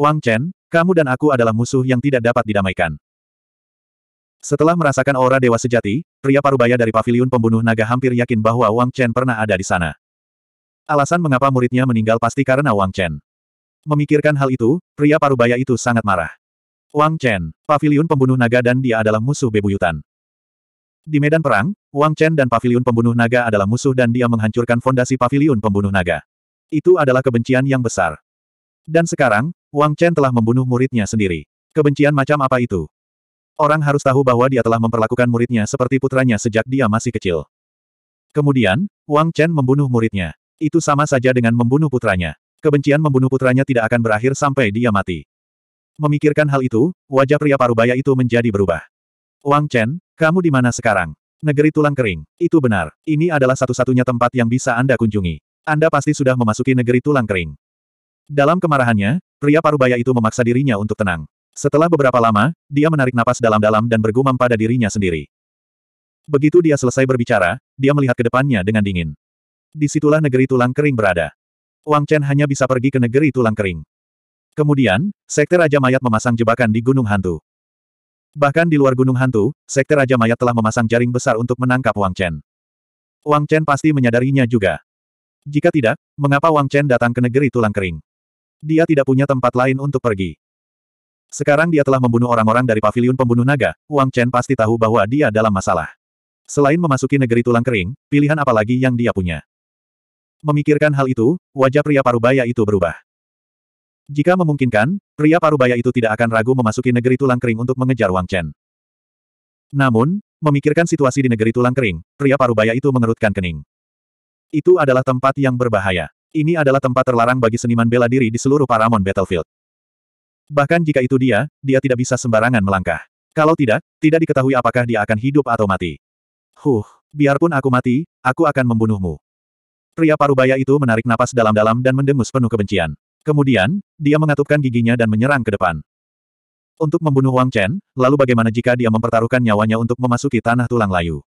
Wang Chen, kamu dan aku adalah musuh yang tidak dapat didamaikan. Setelah merasakan aura dewa sejati, pria parubaya dari paviliun pembunuh naga hampir yakin bahwa Wang Chen pernah ada di sana. Alasan mengapa muridnya meninggal pasti karena Wang Chen. Memikirkan hal itu, pria parubaya itu sangat marah. Wang Chen, paviliun pembunuh naga dan dia adalah musuh bebuyutan. Di medan perang, Wang Chen dan paviliun pembunuh naga adalah musuh dan dia menghancurkan fondasi paviliun pembunuh naga. Itu adalah kebencian yang besar. Dan sekarang, Wang Chen telah membunuh muridnya sendiri. Kebencian macam apa itu? Orang harus tahu bahwa dia telah memperlakukan muridnya seperti putranya sejak dia masih kecil. Kemudian, Wang Chen membunuh muridnya. Itu sama saja dengan membunuh putranya. Kebencian membunuh putranya tidak akan berakhir sampai dia mati. Memikirkan hal itu, wajah pria parubaya itu menjadi berubah. Wang Chen, kamu di mana sekarang? Negeri tulang kering. Itu benar. Ini adalah satu-satunya tempat yang bisa Anda kunjungi. Anda pasti sudah memasuki negeri tulang kering. Dalam kemarahannya, pria parubaya itu memaksa dirinya untuk tenang. Setelah beberapa lama, dia menarik napas dalam-dalam dan bergumam pada dirinya sendiri. Begitu dia selesai berbicara, dia melihat ke depannya dengan dingin. Di situlah negeri tulang kering berada. Wang Chen hanya bisa pergi ke negeri tulang kering. Kemudian, Sekte Raja Mayat memasang jebakan di Gunung Hantu. Bahkan di luar Gunung Hantu, Sekte Raja Mayat telah memasang jaring besar untuk menangkap Wang Chen. Wang Chen pasti menyadarinya juga. Jika tidak, mengapa Wang Chen datang ke negeri tulang kering? Dia tidak punya tempat lain untuk pergi. Sekarang dia telah membunuh orang-orang dari paviliun pembunuh naga, Wang Chen pasti tahu bahwa dia dalam masalah. Selain memasuki negeri tulang kering, pilihan apa lagi yang dia punya? Memikirkan hal itu, wajah pria parubaya itu berubah. Jika memungkinkan, pria parubaya itu tidak akan ragu memasuki negeri tulang kering untuk mengejar Wang Chen. Namun, memikirkan situasi di negeri tulang kering, pria parubaya itu mengerutkan kening. Itu adalah tempat yang berbahaya. Ini adalah tempat terlarang bagi seniman bela diri di seluruh Paramount Battlefield. Bahkan jika itu dia, dia tidak bisa sembarangan melangkah. Kalau tidak, tidak diketahui apakah dia akan hidup atau mati. Huh, biarpun aku mati, aku akan membunuhmu. Pria parubaya itu menarik napas dalam-dalam dan mendengus penuh kebencian. Kemudian, dia mengatupkan giginya dan menyerang ke depan. Untuk membunuh Wang Chen, lalu bagaimana jika dia mempertaruhkan nyawanya untuk memasuki tanah tulang layu?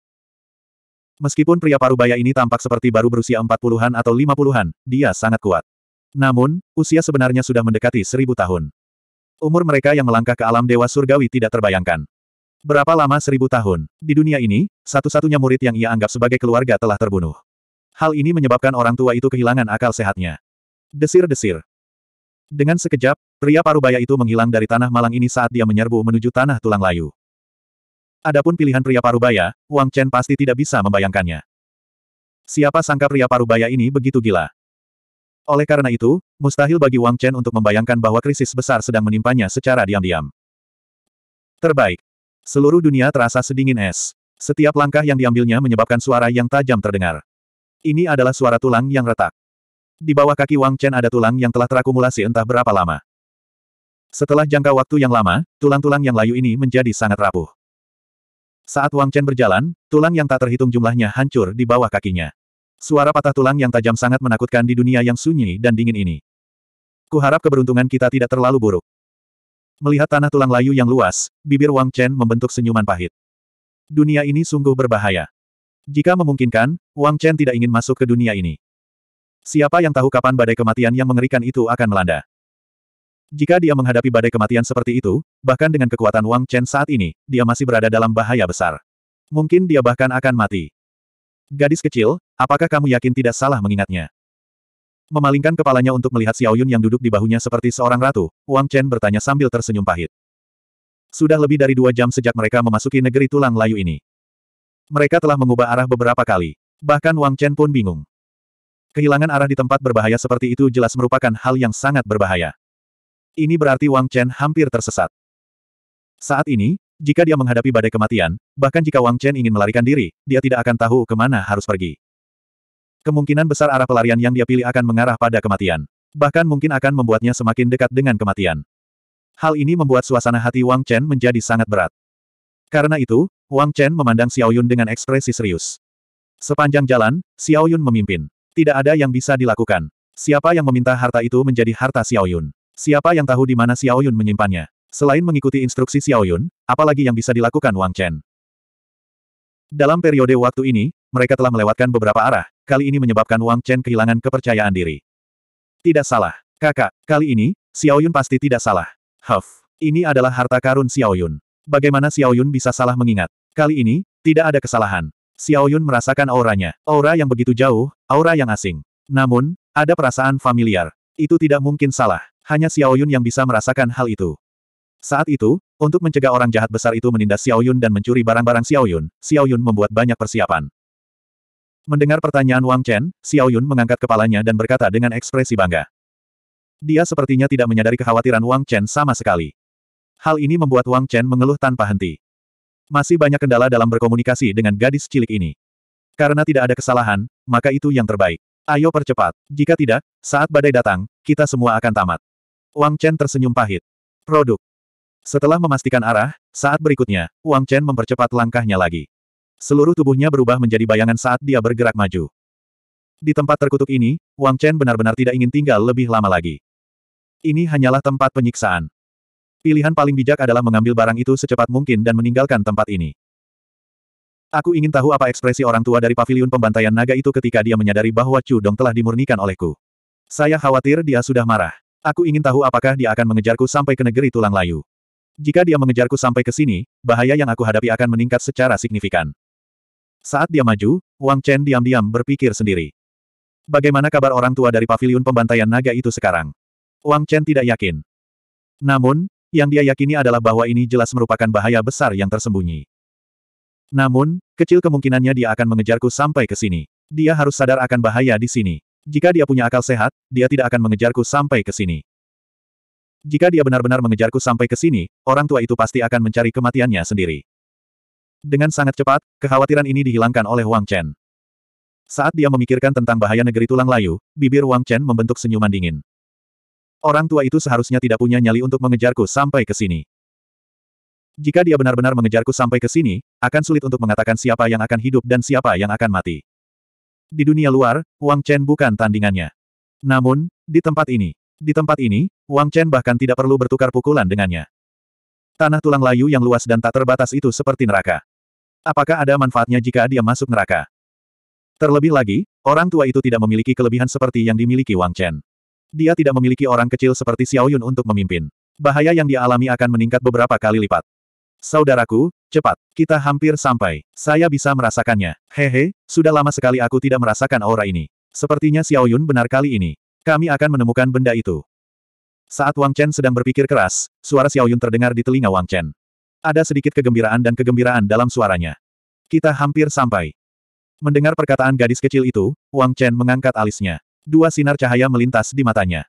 Meskipun pria parubaya ini tampak seperti baru berusia empat puluhan atau lima puluhan, dia sangat kuat. Namun, usia sebenarnya sudah mendekati seribu tahun. Umur mereka yang melangkah ke alam dewa surgawi tidak terbayangkan. Berapa lama seribu tahun? Di dunia ini, satu-satunya murid yang ia anggap sebagai keluarga telah terbunuh. Hal ini menyebabkan orang tua itu kehilangan akal sehatnya. Desir-desir. Dengan sekejap, pria parubaya itu menghilang dari tanah malang ini saat dia menyerbu menuju tanah tulang layu. Adapun pilihan pria parubaya, Wang Chen pasti tidak bisa membayangkannya. Siapa sangka pria parubaya ini begitu gila. Oleh karena itu, mustahil bagi Wang Chen untuk membayangkan bahwa krisis besar sedang menimpanya secara diam-diam. Terbaik. Seluruh dunia terasa sedingin es. Setiap langkah yang diambilnya menyebabkan suara yang tajam terdengar. Ini adalah suara tulang yang retak. Di bawah kaki Wang Chen ada tulang yang telah terakumulasi entah berapa lama. Setelah jangka waktu yang lama, tulang-tulang yang layu ini menjadi sangat rapuh. Saat Wang Chen berjalan, tulang yang tak terhitung jumlahnya hancur di bawah kakinya. Suara patah tulang yang tajam sangat menakutkan di dunia yang sunyi dan dingin ini. Kuharap keberuntungan kita tidak terlalu buruk. Melihat tanah tulang layu yang luas, bibir Wang Chen membentuk senyuman pahit. Dunia ini sungguh berbahaya. Jika memungkinkan, Wang Chen tidak ingin masuk ke dunia ini. Siapa yang tahu kapan badai kematian yang mengerikan itu akan melanda? Jika dia menghadapi badai kematian seperti itu, bahkan dengan kekuatan Wang Chen saat ini, dia masih berada dalam bahaya besar. Mungkin dia bahkan akan mati. Gadis kecil, apakah kamu yakin tidak salah mengingatnya? Memalingkan kepalanya untuk melihat Xiao Yun yang duduk di bahunya seperti seorang ratu, Wang Chen bertanya sambil tersenyum pahit. Sudah lebih dari dua jam sejak mereka memasuki negeri tulang layu ini. Mereka telah mengubah arah beberapa kali. Bahkan Wang Chen pun bingung. Kehilangan arah di tempat berbahaya seperti itu jelas merupakan hal yang sangat berbahaya. Ini berarti Wang Chen hampir tersesat. Saat ini, jika dia menghadapi badai kematian, bahkan jika Wang Chen ingin melarikan diri, dia tidak akan tahu kemana harus pergi. Kemungkinan besar arah pelarian yang dia pilih akan mengarah pada kematian. Bahkan mungkin akan membuatnya semakin dekat dengan kematian. Hal ini membuat suasana hati Wang Chen menjadi sangat berat. Karena itu, Wang Chen memandang Xiao Yun dengan ekspresi serius. Sepanjang jalan, Xiao Yun memimpin. Tidak ada yang bisa dilakukan. Siapa yang meminta harta itu menjadi harta Xiao Yun? Siapa yang tahu di mana Xiao Yun menyimpannya? Selain mengikuti instruksi Xiao Yun, apalagi yang bisa dilakukan Wang Chen? Dalam periode waktu ini, mereka telah melewatkan beberapa arah, kali ini menyebabkan Wang Chen kehilangan kepercayaan diri. Tidak salah. Kakak, kali ini, Xiao Yun pasti tidak salah. Huff. Ini adalah harta karun Xiao Yun. Bagaimana Xiao Yun bisa salah mengingat? Kali ini, tidak ada kesalahan. Xiao Yun merasakan auranya. Aura yang begitu jauh, aura yang asing. Namun, ada perasaan familiar. Itu tidak mungkin salah. Hanya Xiao Yun yang bisa merasakan hal itu. Saat itu, untuk mencegah orang jahat besar itu menindas Xiao Yun dan mencuri barang-barang Xiao Yun, Xiao Yun membuat banyak persiapan. Mendengar pertanyaan Wang Chen, Xiao Yun mengangkat kepalanya dan berkata dengan ekspresi bangga. Dia sepertinya tidak menyadari kekhawatiran Wang Chen sama sekali. Hal ini membuat Wang Chen mengeluh tanpa henti. Masih banyak kendala dalam berkomunikasi dengan gadis cilik ini. Karena tidak ada kesalahan, maka itu yang terbaik. Ayo percepat. Jika tidak, saat badai datang, kita semua akan tamat. Wang Chen tersenyum pahit. Produk. Setelah memastikan arah, saat berikutnya, Wang Chen mempercepat langkahnya lagi. Seluruh tubuhnya berubah menjadi bayangan saat dia bergerak maju. Di tempat terkutuk ini, Wang Chen benar-benar tidak ingin tinggal lebih lama lagi. Ini hanyalah tempat penyiksaan. Pilihan paling bijak adalah mengambil barang itu secepat mungkin dan meninggalkan tempat ini. Aku ingin tahu apa ekspresi orang tua dari paviliun pembantaian naga itu ketika dia menyadari bahwa Chu Dong telah dimurnikan olehku. Saya khawatir dia sudah marah. Aku ingin tahu apakah dia akan mengejarku sampai ke negeri tulang layu. Jika dia mengejarku sampai ke sini, bahaya yang aku hadapi akan meningkat secara signifikan. Saat dia maju, Wang Chen diam-diam berpikir sendiri. Bagaimana kabar orang tua dari paviliun pembantaian naga itu sekarang? Wang Chen tidak yakin. Namun, yang dia yakini adalah bahwa ini jelas merupakan bahaya besar yang tersembunyi. Namun, kecil kemungkinannya dia akan mengejarku sampai ke sini. Dia harus sadar akan bahaya di sini. Jika dia punya akal sehat, dia tidak akan mengejarku sampai ke sini. Jika dia benar-benar mengejarku sampai ke sini, orang tua itu pasti akan mencari kematiannya sendiri. Dengan sangat cepat, kekhawatiran ini dihilangkan oleh Wang Chen. Saat dia memikirkan tentang bahaya negeri tulang layu, bibir Wang Chen membentuk senyuman dingin. Orang tua itu seharusnya tidak punya nyali untuk mengejarku sampai ke sini. Jika dia benar-benar mengejarku sampai ke sini, akan sulit untuk mengatakan siapa yang akan hidup dan siapa yang akan mati. Di dunia luar, Wang Chen bukan tandingannya. Namun, di tempat ini, di tempat ini, Wang Chen bahkan tidak perlu bertukar pukulan dengannya. Tanah tulang layu yang luas dan tak terbatas itu seperti neraka. Apakah ada manfaatnya jika dia masuk neraka? Terlebih lagi, orang tua itu tidak memiliki kelebihan seperti yang dimiliki Wang Chen. Dia tidak memiliki orang kecil seperti Xiao Yun untuk memimpin. Bahaya yang dia alami akan meningkat beberapa kali lipat. Saudaraku, cepat, kita hampir sampai. Saya bisa merasakannya. Hehe, sudah lama sekali aku tidak merasakan aura ini. Sepertinya Xiao Yun benar kali ini. Kami akan menemukan benda itu. Saat Wang Chen sedang berpikir keras, suara Xiao Yun terdengar di telinga Wang Chen. Ada sedikit kegembiraan dan kegembiraan dalam suaranya. Kita hampir sampai. Mendengar perkataan gadis kecil itu, Wang Chen mengangkat alisnya. Dua sinar cahaya melintas di matanya.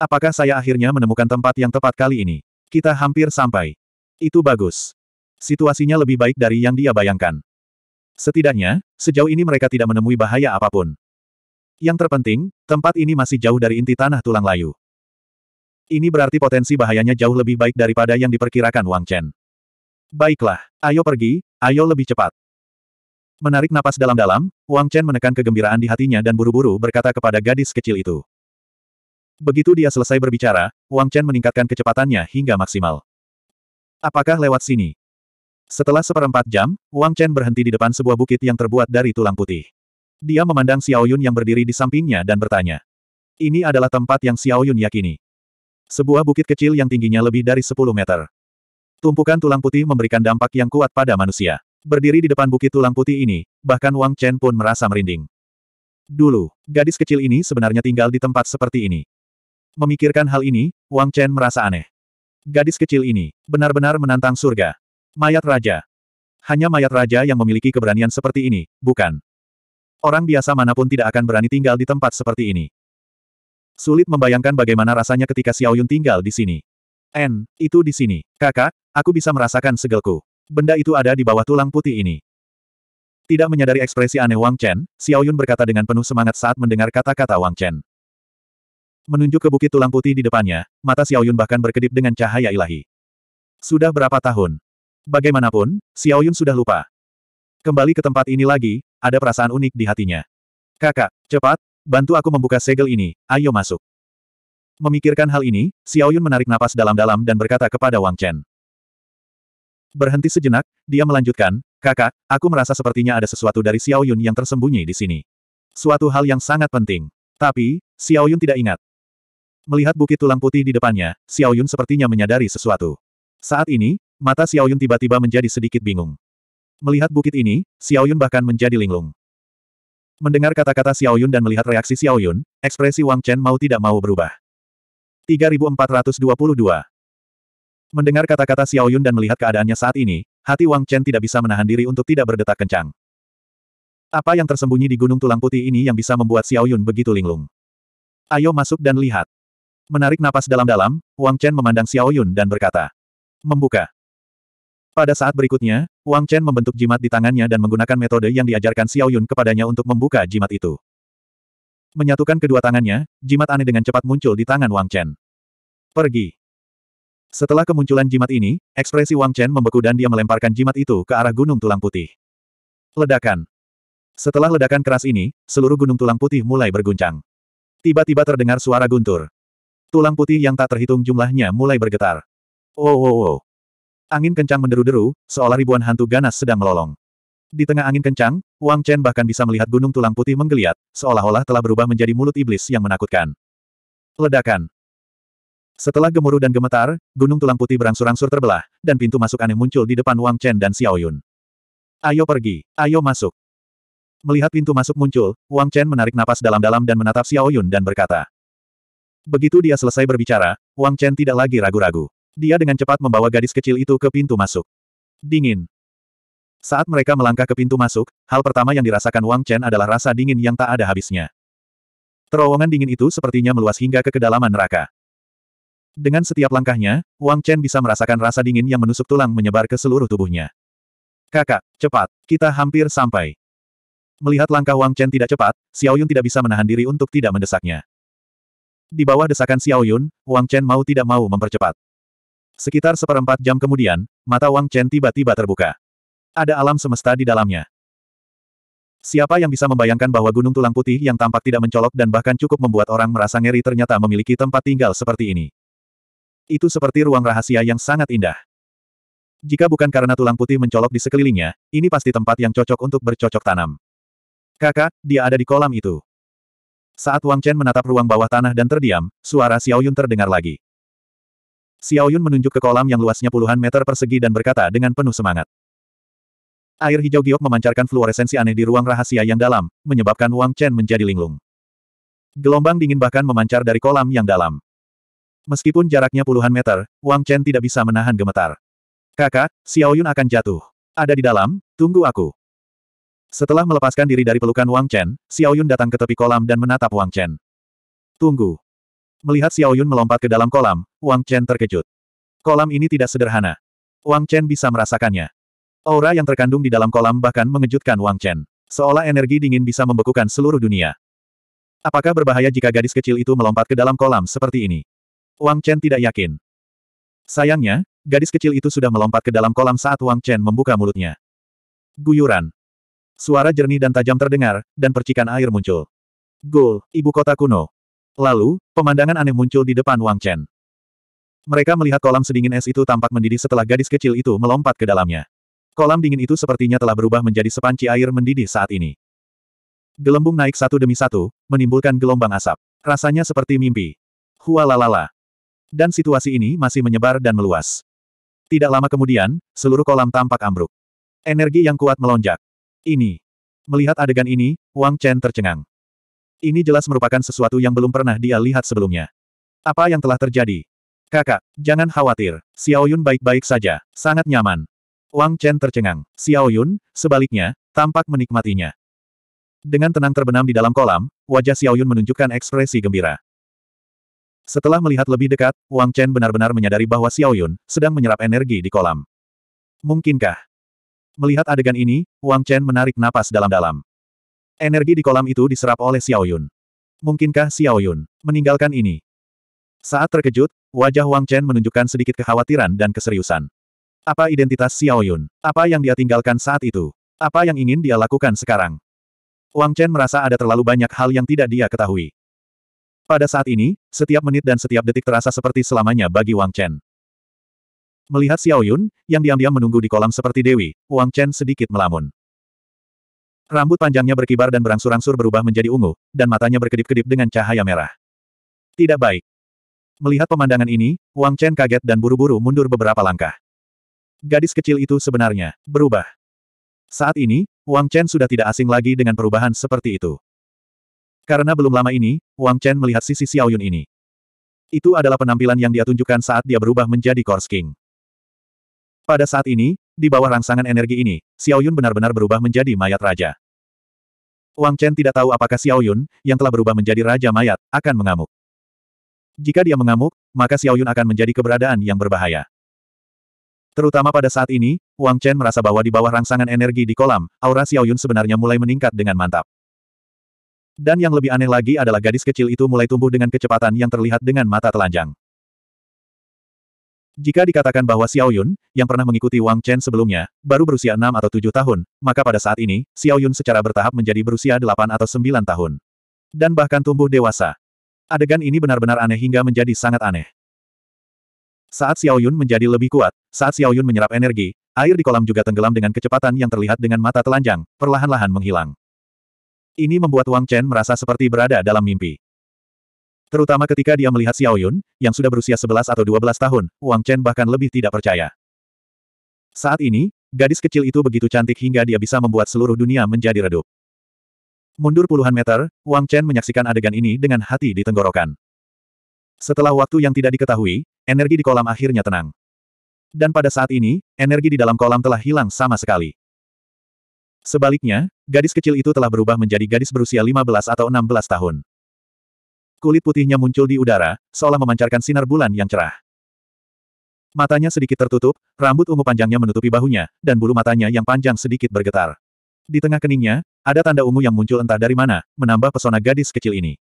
Apakah saya akhirnya menemukan tempat yang tepat kali ini? Kita hampir sampai. Itu bagus. Situasinya lebih baik dari yang dia bayangkan. Setidaknya, sejauh ini mereka tidak menemui bahaya apapun. Yang terpenting, tempat ini masih jauh dari inti tanah tulang layu. Ini berarti potensi bahayanya jauh lebih baik daripada yang diperkirakan Wang Chen. Baiklah, ayo pergi, ayo lebih cepat. Menarik napas dalam-dalam, Wang Chen menekan kegembiraan di hatinya dan buru-buru berkata kepada gadis kecil itu. Begitu dia selesai berbicara, Wang Chen meningkatkan kecepatannya hingga maksimal. Apakah lewat sini? Setelah seperempat jam, Wang Chen berhenti di depan sebuah bukit yang terbuat dari tulang putih. Dia memandang Xiao Yun yang berdiri di sampingnya dan bertanya. Ini adalah tempat yang Xiao Yun yakini. Sebuah bukit kecil yang tingginya lebih dari 10 meter. Tumpukan tulang putih memberikan dampak yang kuat pada manusia. Berdiri di depan bukit tulang putih ini, bahkan Wang Chen pun merasa merinding. Dulu, gadis kecil ini sebenarnya tinggal di tempat seperti ini. Memikirkan hal ini, Wang Chen merasa aneh. Gadis kecil ini, benar-benar menantang surga. Mayat Raja. Hanya mayat raja yang memiliki keberanian seperti ini, bukan? Orang biasa manapun tidak akan berani tinggal di tempat seperti ini. Sulit membayangkan bagaimana rasanya ketika Xiao Yun tinggal di sini. N, itu di sini. Kakak, aku bisa merasakan segelku. Benda itu ada di bawah tulang putih ini. Tidak menyadari ekspresi aneh Wang Chen, Xiao Yun berkata dengan penuh semangat saat mendengar kata-kata Wang Chen. Menunjuk ke bukit tulang putih di depannya, mata Xiaoyun bahkan berkedip dengan cahaya ilahi. Sudah berapa tahun? Bagaimanapun, Xiaoyun sudah lupa. Kembali ke tempat ini lagi, ada perasaan unik di hatinya. Kakak, cepat, bantu aku membuka segel ini, ayo masuk. Memikirkan hal ini, Xiaoyun menarik napas dalam-dalam dan berkata kepada Wang Chen. Berhenti sejenak, dia melanjutkan, Kakak, aku merasa sepertinya ada sesuatu dari Xiaoyun yang tersembunyi di sini. Suatu hal yang sangat penting. Tapi, Xiaoyun tidak ingat. Melihat bukit tulang putih di depannya, Xiao Yun sepertinya menyadari sesuatu. Saat ini, mata Xiao Yun tiba-tiba menjadi sedikit bingung. Melihat bukit ini, Xiao Yun bahkan menjadi linglung. Mendengar kata-kata Xiao Yun dan melihat reaksi Xiao Yun, ekspresi Wang Chen mau tidak mau berubah. 3422 Mendengar kata-kata Xiao Yun dan melihat keadaannya saat ini, hati Wang Chen tidak bisa menahan diri untuk tidak berdetak kencang. Apa yang tersembunyi di gunung tulang putih ini yang bisa membuat Xiao Yun begitu linglung? Ayo masuk dan lihat. Menarik napas dalam-dalam, Wang Chen memandang Xiao Yun dan berkata. Membuka. Pada saat berikutnya, Wang Chen membentuk jimat di tangannya dan menggunakan metode yang diajarkan Xiao Yun kepadanya untuk membuka jimat itu. Menyatukan kedua tangannya, jimat aneh dengan cepat muncul di tangan Wang Chen. Pergi. Setelah kemunculan jimat ini, ekspresi Wang Chen membeku dan dia melemparkan jimat itu ke arah gunung tulang putih. Ledakan. Setelah ledakan keras ini, seluruh gunung tulang putih mulai berguncang. Tiba-tiba terdengar suara guntur. Tulang putih yang tak terhitung jumlahnya mulai bergetar. Oh oh oh. Angin kencang menderu-deru, seolah ribuan hantu ganas sedang melolong. Di tengah angin kencang, Wang Chen bahkan bisa melihat gunung tulang putih menggeliat, seolah-olah telah berubah menjadi mulut iblis yang menakutkan. Ledakan. Setelah gemuruh dan gemetar, gunung tulang putih berangsur-angsur terbelah, dan pintu masuk aneh muncul di depan Wang Chen dan Xiao Yun. Ayo pergi, ayo masuk. Melihat pintu masuk muncul, Wang Chen menarik napas dalam-dalam dan menatap Xiao Yun dan berkata. Begitu dia selesai berbicara, Wang Chen tidak lagi ragu-ragu. Dia dengan cepat membawa gadis kecil itu ke pintu masuk. Dingin. Saat mereka melangkah ke pintu masuk, hal pertama yang dirasakan Wang Chen adalah rasa dingin yang tak ada habisnya. Terowongan dingin itu sepertinya meluas hingga ke kedalaman neraka. Dengan setiap langkahnya, Wang Chen bisa merasakan rasa dingin yang menusuk tulang menyebar ke seluruh tubuhnya. Kakak, cepat, kita hampir sampai. Melihat langkah Wang Chen tidak cepat, Xiao Yun tidak bisa menahan diri untuk tidak mendesaknya. Di bawah desakan Xiao Yun, Wang Chen mau tidak mau mempercepat. Sekitar seperempat jam kemudian, mata Wang Chen tiba-tiba terbuka. Ada alam semesta di dalamnya. Siapa yang bisa membayangkan bahwa gunung tulang putih yang tampak tidak mencolok dan bahkan cukup membuat orang merasa ngeri ternyata memiliki tempat tinggal seperti ini. Itu seperti ruang rahasia yang sangat indah. Jika bukan karena tulang putih mencolok di sekelilingnya, ini pasti tempat yang cocok untuk bercocok tanam. Kakak, dia ada di kolam itu. Saat Wang Chen menatap ruang bawah tanah dan terdiam, suara Xiaoyun terdengar lagi. Xiaoyun menunjuk ke kolam yang luasnya puluhan meter persegi dan berkata dengan penuh semangat. Air hijau giok memancarkan fluoresensi aneh di ruang rahasia yang dalam, menyebabkan Wang Chen menjadi linglung. Gelombang dingin bahkan memancar dari kolam yang dalam. Meskipun jaraknya puluhan meter, Wang Chen tidak bisa menahan gemetar. Kakak, Xiaoyun akan jatuh. Ada di dalam, tunggu aku. Setelah melepaskan diri dari pelukan Wang Chen, Xiao Yun datang ke tepi kolam dan menatap Wang Chen. Tunggu. Melihat Xiao Yun melompat ke dalam kolam, Wang Chen terkejut. Kolam ini tidak sederhana. Wang Chen bisa merasakannya. Aura yang terkandung di dalam kolam bahkan mengejutkan Wang Chen. Seolah energi dingin bisa membekukan seluruh dunia. Apakah berbahaya jika gadis kecil itu melompat ke dalam kolam seperti ini? Wang Chen tidak yakin. Sayangnya, gadis kecil itu sudah melompat ke dalam kolam saat Wang Chen membuka mulutnya. Guyuran. Suara jernih dan tajam terdengar, dan percikan air muncul. Gol, ibu kota kuno. Lalu, pemandangan aneh muncul di depan Wang Chen. Mereka melihat kolam sedingin es itu tampak mendidih setelah gadis kecil itu melompat ke dalamnya. Kolam dingin itu sepertinya telah berubah menjadi sepanci air mendidih saat ini. Gelembung naik satu demi satu, menimbulkan gelombang asap. Rasanya seperti mimpi. lalala. Dan situasi ini masih menyebar dan meluas. Tidak lama kemudian, seluruh kolam tampak ambruk. Energi yang kuat melonjak ini. Melihat adegan ini, Wang Chen tercengang. Ini jelas merupakan sesuatu yang belum pernah dia lihat sebelumnya. Apa yang telah terjadi? Kakak, jangan khawatir, Xiao Yun baik-baik saja, sangat nyaman. Wang Chen tercengang. Xiao Yun, sebaliknya, tampak menikmatinya. Dengan tenang terbenam di dalam kolam, wajah Xiao Yun menunjukkan ekspresi gembira. Setelah melihat lebih dekat, Wang Chen benar-benar menyadari bahwa Xiao Yun sedang menyerap energi di kolam. Mungkinkah Melihat adegan ini, Wang Chen menarik napas dalam-dalam. Energi di kolam itu diserap oleh Xiao Yun. Mungkinkah Xiao Yun meninggalkan ini? Saat terkejut, wajah Wang Chen menunjukkan sedikit kekhawatiran dan keseriusan. Apa identitas Xiao Yun? Apa yang dia tinggalkan saat itu? Apa yang ingin dia lakukan sekarang? Wang Chen merasa ada terlalu banyak hal yang tidak dia ketahui. Pada saat ini, setiap menit dan setiap detik terasa seperti selamanya bagi Wang Chen. Melihat Xiao Yun, yang diam-diam menunggu di kolam seperti Dewi, Wang Chen sedikit melamun. Rambut panjangnya berkibar dan berangsur-angsur berubah menjadi ungu, dan matanya berkedip-kedip dengan cahaya merah. Tidak baik. Melihat pemandangan ini, Wang Chen kaget dan buru-buru mundur beberapa langkah. Gadis kecil itu sebenarnya berubah. Saat ini, Wang Chen sudah tidak asing lagi dengan perubahan seperti itu. Karena belum lama ini, Wang Chen melihat sisi Xiao Yun ini. Itu adalah penampilan yang dia tunjukkan saat dia berubah menjadi Corse King. Pada saat ini, di bawah rangsangan energi ini, Xiaoyun benar-benar berubah menjadi mayat raja. Wang Chen tidak tahu apakah Xiaoyun, yang telah berubah menjadi raja mayat, akan mengamuk. Jika dia mengamuk, maka Xiaoyun akan menjadi keberadaan yang berbahaya. Terutama pada saat ini, Wang Chen merasa bahwa di bawah rangsangan energi di kolam, aura Xiaoyun sebenarnya mulai meningkat dengan mantap. Dan yang lebih aneh lagi adalah gadis kecil itu mulai tumbuh dengan kecepatan yang terlihat dengan mata telanjang. Jika dikatakan bahwa Xiao Yun, yang pernah mengikuti Wang Chen sebelumnya, baru berusia 6 atau 7 tahun, maka pada saat ini, Xiao Yun secara bertahap menjadi berusia 8 atau 9 tahun. Dan bahkan tumbuh dewasa. Adegan ini benar-benar aneh hingga menjadi sangat aneh. Saat Xiao Yun menjadi lebih kuat, saat Xiao Yun menyerap energi, air di kolam juga tenggelam dengan kecepatan yang terlihat dengan mata telanjang, perlahan-lahan menghilang. Ini membuat Wang Chen merasa seperti berada dalam mimpi. Terutama ketika dia melihat Xiao Yun, yang sudah berusia 11 atau 12 tahun, Wang Chen bahkan lebih tidak percaya. Saat ini, gadis kecil itu begitu cantik hingga dia bisa membuat seluruh dunia menjadi redup. Mundur puluhan meter, Wang Chen menyaksikan adegan ini dengan hati di tenggorokan. Setelah waktu yang tidak diketahui, energi di kolam akhirnya tenang. Dan pada saat ini, energi di dalam kolam telah hilang sama sekali. Sebaliknya, gadis kecil itu telah berubah menjadi gadis berusia 15 atau 16 tahun. Kulit putihnya muncul di udara, seolah memancarkan sinar bulan yang cerah. Matanya sedikit tertutup, rambut ungu panjangnya menutupi bahunya, dan bulu matanya yang panjang sedikit bergetar. Di tengah keningnya, ada tanda ungu yang muncul entah dari mana, menambah pesona gadis kecil ini.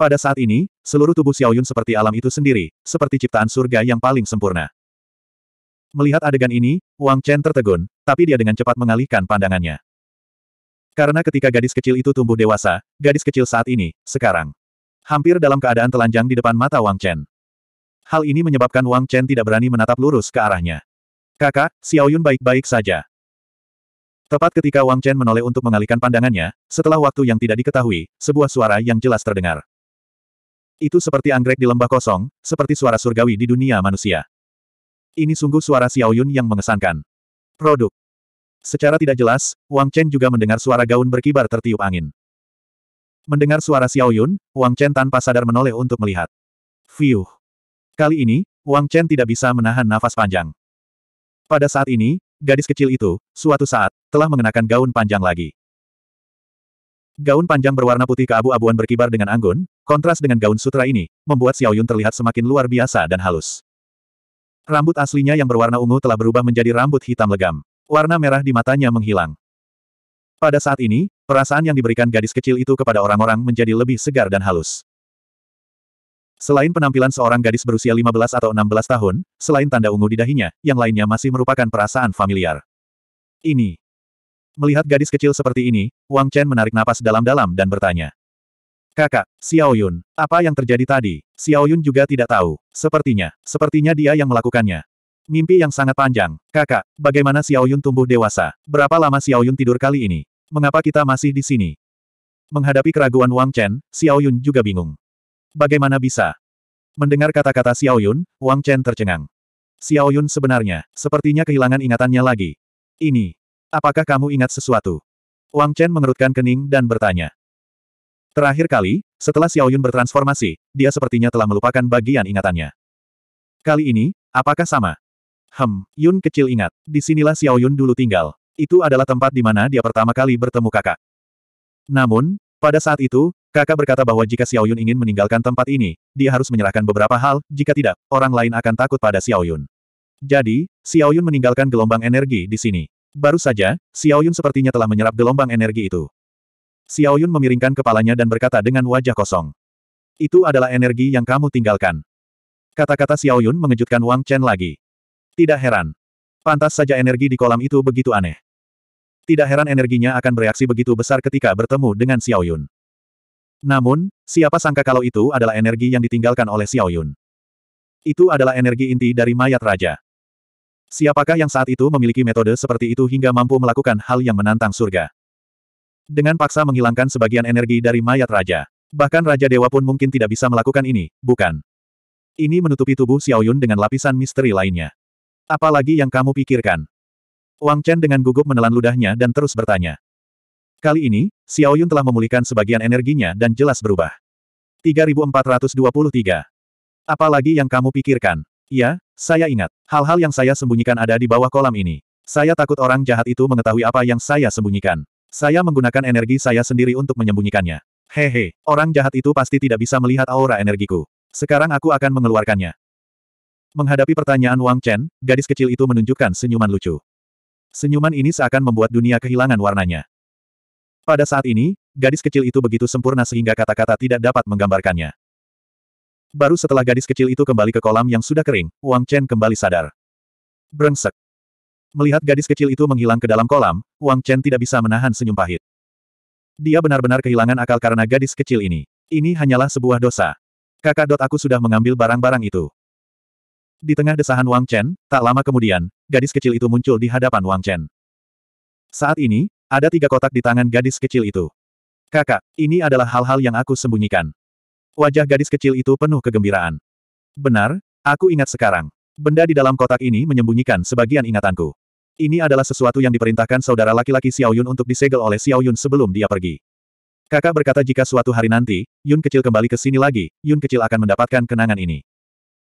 Pada saat ini, seluruh tubuh Xiaoyun seperti alam itu sendiri, seperti ciptaan surga yang paling sempurna. Melihat adegan ini, Wang Chen tertegun, tapi dia dengan cepat mengalihkan pandangannya. Karena ketika gadis kecil itu tumbuh dewasa, gadis kecil saat ini, sekarang, hampir dalam keadaan telanjang di depan mata Wang Chen. Hal ini menyebabkan Wang Chen tidak berani menatap lurus ke arahnya. Kakak, Xiaoyun baik-baik saja. Tepat ketika Wang Chen menoleh untuk mengalihkan pandangannya, setelah waktu yang tidak diketahui, sebuah suara yang jelas terdengar. Itu seperti anggrek di lembah kosong, seperti suara surgawi di dunia manusia. Ini sungguh suara Xiaoyun yang mengesankan. Produk. Secara tidak jelas, Wang Chen juga mendengar suara gaun berkibar tertiup angin. Mendengar suara Xiao Yun, Wang Chen tanpa sadar menoleh untuk melihat. Fiuh. Kali ini, Wang Chen tidak bisa menahan nafas panjang. Pada saat ini, gadis kecil itu, suatu saat, telah mengenakan gaun panjang lagi. Gaun panjang berwarna putih keabu-abuan berkibar dengan anggun, kontras dengan gaun sutra ini, membuat Xiao Yun terlihat semakin luar biasa dan halus. Rambut aslinya yang berwarna ungu telah berubah menjadi rambut hitam legam. Warna merah di matanya menghilang. Pada saat ini, perasaan yang diberikan gadis kecil itu kepada orang-orang menjadi lebih segar dan halus. Selain penampilan seorang gadis berusia 15 atau 16 tahun, selain tanda ungu di dahinya, yang lainnya masih merupakan perasaan familiar. Ini. Melihat gadis kecil seperti ini, Wang Chen menarik napas dalam-dalam dan bertanya. Kakak, Xiao Yun, apa yang terjadi tadi? Xiao Yun juga tidak tahu. Sepertinya, sepertinya dia yang melakukannya. Mimpi yang sangat panjang. Kakak, bagaimana Xiao Yun tumbuh dewasa? Berapa lama Xiao Yun tidur kali ini? Mengapa kita masih di sini? Menghadapi keraguan Wang Chen, Xiao Yun juga bingung. Bagaimana bisa? Mendengar kata-kata Xiao Yun, Wang Chen tercengang. Xiao Yun sebenarnya, sepertinya kehilangan ingatannya lagi. Ini. Apakah kamu ingat sesuatu? Wang Chen mengerutkan kening dan bertanya. Terakhir kali, setelah Xiao Yun bertransformasi, dia sepertinya telah melupakan bagian ingatannya. Kali ini, apakah sama? Hem, Yun kecil ingat, disinilah Xiao Yun dulu tinggal. Itu adalah tempat di mana dia pertama kali bertemu kakak. Namun, pada saat itu, kakak berkata bahwa jika Xiao Yun ingin meninggalkan tempat ini, dia harus menyerahkan beberapa hal, jika tidak, orang lain akan takut pada Xiao Yun. Jadi, Xiao Yun meninggalkan gelombang energi di sini. Baru saja, Xiao Yun sepertinya telah menyerap gelombang energi itu. Xiao Yun memiringkan kepalanya dan berkata dengan wajah kosong. Itu adalah energi yang kamu tinggalkan. Kata-kata Xiao Yun mengejutkan Wang Chen lagi. Tidak heran. Pantas saja energi di kolam itu begitu aneh. Tidak heran energinya akan bereaksi begitu besar ketika bertemu dengan Xiao Yun. Namun, siapa sangka kalau itu adalah energi yang ditinggalkan oleh Xiao Yun? Itu adalah energi inti dari mayat raja. Siapakah yang saat itu memiliki metode seperti itu hingga mampu melakukan hal yang menantang surga? Dengan paksa menghilangkan sebagian energi dari mayat raja. Bahkan Raja Dewa pun mungkin tidak bisa melakukan ini, bukan? Ini menutupi tubuh Xiao Yun dengan lapisan misteri lainnya. Apalagi yang kamu pikirkan? Wang Chen dengan gugup menelan ludahnya dan terus bertanya. Kali ini, Xiao Yun telah memulihkan sebagian energinya dan jelas berubah. 3423. Apalagi yang kamu pikirkan? Ya, saya ingat. Hal-hal yang saya sembunyikan ada di bawah kolam ini. Saya takut orang jahat itu mengetahui apa yang saya sembunyikan. Saya menggunakan energi saya sendiri untuk menyembunyikannya. Hehe, orang jahat itu pasti tidak bisa melihat aura energiku. Sekarang aku akan mengeluarkannya. Menghadapi pertanyaan Wang Chen, gadis kecil itu menunjukkan senyuman lucu. Senyuman ini seakan membuat dunia kehilangan warnanya. Pada saat ini, gadis kecil itu begitu sempurna sehingga kata-kata tidak dapat menggambarkannya. Baru setelah gadis kecil itu kembali ke kolam yang sudah kering, Wang Chen kembali sadar. Brengsek. Melihat gadis kecil itu menghilang ke dalam kolam, Wang Chen tidak bisa menahan senyum pahit. Dia benar-benar kehilangan akal karena gadis kecil ini. Ini hanyalah sebuah dosa. Kakak dot aku sudah mengambil barang-barang itu. Di tengah desahan Wang Chen, tak lama kemudian, gadis kecil itu muncul di hadapan Wang Chen. Saat ini, ada tiga kotak di tangan gadis kecil itu. Kakak, ini adalah hal-hal yang aku sembunyikan. Wajah gadis kecil itu penuh kegembiraan. Benar, aku ingat sekarang. Benda di dalam kotak ini menyembunyikan sebagian ingatanku. Ini adalah sesuatu yang diperintahkan saudara laki-laki Xiao Yun untuk disegel oleh Xiao Yun sebelum dia pergi. Kakak berkata jika suatu hari nanti, Yun kecil kembali ke sini lagi, Yun kecil akan mendapatkan kenangan ini.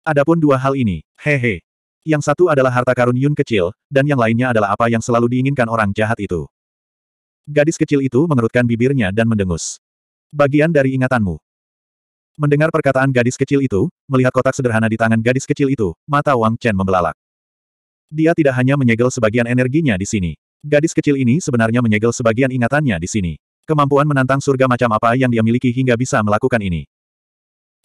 Adapun dua hal ini, hehe. Yang satu adalah harta karun Yun kecil, dan yang lainnya adalah apa yang selalu diinginkan orang jahat itu. Gadis kecil itu mengerutkan bibirnya dan mendengus. Bagian dari ingatanmu. Mendengar perkataan gadis kecil itu, melihat kotak sederhana di tangan gadis kecil itu, mata Wang Chen membelalak. Dia tidak hanya menyegel sebagian energinya di sini. Gadis kecil ini sebenarnya menyegel sebagian ingatannya di sini. Kemampuan menantang surga macam apa yang dia miliki hingga bisa melakukan ini.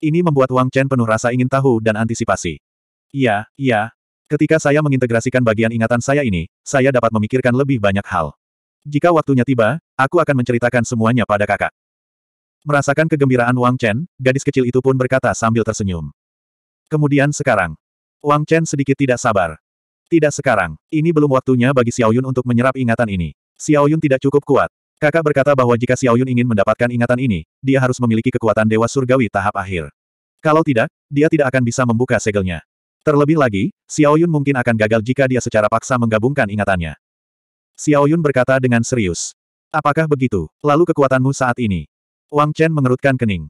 Ini membuat Wang Chen penuh rasa ingin tahu dan antisipasi. Iya, iya. Ketika saya mengintegrasikan bagian ingatan saya ini, saya dapat memikirkan lebih banyak hal. Jika waktunya tiba, aku akan menceritakan semuanya pada kakak. Merasakan kegembiraan Wang Chen, gadis kecil itu pun berkata sambil tersenyum. Kemudian sekarang. Wang Chen sedikit tidak sabar. Tidak sekarang, ini belum waktunya bagi Xiao Yun untuk menyerap ingatan ini. Xiao Yun tidak cukup kuat, Kakak berkata bahwa jika Xiao Yun ingin mendapatkan ingatan ini, dia harus memiliki kekuatan Dewa Surgawi tahap akhir. Kalau tidak, dia tidak akan bisa membuka segelnya. Terlebih lagi, Xiao Yun mungkin akan gagal jika dia secara paksa menggabungkan ingatannya. Xiao Yun berkata dengan serius. Apakah begitu? Lalu kekuatanmu saat ini? Wang Chen mengerutkan kening.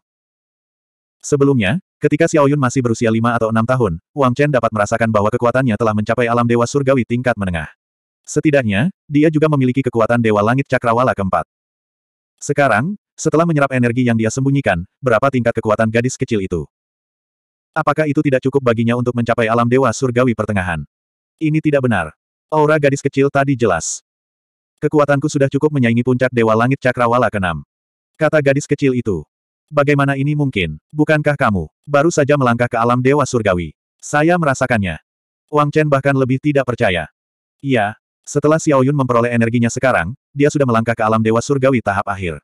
Sebelumnya, ketika Xiao Yun masih berusia 5 atau 6 tahun, Wang Chen dapat merasakan bahwa kekuatannya telah mencapai alam dewa surgawi tingkat menengah. Setidaknya, dia juga memiliki kekuatan Dewa Langit Cakrawala keempat. Sekarang, setelah menyerap energi yang dia sembunyikan, berapa tingkat kekuatan gadis kecil itu? Apakah itu tidak cukup baginya untuk mencapai alam dewa surgawi pertengahan? Ini tidak benar. Aura gadis kecil tadi jelas. Kekuatanku sudah cukup menyaingi puncak Dewa Langit Cakrawala ke-6. Kata gadis kecil itu. Bagaimana ini mungkin? Bukankah kamu baru saja melangkah ke alam dewa surgawi? Saya merasakannya. Wang Chen bahkan lebih tidak percaya. Iya, setelah Xiao Yun memperoleh energinya sekarang, dia sudah melangkah ke alam dewa surgawi tahap akhir.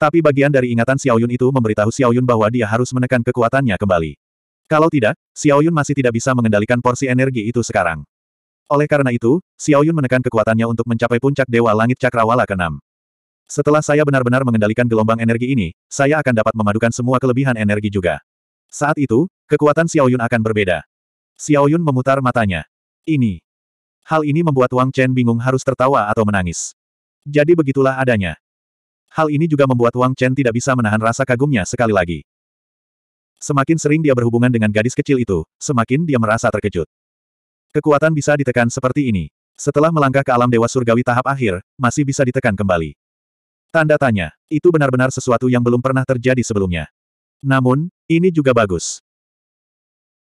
Tapi bagian dari ingatan Xiao Yun itu memberitahu Xiao Yun bahwa dia harus menekan kekuatannya kembali. Kalau tidak, Xiao Yun masih tidak bisa mengendalikan porsi energi itu sekarang. Oleh karena itu, Xiao Yun menekan kekuatannya untuk mencapai puncak Dewa Langit Cakrawala ke-6. Setelah saya benar-benar mengendalikan gelombang energi ini, saya akan dapat memadukan semua kelebihan energi juga. Saat itu, kekuatan Xiao Yun akan berbeda. Xiao Yun memutar matanya. Ini. Hal ini membuat Wang Chen bingung harus tertawa atau menangis. Jadi begitulah adanya. Hal ini juga membuat Wang Chen tidak bisa menahan rasa kagumnya sekali lagi. Semakin sering dia berhubungan dengan gadis kecil itu, semakin dia merasa terkejut. Kekuatan bisa ditekan seperti ini. Setelah melangkah ke alam dewa surgawi tahap akhir, masih bisa ditekan kembali. Tanda tanya, itu benar-benar sesuatu yang belum pernah terjadi sebelumnya. Namun, ini juga bagus.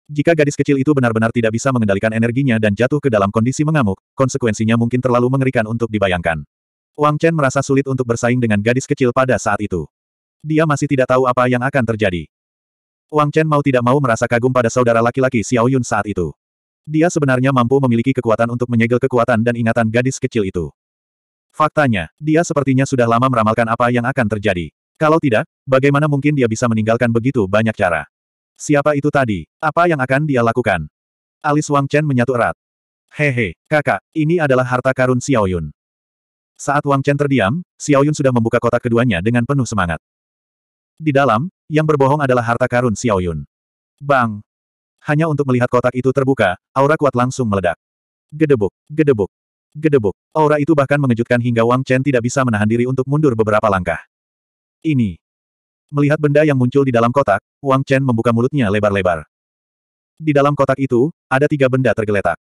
Jika gadis kecil itu benar-benar tidak bisa mengendalikan energinya dan jatuh ke dalam kondisi mengamuk, konsekuensinya mungkin terlalu mengerikan untuk dibayangkan. Wang Chen merasa sulit untuk bersaing dengan gadis kecil pada saat itu. Dia masih tidak tahu apa yang akan terjadi. Wang Chen mau tidak mau merasa kagum pada saudara laki-laki Xiao Yun saat itu. Dia sebenarnya mampu memiliki kekuatan untuk menyegel kekuatan dan ingatan gadis kecil itu. Faktanya, dia sepertinya sudah lama meramalkan apa yang akan terjadi. Kalau tidak, bagaimana mungkin dia bisa meninggalkan begitu banyak cara? Siapa itu tadi? Apa yang akan dia lakukan? Alis Wang Chen menyatu erat. Hehe, kakak, ini adalah harta karun Xiaoyun. Saat Wang Chen terdiam, Xiaoyun sudah membuka kotak keduanya dengan penuh semangat. Di dalam, yang berbohong adalah harta karun Xiaoyun. Bang! Hanya untuk melihat kotak itu terbuka, aura kuat langsung meledak. Gedebuk, gedebuk, gedebuk. Aura itu bahkan mengejutkan hingga Wang Chen tidak bisa menahan diri untuk mundur beberapa langkah. Ini, Melihat benda yang muncul di dalam kotak, Wang Chen membuka mulutnya lebar-lebar. Di dalam kotak itu, ada tiga benda tergeletak.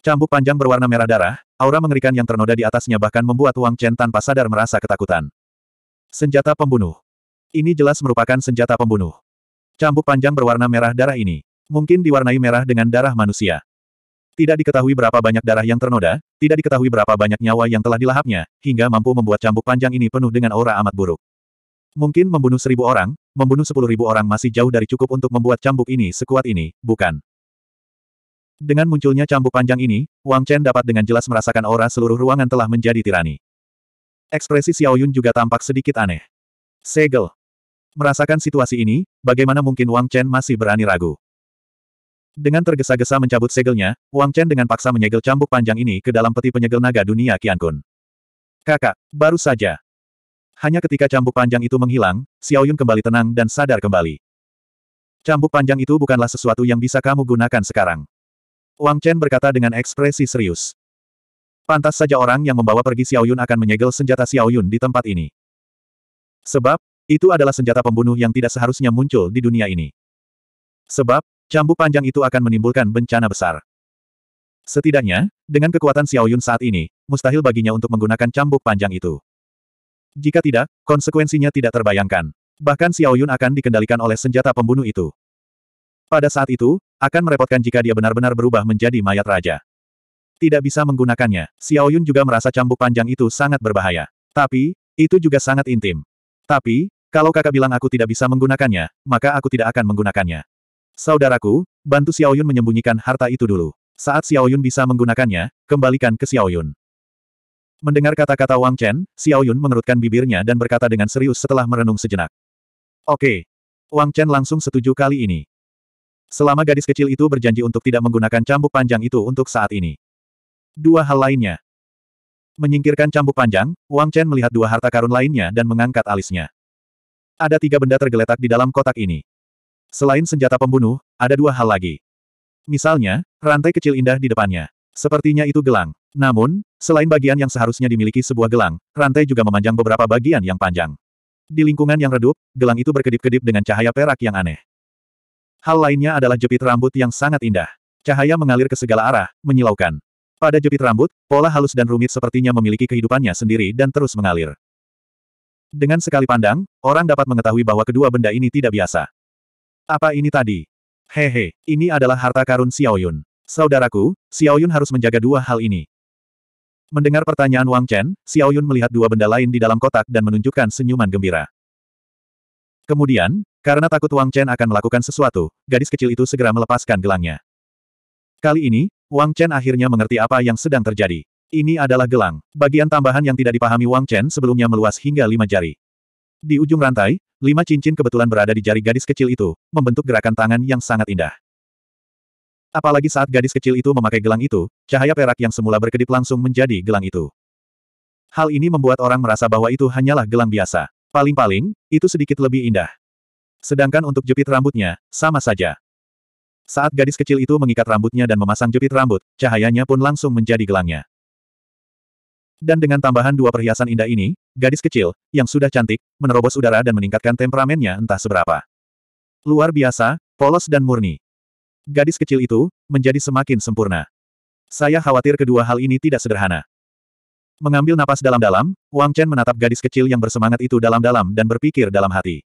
Cambuk panjang berwarna merah darah, aura mengerikan yang ternoda di atasnya bahkan membuat Wang Chen tanpa sadar merasa ketakutan. Senjata pembunuh. Ini jelas merupakan senjata pembunuh. Cambuk panjang berwarna merah darah ini mungkin diwarnai merah dengan darah manusia. Tidak diketahui berapa banyak darah yang ternoda, tidak diketahui berapa banyak nyawa yang telah dilahapnya, hingga mampu membuat cambuk panjang ini penuh dengan aura amat buruk. Mungkin membunuh seribu orang, membunuh sepuluh ribu orang masih jauh dari cukup untuk membuat cambuk ini sekuat ini, bukan? Dengan munculnya cambuk panjang ini, Wang Chen dapat dengan jelas merasakan aura seluruh ruangan telah menjadi tirani. Ekspresi Xiao Yun juga tampak sedikit aneh. Segel. Merasakan situasi ini, bagaimana mungkin Wang Chen masih berani ragu? Dengan tergesa-gesa mencabut segelnya, Wang Chen dengan paksa menyegel cambuk panjang ini ke dalam peti penyegel naga dunia Qiankun. Kakak, baru saja, hanya ketika cambuk panjang itu menghilang, Xiaoyun kembali tenang dan sadar kembali. Cambuk panjang itu bukanlah sesuatu yang bisa kamu gunakan sekarang. Wang Chen berkata dengan ekspresi serius. Pantas saja orang yang membawa pergi Xiaoyun akan menyegel senjata Xiaoyun di tempat ini. Sebab, itu adalah senjata pembunuh yang tidak seharusnya muncul di dunia ini. Sebab, cambuk panjang itu akan menimbulkan bencana besar. Setidaknya, dengan kekuatan Xiaoyun saat ini, mustahil baginya untuk menggunakan cambuk panjang itu. Jika tidak, konsekuensinya tidak terbayangkan. Bahkan Xiao Yun akan dikendalikan oleh senjata pembunuh itu. Pada saat itu, akan merepotkan jika dia benar-benar berubah menjadi mayat raja. Tidak bisa menggunakannya, Xiao Yun juga merasa cambuk panjang itu sangat berbahaya. Tapi, itu juga sangat intim. Tapi, kalau kakak bilang aku tidak bisa menggunakannya, maka aku tidak akan menggunakannya. Saudaraku, bantu Xiao Yun menyembunyikan harta itu dulu. Saat Xiao Yun bisa menggunakannya, kembalikan ke Xiao Yun. Mendengar kata-kata Wang Chen, Xiao Yun mengerutkan bibirnya dan berkata dengan serius setelah merenung sejenak. Oke. Wang Chen langsung setuju kali ini. Selama gadis kecil itu berjanji untuk tidak menggunakan cambuk panjang itu untuk saat ini. Dua hal lainnya. Menyingkirkan cambuk panjang, Wang Chen melihat dua harta karun lainnya dan mengangkat alisnya. Ada tiga benda tergeletak di dalam kotak ini. Selain senjata pembunuh, ada dua hal lagi. Misalnya, rantai kecil indah di depannya. Sepertinya itu gelang. Namun, selain bagian yang seharusnya dimiliki sebuah gelang, rantai juga memanjang beberapa bagian yang panjang. Di lingkungan yang redup, gelang itu berkedip-kedip dengan cahaya perak yang aneh. Hal lainnya adalah jepit rambut yang sangat indah. Cahaya mengalir ke segala arah, menyilaukan. Pada jepit rambut, pola halus dan rumit sepertinya memiliki kehidupannya sendiri dan terus mengalir. Dengan sekali pandang, orang dapat mengetahui bahwa kedua benda ini tidak biasa. Apa ini tadi? Hehe, ini adalah harta karun Xiaoyun. Saudaraku, Xiaoyun harus menjaga dua hal ini. Mendengar pertanyaan Wang Chen, Xiao Yun melihat dua benda lain di dalam kotak dan menunjukkan senyuman gembira. Kemudian, karena takut Wang Chen akan melakukan sesuatu, gadis kecil itu segera melepaskan gelangnya. Kali ini, Wang Chen akhirnya mengerti apa yang sedang terjadi. Ini adalah gelang. Bagian tambahan yang tidak dipahami Wang Chen sebelumnya meluas hingga lima jari. Di ujung rantai, lima cincin kebetulan berada di jari gadis kecil itu, membentuk gerakan tangan yang sangat indah. Apalagi saat gadis kecil itu memakai gelang itu, cahaya perak yang semula berkedip langsung menjadi gelang itu. Hal ini membuat orang merasa bahwa itu hanyalah gelang biasa. Paling-paling, itu sedikit lebih indah. Sedangkan untuk jepit rambutnya, sama saja. Saat gadis kecil itu mengikat rambutnya dan memasang jepit rambut, cahayanya pun langsung menjadi gelangnya. Dan dengan tambahan dua perhiasan indah ini, gadis kecil, yang sudah cantik, menerobos udara dan meningkatkan temperamennya entah seberapa. Luar biasa, polos dan murni. Gadis kecil itu, menjadi semakin sempurna. Saya khawatir kedua hal ini tidak sederhana. Mengambil napas dalam-dalam, Wang Chen menatap gadis kecil yang bersemangat itu dalam-dalam dan berpikir dalam hati.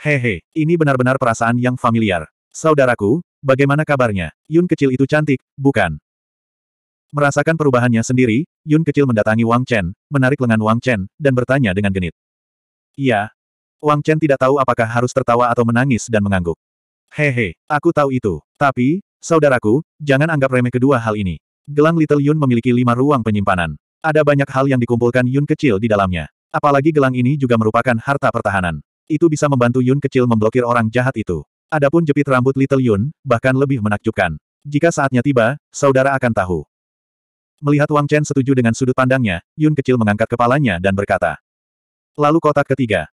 Hehe, ini benar-benar perasaan yang familiar. Saudaraku, bagaimana kabarnya? Yun kecil itu cantik, bukan? Merasakan perubahannya sendiri, Yun kecil mendatangi Wang Chen, menarik lengan Wang Chen, dan bertanya dengan genit. Iya. Wang Chen tidak tahu apakah harus tertawa atau menangis dan mengangguk. Hehe, aku tahu itu. Tapi, saudaraku, jangan anggap remeh kedua hal ini. Gelang Little Yun memiliki lima ruang penyimpanan. Ada banyak hal yang dikumpulkan Yun kecil di dalamnya. Apalagi gelang ini juga merupakan harta pertahanan. Itu bisa membantu Yun kecil memblokir orang jahat itu. Adapun jepit rambut Little Yun, bahkan lebih menakjubkan. Jika saatnya tiba, saudara akan tahu. Melihat Wang Chen setuju dengan sudut pandangnya, Yun kecil mengangkat kepalanya dan berkata. Lalu kotak ketiga.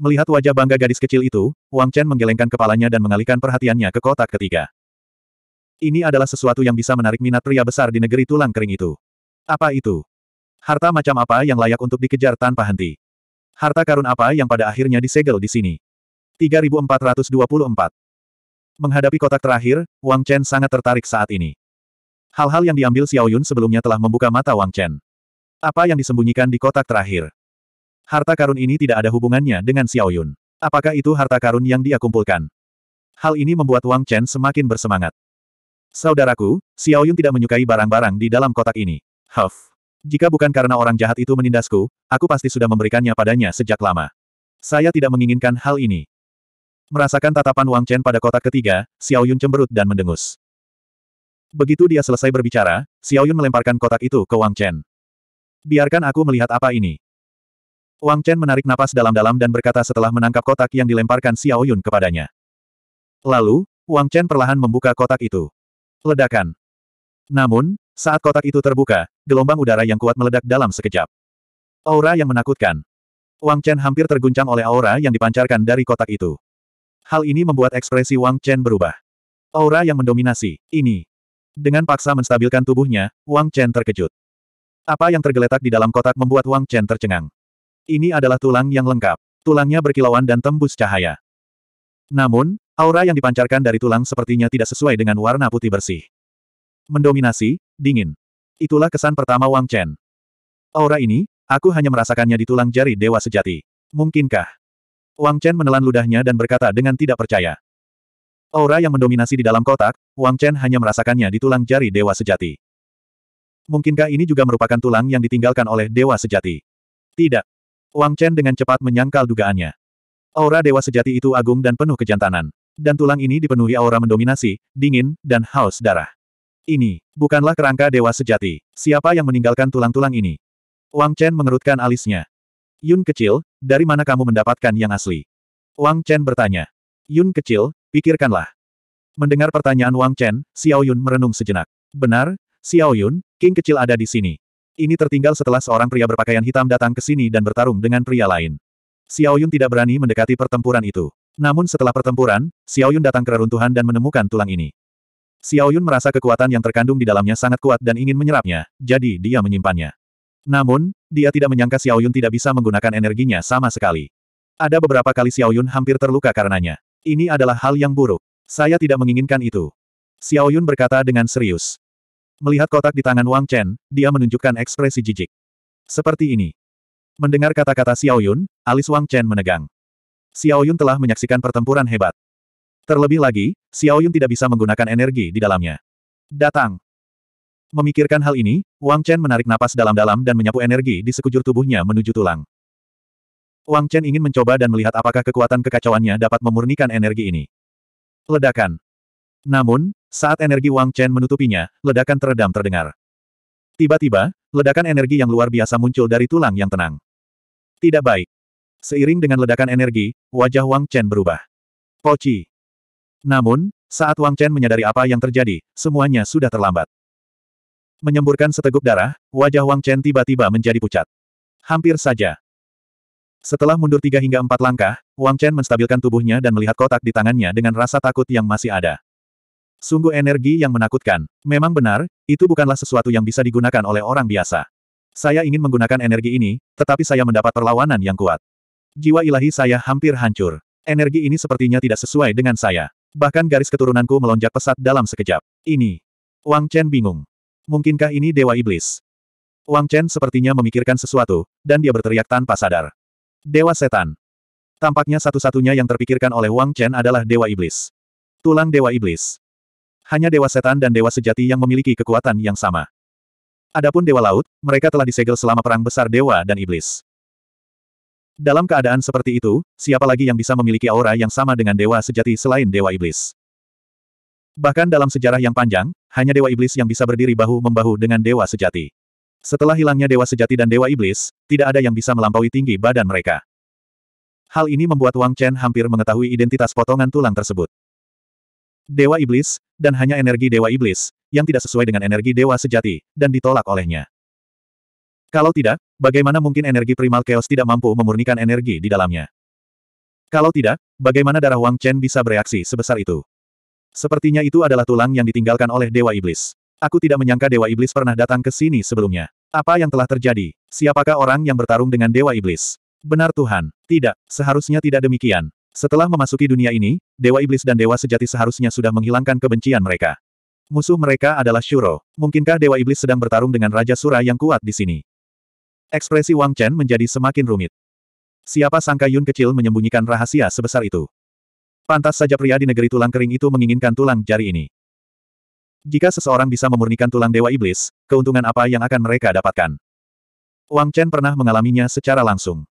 Melihat wajah bangga gadis kecil itu, Wang Chen menggelengkan kepalanya dan mengalihkan perhatiannya ke kotak ketiga. Ini adalah sesuatu yang bisa menarik minat pria besar di negeri tulang kering itu. Apa itu? Harta macam apa yang layak untuk dikejar tanpa henti? Harta karun apa yang pada akhirnya disegel di sini? 3424 Menghadapi kotak terakhir, Wang Chen sangat tertarik saat ini. Hal-hal yang diambil Xiao Yun sebelumnya telah membuka mata Wang Chen. Apa yang disembunyikan di kotak terakhir? Harta karun ini tidak ada hubungannya dengan Xiao Yun. Apakah itu harta karun yang dia kumpulkan? Hal ini membuat Wang Chen semakin bersemangat. Saudaraku, Xiao Yun tidak menyukai barang-barang di dalam kotak ini. Huff. Jika bukan karena orang jahat itu menindasku, aku pasti sudah memberikannya padanya sejak lama. Saya tidak menginginkan hal ini. Merasakan tatapan Wang Chen pada kotak ketiga, Xiao Yun cemberut dan mendengus. Begitu dia selesai berbicara, Xiao Yun melemparkan kotak itu ke Wang Chen. Biarkan aku melihat apa ini. Wang Chen menarik napas dalam-dalam dan berkata setelah menangkap kotak yang dilemparkan Xiao Yun kepadanya. Lalu, Wang Chen perlahan membuka kotak itu. Ledakan. Namun, saat kotak itu terbuka, gelombang udara yang kuat meledak dalam sekejap. Aura yang menakutkan. Wang Chen hampir terguncang oleh aura yang dipancarkan dari kotak itu. Hal ini membuat ekspresi Wang Chen berubah. Aura yang mendominasi, ini. Dengan paksa menstabilkan tubuhnya, Wang Chen terkejut. Apa yang tergeletak di dalam kotak membuat Wang Chen tercengang. Ini adalah tulang yang lengkap. Tulangnya berkilauan dan tembus cahaya. Namun, aura yang dipancarkan dari tulang sepertinya tidak sesuai dengan warna putih bersih. Mendominasi, dingin. Itulah kesan pertama Wang Chen. Aura ini, aku hanya merasakannya di tulang jari dewa sejati. Mungkinkah? Wang Chen menelan ludahnya dan berkata dengan tidak percaya. Aura yang mendominasi di dalam kotak, Wang Chen hanya merasakannya di tulang jari dewa sejati. Mungkinkah ini juga merupakan tulang yang ditinggalkan oleh dewa sejati? Tidak, Wang Chen dengan cepat menyangkal dugaannya. Aura dewa sejati itu agung dan penuh kejantanan. Dan tulang ini dipenuhi aura mendominasi, dingin, dan haus darah. Ini, bukanlah kerangka dewa sejati. Siapa yang meninggalkan tulang-tulang ini? Wang Chen mengerutkan alisnya. Yun kecil, dari mana kamu mendapatkan yang asli? Wang Chen bertanya. Yun kecil, pikirkanlah. Mendengar pertanyaan Wang Chen, Xiao Yun merenung sejenak. Benar, Xiao Yun, King kecil ada di sini. Ini tertinggal setelah seorang pria berpakaian hitam datang ke sini dan bertarung dengan pria lain. Xiao Yun tidak berani mendekati pertempuran itu. Namun setelah pertempuran, Xiao Yun datang ke reruntuhan dan menemukan tulang ini. Xiao Yun merasa kekuatan yang terkandung di dalamnya sangat kuat dan ingin menyerapnya, jadi dia menyimpannya. Namun, dia tidak menyangka Xiao Yun tidak bisa menggunakan energinya sama sekali. Ada beberapa kali Xiao Yun hampir terluka karenanya. Ini adalah hal yang buruk. Saya tidak menginginkan itu. Xiao Yun berkata dengan serius. Melihat kotak di tangan Wang Chen, dia menunjukkan ekspresi jijik. Seperti ini. Mendengar kata-kata Xiao Yun, alis Wang Chen menegang. Xiao Yun telah menyaksikan pertempuran hebat. Terlebih lagi, Xiao Yun tidak bisa menggunakan energi di dalamnya. Datang. Memikirkan hal ini, Wang Chen menarik napas dalam-dalam dan menyapu energi di sekujur tubuhnya menuju tulang. Wang Chen ingin mencoba dan melihat apakah kekuatan kekacauannya dapat memurnikan energi ini. Ledakan. Namun, saat energi Wang Chen menutupinya, ledakan teredam terdengar. Tiba-tiba, ledakan energi yang luar biasa muncul dari tulang yang tenang. Tidak baik. Seiring dengan ledakan energi, wajah Wang Chen berubah. Poci. Namun, saat Wang Chen menyadari apa yang terjadi, semuanya sudah terlambat. Menyemburkan seteguk darah, wajah Wang Chen tiba-tiba menjadi pucat. Hampir saja. Setelah mundur tiga hingga empat langkah, Wang Chen menstabilkan tubuhnya dan melihat kotak di tangannya dengan rasa takut yang masih ada. Sungguh energi yang menakutkan. Memang benar, itu bukanlah sesuatu yang bisa digunakan oleh orang biasa. Saya ingin menggunakan energi ini, tetapi saya mendapat perlawanan yang kuat. Jiwa ilahi saya hampir hancur. Energi ini sepertinya tidak sesuai dengan saya. Bahkan garis keturunanku melonjak pesat dalam sekejap. Ini. Wang Chen bingung. Mungkinkah ini Dewa Iblis? Wang Chen sepertinya memikirkan sesuatu, dan dia berteriak tanpa sadar. Dewa Setan. Tampaknya satu-satunya yang terpikirkan oleh Wang Chen adalah Dewa Iblis. Tulang Dewa Iblis hanya dewa setan dan dewa sejati yang memiliki kekuatan yang sama. Adapun dewa laut, mereka telah disegel selama perang besar dewa dan iblis. Dalam keadaan seperti itu, siapa lagi yang bisa memiliki aura yang sama dengan dewa sejati selain dewa iblis? Bahkan dalam sejarah yang panjang, hanya dewa iblis yang bisa berdiri bahu-membahu dengan dewa sejati. Setelah hilangnya dewa sejati dan dewa iblis, tidak ada yang bisa melampaui tinggi badan mereka. Hal ini membuat Wang Chen hampir mengetahui identitas potongan tulang tersebut. Dewa Iblis, dan hanya energi Dewa Iblis, yang tidak sesuai dengan energi Dewa Sejati, dan ditolak olehnya. Kalau tidak, bagaimana mungkin energi primal chaos tidak mampu memurnikan energi di dalamnya? Kalau tidak, bagaimana darah Wang Chen bisa bereaksi sebesar itu? Sepertinya itu adalah tulang yang ditinggalkan oleh Dewa Iblis. Aku tidak menyangka Dewa Iblis pernah datang ke sini sebelumnya. Apa yang telah terjadi? Siapakah orang yang bertarung dengan Dewa Iblis? Benar Tuhan, tidak, seharusnya tidak demikian. Setelah memasuki dunia ini, Dewa Iblis dan Dewa Sejati seharusnya sudah menghilangkan kebencian mereka. Musuh mereka adalah Shuro. Mungkinkah Dewa Iblis sedang bertarung dengan Raja Sura yang kuat di sini? Ekspresi Wang Chen menjadi semakin rumit. Siapa sangka Yun kecil menyembunyikan rahasia sebesar itu? Pantas saja pria di negeri tulang kering itu menginginkan tulang jari ini. Jika seseorang bisa memurnikan tulang Dewa Iblis, keuntungan apa yang akan mereka dapatkan? Wang Chen pernah mengalaminya secara langsung.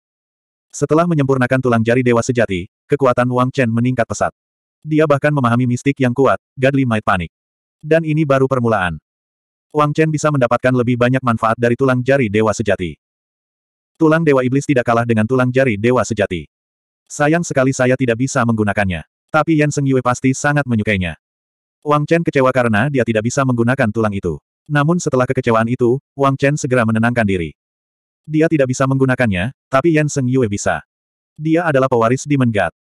Setelah menyempurnakan tulang jari dewa sejati, kekuatan Wang Chen meningkat pesat. Dia bahkan memahami mistik yang kuat, Godly Might panik. Dan ini baru permulaan. Wang Chen bisa mendapatkan lebih banyak manfaat dari tulang jari dewa sejati. Tulang dewa iblis tidak kalah dengan tulang jari dewa sejati. Sayang sekali saya tidak bisa menggunakannya. Tapi Yan Seng Yue pasti sangat menyukainya. Wang Chen kecewa karena dia tidak bisa menggunakan tulang itu. Namun setelah kekecewaan itu, Wang Chen segera menenangkan diri. Dia tidak bisa menggunakannya, tapi Yan Seng Yue bisa. Dia adalah pewaris di Menggat.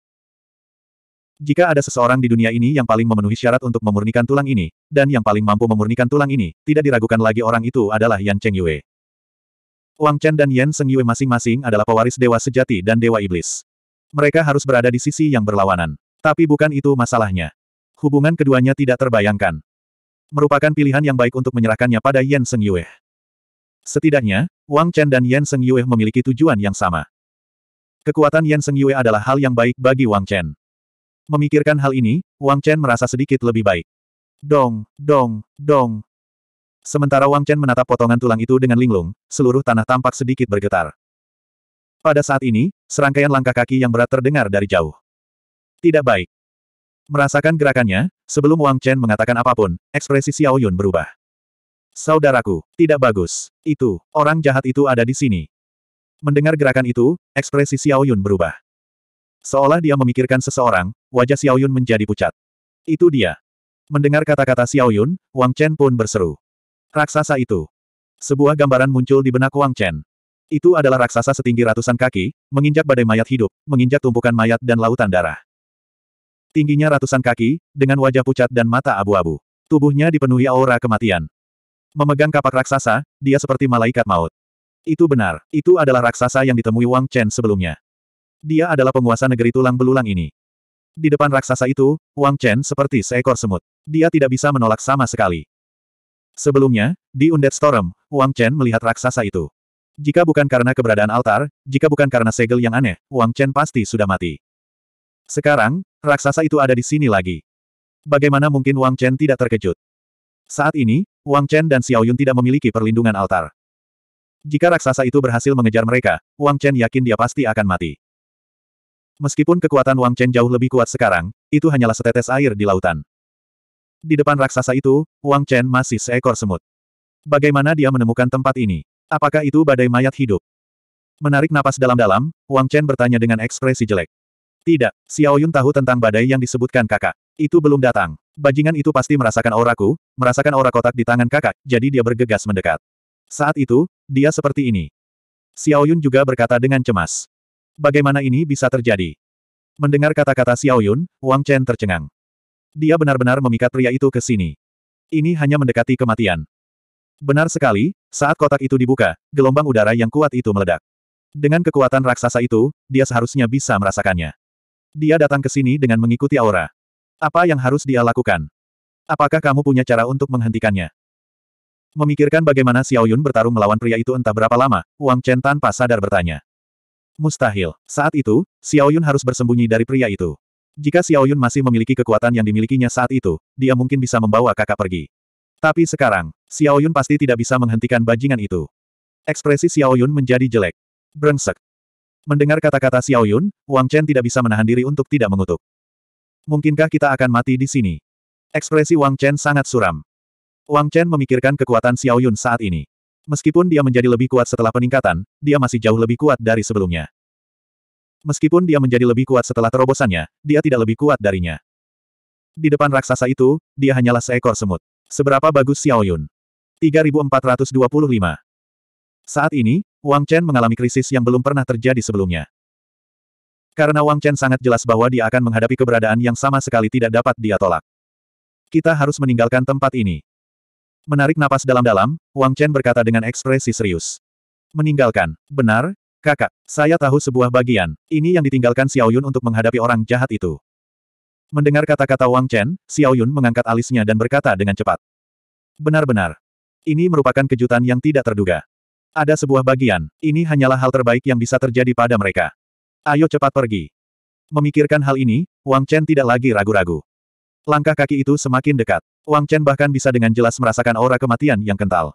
Jika ada seseorang di dunia ini yang paling memenuhi syarat untuk memurnikan tulang ini, dan yang paling mampu memurnikan tulang ini, tidak diragukan lagi orang itu adalah Yan Cheng Yue. Wang Chen dan Yan Seng Yue masing-masing adalah pewaris dewa sejati dan dewa iblis. Mereka harus berada di sisi yang berlawanan. Tapi bukan itu masalahnya. Hubungan keduanya tidak terbayangkan. Merupakan pilihan yang baik untuk menyerahkannya pada Yan Seng Yue. Setidaknya, Wang Chen dan Yan Seng Yue memiliki tujuan yang sama. Kekuatan Yan Seng Yue adalah hal yang baik bagi Wang Chen. Memikirkan hal ini, Wang Chen merasa sedikit lebih baik. Dong, dong, dong. Sementara Wang Chen menatap potongan tulang itu dengan linglung, seluruh tanah tampak sedikit bergetar. Pada saat ini, serangkaian langkah kaki yang berat terdengar dari jauh. Tidak baik. Merasakan gerakannya, sebelum Wang Chen mengatakan apapun, ekspresi Xiao Yun berubah. Saudaraku, tidak bagus. Itu, orang jahat itu ada di sini. Mendengar gerakan itu, ekspresi Xiao Yun berubah. Seolah dia memikirkan seseorang, wajah Xiao Yun menjadi pucat. Itu dia. Mendengar kata-kata Xiao Yun, Wang Chen pun berseru. Raksasa itu. Sebuah gambaran muncul di benak Wang Chen. Itu adalah raksasa setinggi ratusan kaki, menginjak badai mayat hidup, menginjak tumpukan mayat dan lautan darah. Tingginya ratusan kaki, dengan wajah pucat dan mata abu-abu. Tubuhnya dipenuhi aura kematian. Memegang kapak raksasa, dia seperti malaikat maut. Itu benar, itu adalah raksasa yang ditemui Wang Chen sebelumnya. Dia adalah penguasa negeri tulang belulang ini. Di depan raksasa itu, Wang Chen seperti seekor semut. Dia tidak bisa menolak sama sekali. Sebelumnya, di Undead Storm, Wang Chen melihat raksasa itu. Jika bukan karena keberadaan altar, jika bukan karena segel yang aneh, Wang Chen pasti sudah mati. Sekarang, raksasa itu ada di sini lagi. Bagaimana mungkin Wang Chen tidak terkejut? Saat ini, Wang Chen dan Xiao Yun tidak memiliki perlindungan altar. Jika raksasa itu berhasil mengejar mereka, Wang Chen yakin dia pasti akan mati. Meskipun kekuatan Wang Chen jauh lebih kuat sekarang, itu hanyalah setetes air di lautan. Di depan raksasa itu, Wang Chen masih seekor semut. Bagaimana dia menemukan tempat ini? Apakah itu badai mayat hidup? Menarik napas dalam-dalam, Wang Chen bertanya dengan ekspresi jelek. Tidak, Xiao Yun tahu tentang badai yang disebutkan kakak. Itu belum datang. Bajingan itu pasti merasakan auraku, merasakan aura kotak di tangan kakak, jadi dia bergegas mendekat. Saat itu, dia seperti ini. Xiaoyun juga berkata dengan cemas. Bagaimana ini bisa terjadi? Mendengar kata-kata Xiaoyun, Wang Chen tercengang. Dia benar-benar memikat pria itu ke sini. Ini hanya mendekati kematian. Benar sekali, saat kotak itu dibuka, gelombang udara yang kuat itu meledak. Dengan kekuatan raksasa itu, dia seharusnya bisa merasakannya. Dia datang ke sini dengan mengikuti aura. Apa yang harus dia lakukan? Apakah kamu punya cara untuk menghentikannya? Memikirkan bagaimana Xiao Yun bertarung melawan pria itu entah berapa lama, Wang Chen tanpa sadar bertanya. Mustahil. Saat itu, Xiao Yun harus bersembunyi dari pria itu. Jika Xiao Yun masih memiliki kekuatan yang dimilikinya saat itu, dia mungkin bisa membawa kakak pergi. Tapi sekarang, Xiao Yun pasti tidak bisa menghentikan bajingan itu. Ekspresi Xiao Yun menjadi jelek. Brengsek. Mendengar kata-kata Xiao Yun, Wang Chen tidak bisa menahan diri untuk tidak mengutuk. Mungkinkah kita akan mati di sini? Ekspresi Wang Chen sangat suram. Wang Chen memikirkan kekuatan Xiao Yun saat ini. Meskipun dia menjadi lebih kuat setelah peningkatan, dia masih jauh lebih kuat dari sebelumnya. Meskipun dia menjadi lebih kuat setelah terobosannya, dia tidak lebih kuat darinya. Di depan raksasa itu, dia hanyalah seekor semut. Seberapa bagus Xiao Yun? 3425. Saat ini, Wang Chen mengalami krisis yang belum pernah terjadi sebelumnya. Karena Wang Chen sangat jelas bahwa dia akan menghadapi keberadaan yang sama sekali tidak dapat dia tolak. Kita harus meninggalkan tempat ini. Menarik napas dalam-dalam, Wang Chen berkata dengan ekspresi serius. Meninggalkan. Benar, kakak. Saya tahu sebuah bagian. Ini yang ditinggalkan Xiao Yun untuk menghadapi orang jahat itu. Mendengar kata-kata Wang Chen, Xiao Yun mengangkat alisnya dan berkata dengan cepat. Benar-benar. Ini merupakan kejutan yang tidak terduga. Ada sebuah bagian, ini hanyalah hal terbaik yang bisa terjadi pada mereka. Ayo cepat pergi. Memikirkan hal ini, Wang Chen tidak lagi ragu-ragu. Langkah kaki itu semakin dekat. Wang Chen bahkan bisa dengan jelas merasakan aura kematian yang kental.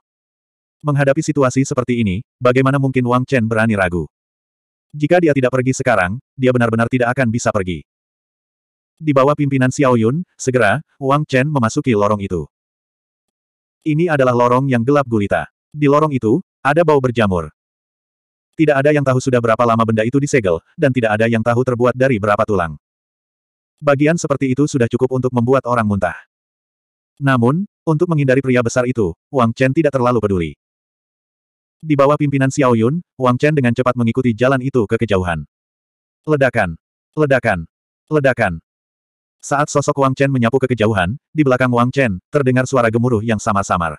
Menghadapi situasi seperti ini, bagaimana mungkin Wang Chen berani ragu? Jika dia tidak pergi sekarang, dia benar-benar tidak akan bisa pergi. Di bawah pimpinan Xiao Yun, segera, Wang Chen memasuki lorong itu. Ini adalah lorong yang gelap gulita. Di lorong itu, ada bau berjamur. Tidak ada yang tahu sudah berapa lama benda itu disegel, dan tidak ada yang tahu terbuat dari berapa tulang. Bagian seperti itu sudah cukup untuk membuat orang muntah. Namun, untuk menghindari pria besar itu, Wang Chen tidak terlalu peduli. Di bawah pimpinan Xiao Yun, Wang Chen dengan cepat mengikuti jalan itu ke kejauhan. Ledakan! Ledakan! Ledakan! Saat sosok Wang Chen menyapu ke kejauhan, di belakang Wang Chen, terdengar suara gemuruh yang samar-samar.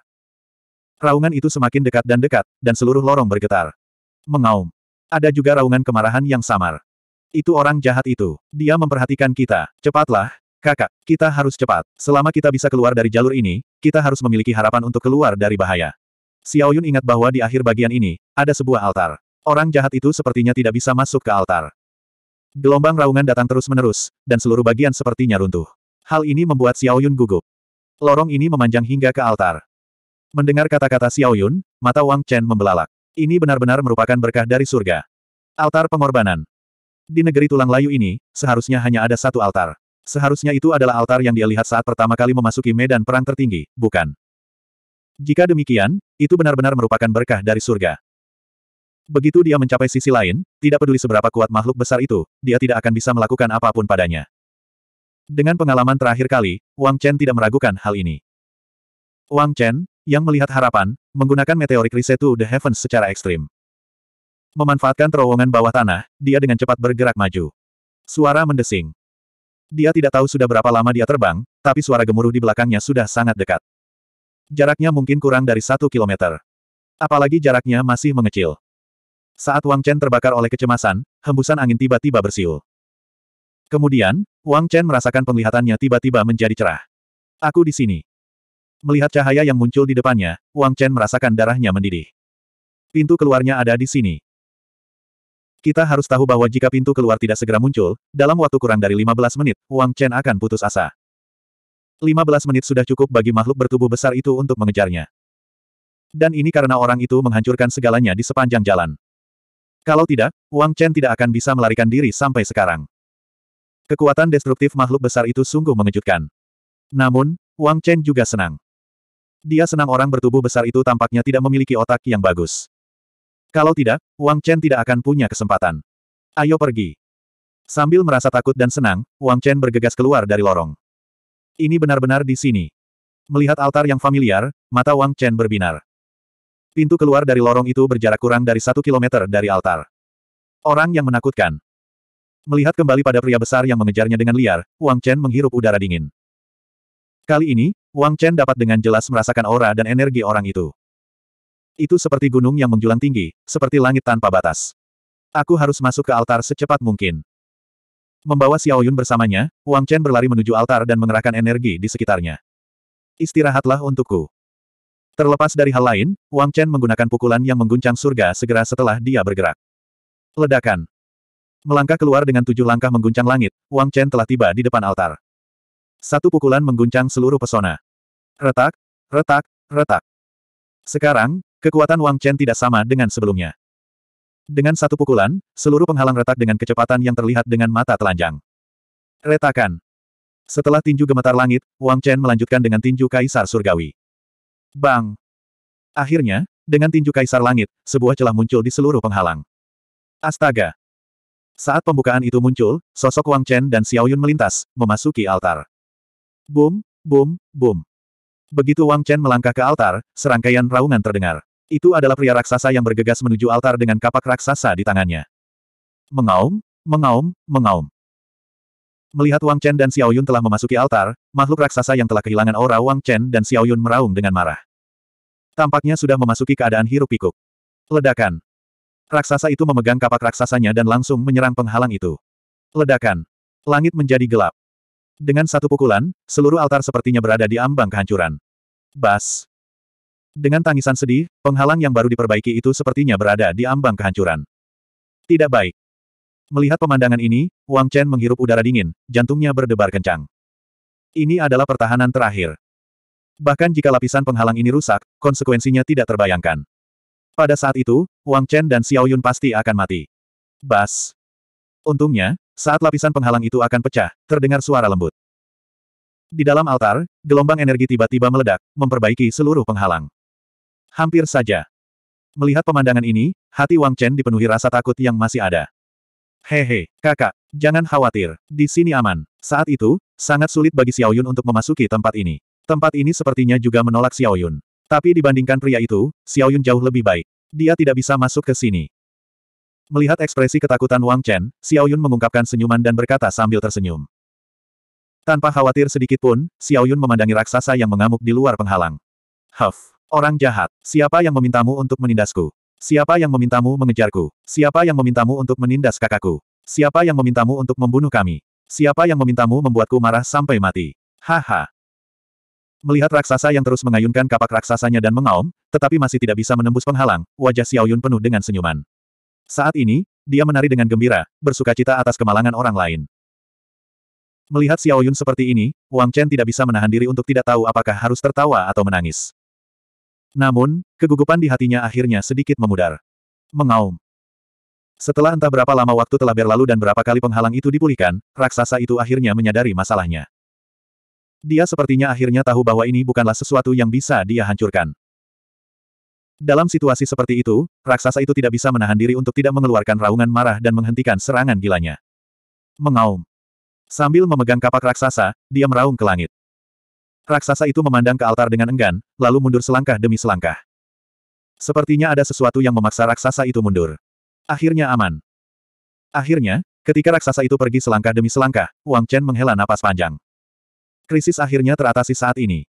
Raungan itu semakin dekat dan dekat, dan seluruh lorong bergetar. Mengaum. Ada juga raungan kemarahan yang samar. Itu orang jahat itu. Dia memperhatikan kita. Cepatlah, kakak. Kita harus cepat. Selama kita bisa keluar dari jalur ini, kita harus memiliki harapan untuk keluar dari bahaya. Xiao Yun ingat bahwa di akhir bagian ini, ada sebuah altar. Orang jahat itu sepertinya tidak bisa masuk ke altar. Gelombang raungan datang terus-menerus, dan seluruh bagian sepertinya runtuh. Hal ini membuat Xiao Yun gugup. Lorong ini memanjang hingga ke altar. Mendengar kata-kata Xiao Yun, mata Wang Chen membelalak. Ini benar-benar merupakan berkah dari surga. Altar pengorbanan. Di negeri tulang layu ini, seharusnya hanya ada satu altar. Seharusnya itu adalah altar yang dia lihat saat pertama kali memasuki medan perang tertinggi, bukan? Jika demikian, itu benar-benar merupakan berkah dari surga. Begitu dia mencapai sisi lain, tidak peduli seberapa kuat makhluk besar itu, dia tidak akan bisa melakukan apapun padanya. Dengan pengalaman terakhir kali, Wang Chen tidak meragukan hal ini. Wang Chen, yang melihat harapan, menggunakan meteorik risetu the Heavens secara ekstrim. Memanfaatkan terowongan bawah tanah, dia dengan cepat bergerak maju. Suara mendesing. Dia tidak tahu sudah berapa lama dia terbang, tapi suara gemuruh di belakangnya sudah sangat dekat. Jaraknya mungkin kurang dari satu kilometer. Apalagi jaraknya masih mengecil. Saat Wang Chen terbakar oleh kecemasan, hembusan angin tiba-tiba bersiul. Kemudian, Wang Chen merasakan penglihatannya tiba-tiba menjadi cerah. Aku di sini. Melihat cahaya yang muncul di depannya, Wang Chen merasakan darahnya mendidih. Pintu keluarnya ada di sini. Kita harus tahu bahwa jika pintu keluar tidak segera muncul, dalam waktu kurang dari 15 menit, Wang Chen akan putus asa. 15 menit sudah cukup bagi makhluk bertubuh besar itu untuk mengejarnya. Dan ini karena orang itu menghancurkan segalanya di sepanjang jalan. Kalau tidak, Wang Chen tidak akan bisa melarikan diri sampai sekarang. Kekuatan destruktif makhluk besar itu sungguh mengejutkan. Namun, Wang Chen juga senang. Dia senang orang bertubuh besar itu tampaknya tidak memiliki otak yang bagus. Kalau tidak, Wang Chen tidak akan punya kesempatan. Ayo pergi. Sambil merasa takut dan senang, Wang Chen bergegas keluar dari lorong. Ini benar-benar di sini. Melihat altar yang familiar, mata Wang Chen berbinar. Pintu keluar dari lorong itu berjarak kurang dari satu kilometer dari altar. Orang yang menakutkan. Melihat kembali pada pria besar yang mengejarnya dengan liar, Wang Chen menghirup udara dingin. Kali ini, Wang Chen dapat dengan jelas merasakan aura dan energi orang itu. Itu seperti gunung yang menjulang tinggi, seperti langit tanpa batas. Aku harus masuk ke altar secepat mungkin. Membawa Xiao Yun bersamanya, Wang Chen berlari menuju altar dan mengerahkan energi di sekitarnya. Istirahatlah untukku. Terlepas dari hal lain, Wang Chen menggunakan pukulan yang mengguncang surga segera setelah dia bergerak. Ledakan. Melangkah keluar dengan tujuh langkah mengguncang langit, Wang Chen telah tiba di depan altar. Satu pukulan mengguncang seluruh pesona. Retak, retak, retak. Sekarang, Kekuatan Wang Chen tidak sama dengan sebelumnya. Dengan satu pukulan, seluruh penghalang retak dengan kecepatan yang terlihat dengan mata telanjang. Retakan. Setelah tinju gemetar langit, Wang Chen melanjutkan dengan tinju kaisar surgawi. Bang! Akhirnya, dengan tinju kaisar langit, sebuah celah muncul di seluruh penghalang. Astaga! Saat pembukaan itu muncul, sosok Wang Chen dan Xiao Yun melintas, memasuki altar. Boom, boom, boom. Begitu Wang Chen melangkah ke altar, serangkaian raungan terdengar. Itu adalah pria raksasa yang bergegas menuju altar dengan kapak raksasa di tangannya. Mengaum, mengaum, mengaum. Melihat Wang Chen dan Xiao Yun telah memasuki altar, makhluk raksasa yang telah kehilangan aura Wang Chen dan Xiao Yun meraung dengan marah. Tampaknya sudah memasuki keadaan hiruk pikuk. Ledakan. Raksasa itu memegang kapak raksasanya dan langsung menyerang penghalang itu. Ledakan. Langit menjadi gelap. Dengan satu pukulan, seluruh altar sepertinya berada di ambang kehancuran. Bas. Dengan tangisan sedih, penghalang yang baru diperbaiki itu sepertinya berada di ambang kehancuran. Tidak baik. Melihat pemandangan ini, Wang Chen menghirup udara dingin, jantungnya berdebar kencang. Ini adalah pertahanan terakhir. Bahkan jika lapisan penghalang ini rusak, konsekuensinya tidak terbayangkan. Pada saat itu, Wang Chen dan Xiao Yun pasti akan mati. Bas. Untungnya, saat lapisan penghalang itu akan pecah, terdengar suara lembut. Di dalam altar, gelombang energi tiba-tiba meledak, memperbaiki seluruh penghalang. Hampir saja. Melihat pemandangan ini, hati Wang Chen dipenuhi rasa takut yang masih ada. Hehe, kakak, jangan khawatir, di sini aman. Saat itu, sangat sulit bagi Xiaoyun untuk memasuki tempat ini. Tempat ini sepertinya juga menolak Xiaoyun. Tapi dibandingkan pria itu, Xiaoyun jauh lebih baik. Dia tidak bisa masuk ke sini. Melihat ekspresi ketakutan Wang Chen, Xiaoyun mengungkapkan senyuman dan berkata sambil tersenyum. Tanpa khawatir sedikit pun, Xiaoyun memandangi raksasa yang mengamuk di luar penghalang. Huff. Orang jahat, siapa yang memintamu untuk menindasku? Siapa yang memintamu mengejarku? Siapa yang memintamu untuk menindas kakakku? Siapa yang memintamu untuk membunuh kami? Siapa yang memintamu membuatku marah sampai mati? Haha. Melihat raksasa yang terus mengayunkan kapak raksasanya dan mengaum, tetapi masih tidak bisa menembus penghalang, wajah Xiaoyun penuh dengan senyuman. Saat ini, dia menari dengan gembira, bersukacita atas kemalangan orang lain. Melihat Xiaoyun seperti ini, Wang Chen tidak bisa menahan diri untuk tidak tahu apakah harus tertawa atau menangis. Namun, kegugupan di hatinya akhirnya sedikit memudar. Mengaum. Setelah entah berapa lama waktu telah berlalu dan berapa kali penghalang itu dipulihkan, raksasa itu akhirnya menyadari masalahnya. Dia sepertinya akhirnya tahu bahwa ini bukanlah sesuatu yang bisa dia hancurkan. Dalam situasi seperti itu, raksasa itu tidak bisa menahan diri untuk tidak mengeluarkan raungan marah dan menghentikan serangan gilanya. Mengaum. Sambil memegang kapak raksasa, dia meraung ke langit. Raksasa itu memandang ke altar dengan enggan, lalu mundur selangkah demi selangkah. Sepertinya ada sesuatu yang memaksa raksasa itu mundur. Akhirnya aman. Akhirnya, ketika raksasa itu pergi selangkah demi selangkah, Wang Chen menghela napas panjang. Krisis akhirnya teratasi saat ini.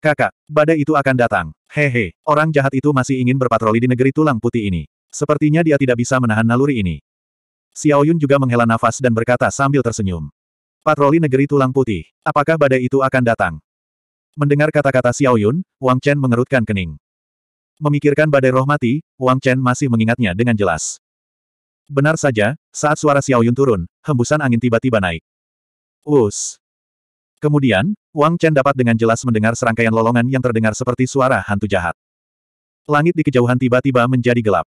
Kakak, badai itu akan datang. Hehe, orang jahat itu masih ingin berpatroli di negeri tulang putih ini. Sepertinya dia tidak bisa menahan naluri ini. Xiao Yun juga menghela nafas dan berkata sambil tersenyum. Patroli negeri tulang putih, apakah badai itu akan datang? Mendengar kata-kata Xiao Yun, Wang Chen mengerutkan kening. Memikirkan badai roh mati, Wang Chen masih mengingatnya dengan jelas. Benar saja, saat suara Xiao Yun turun, hembusan angin tiba-tiba naik. Us. Kemudian, Wang Chen dapat dengan jelas mendengar serangkaian lolongan yang terdengar seperti suara hantu jahat. Langit di kejauhan tiba-tiba menjadi gelap.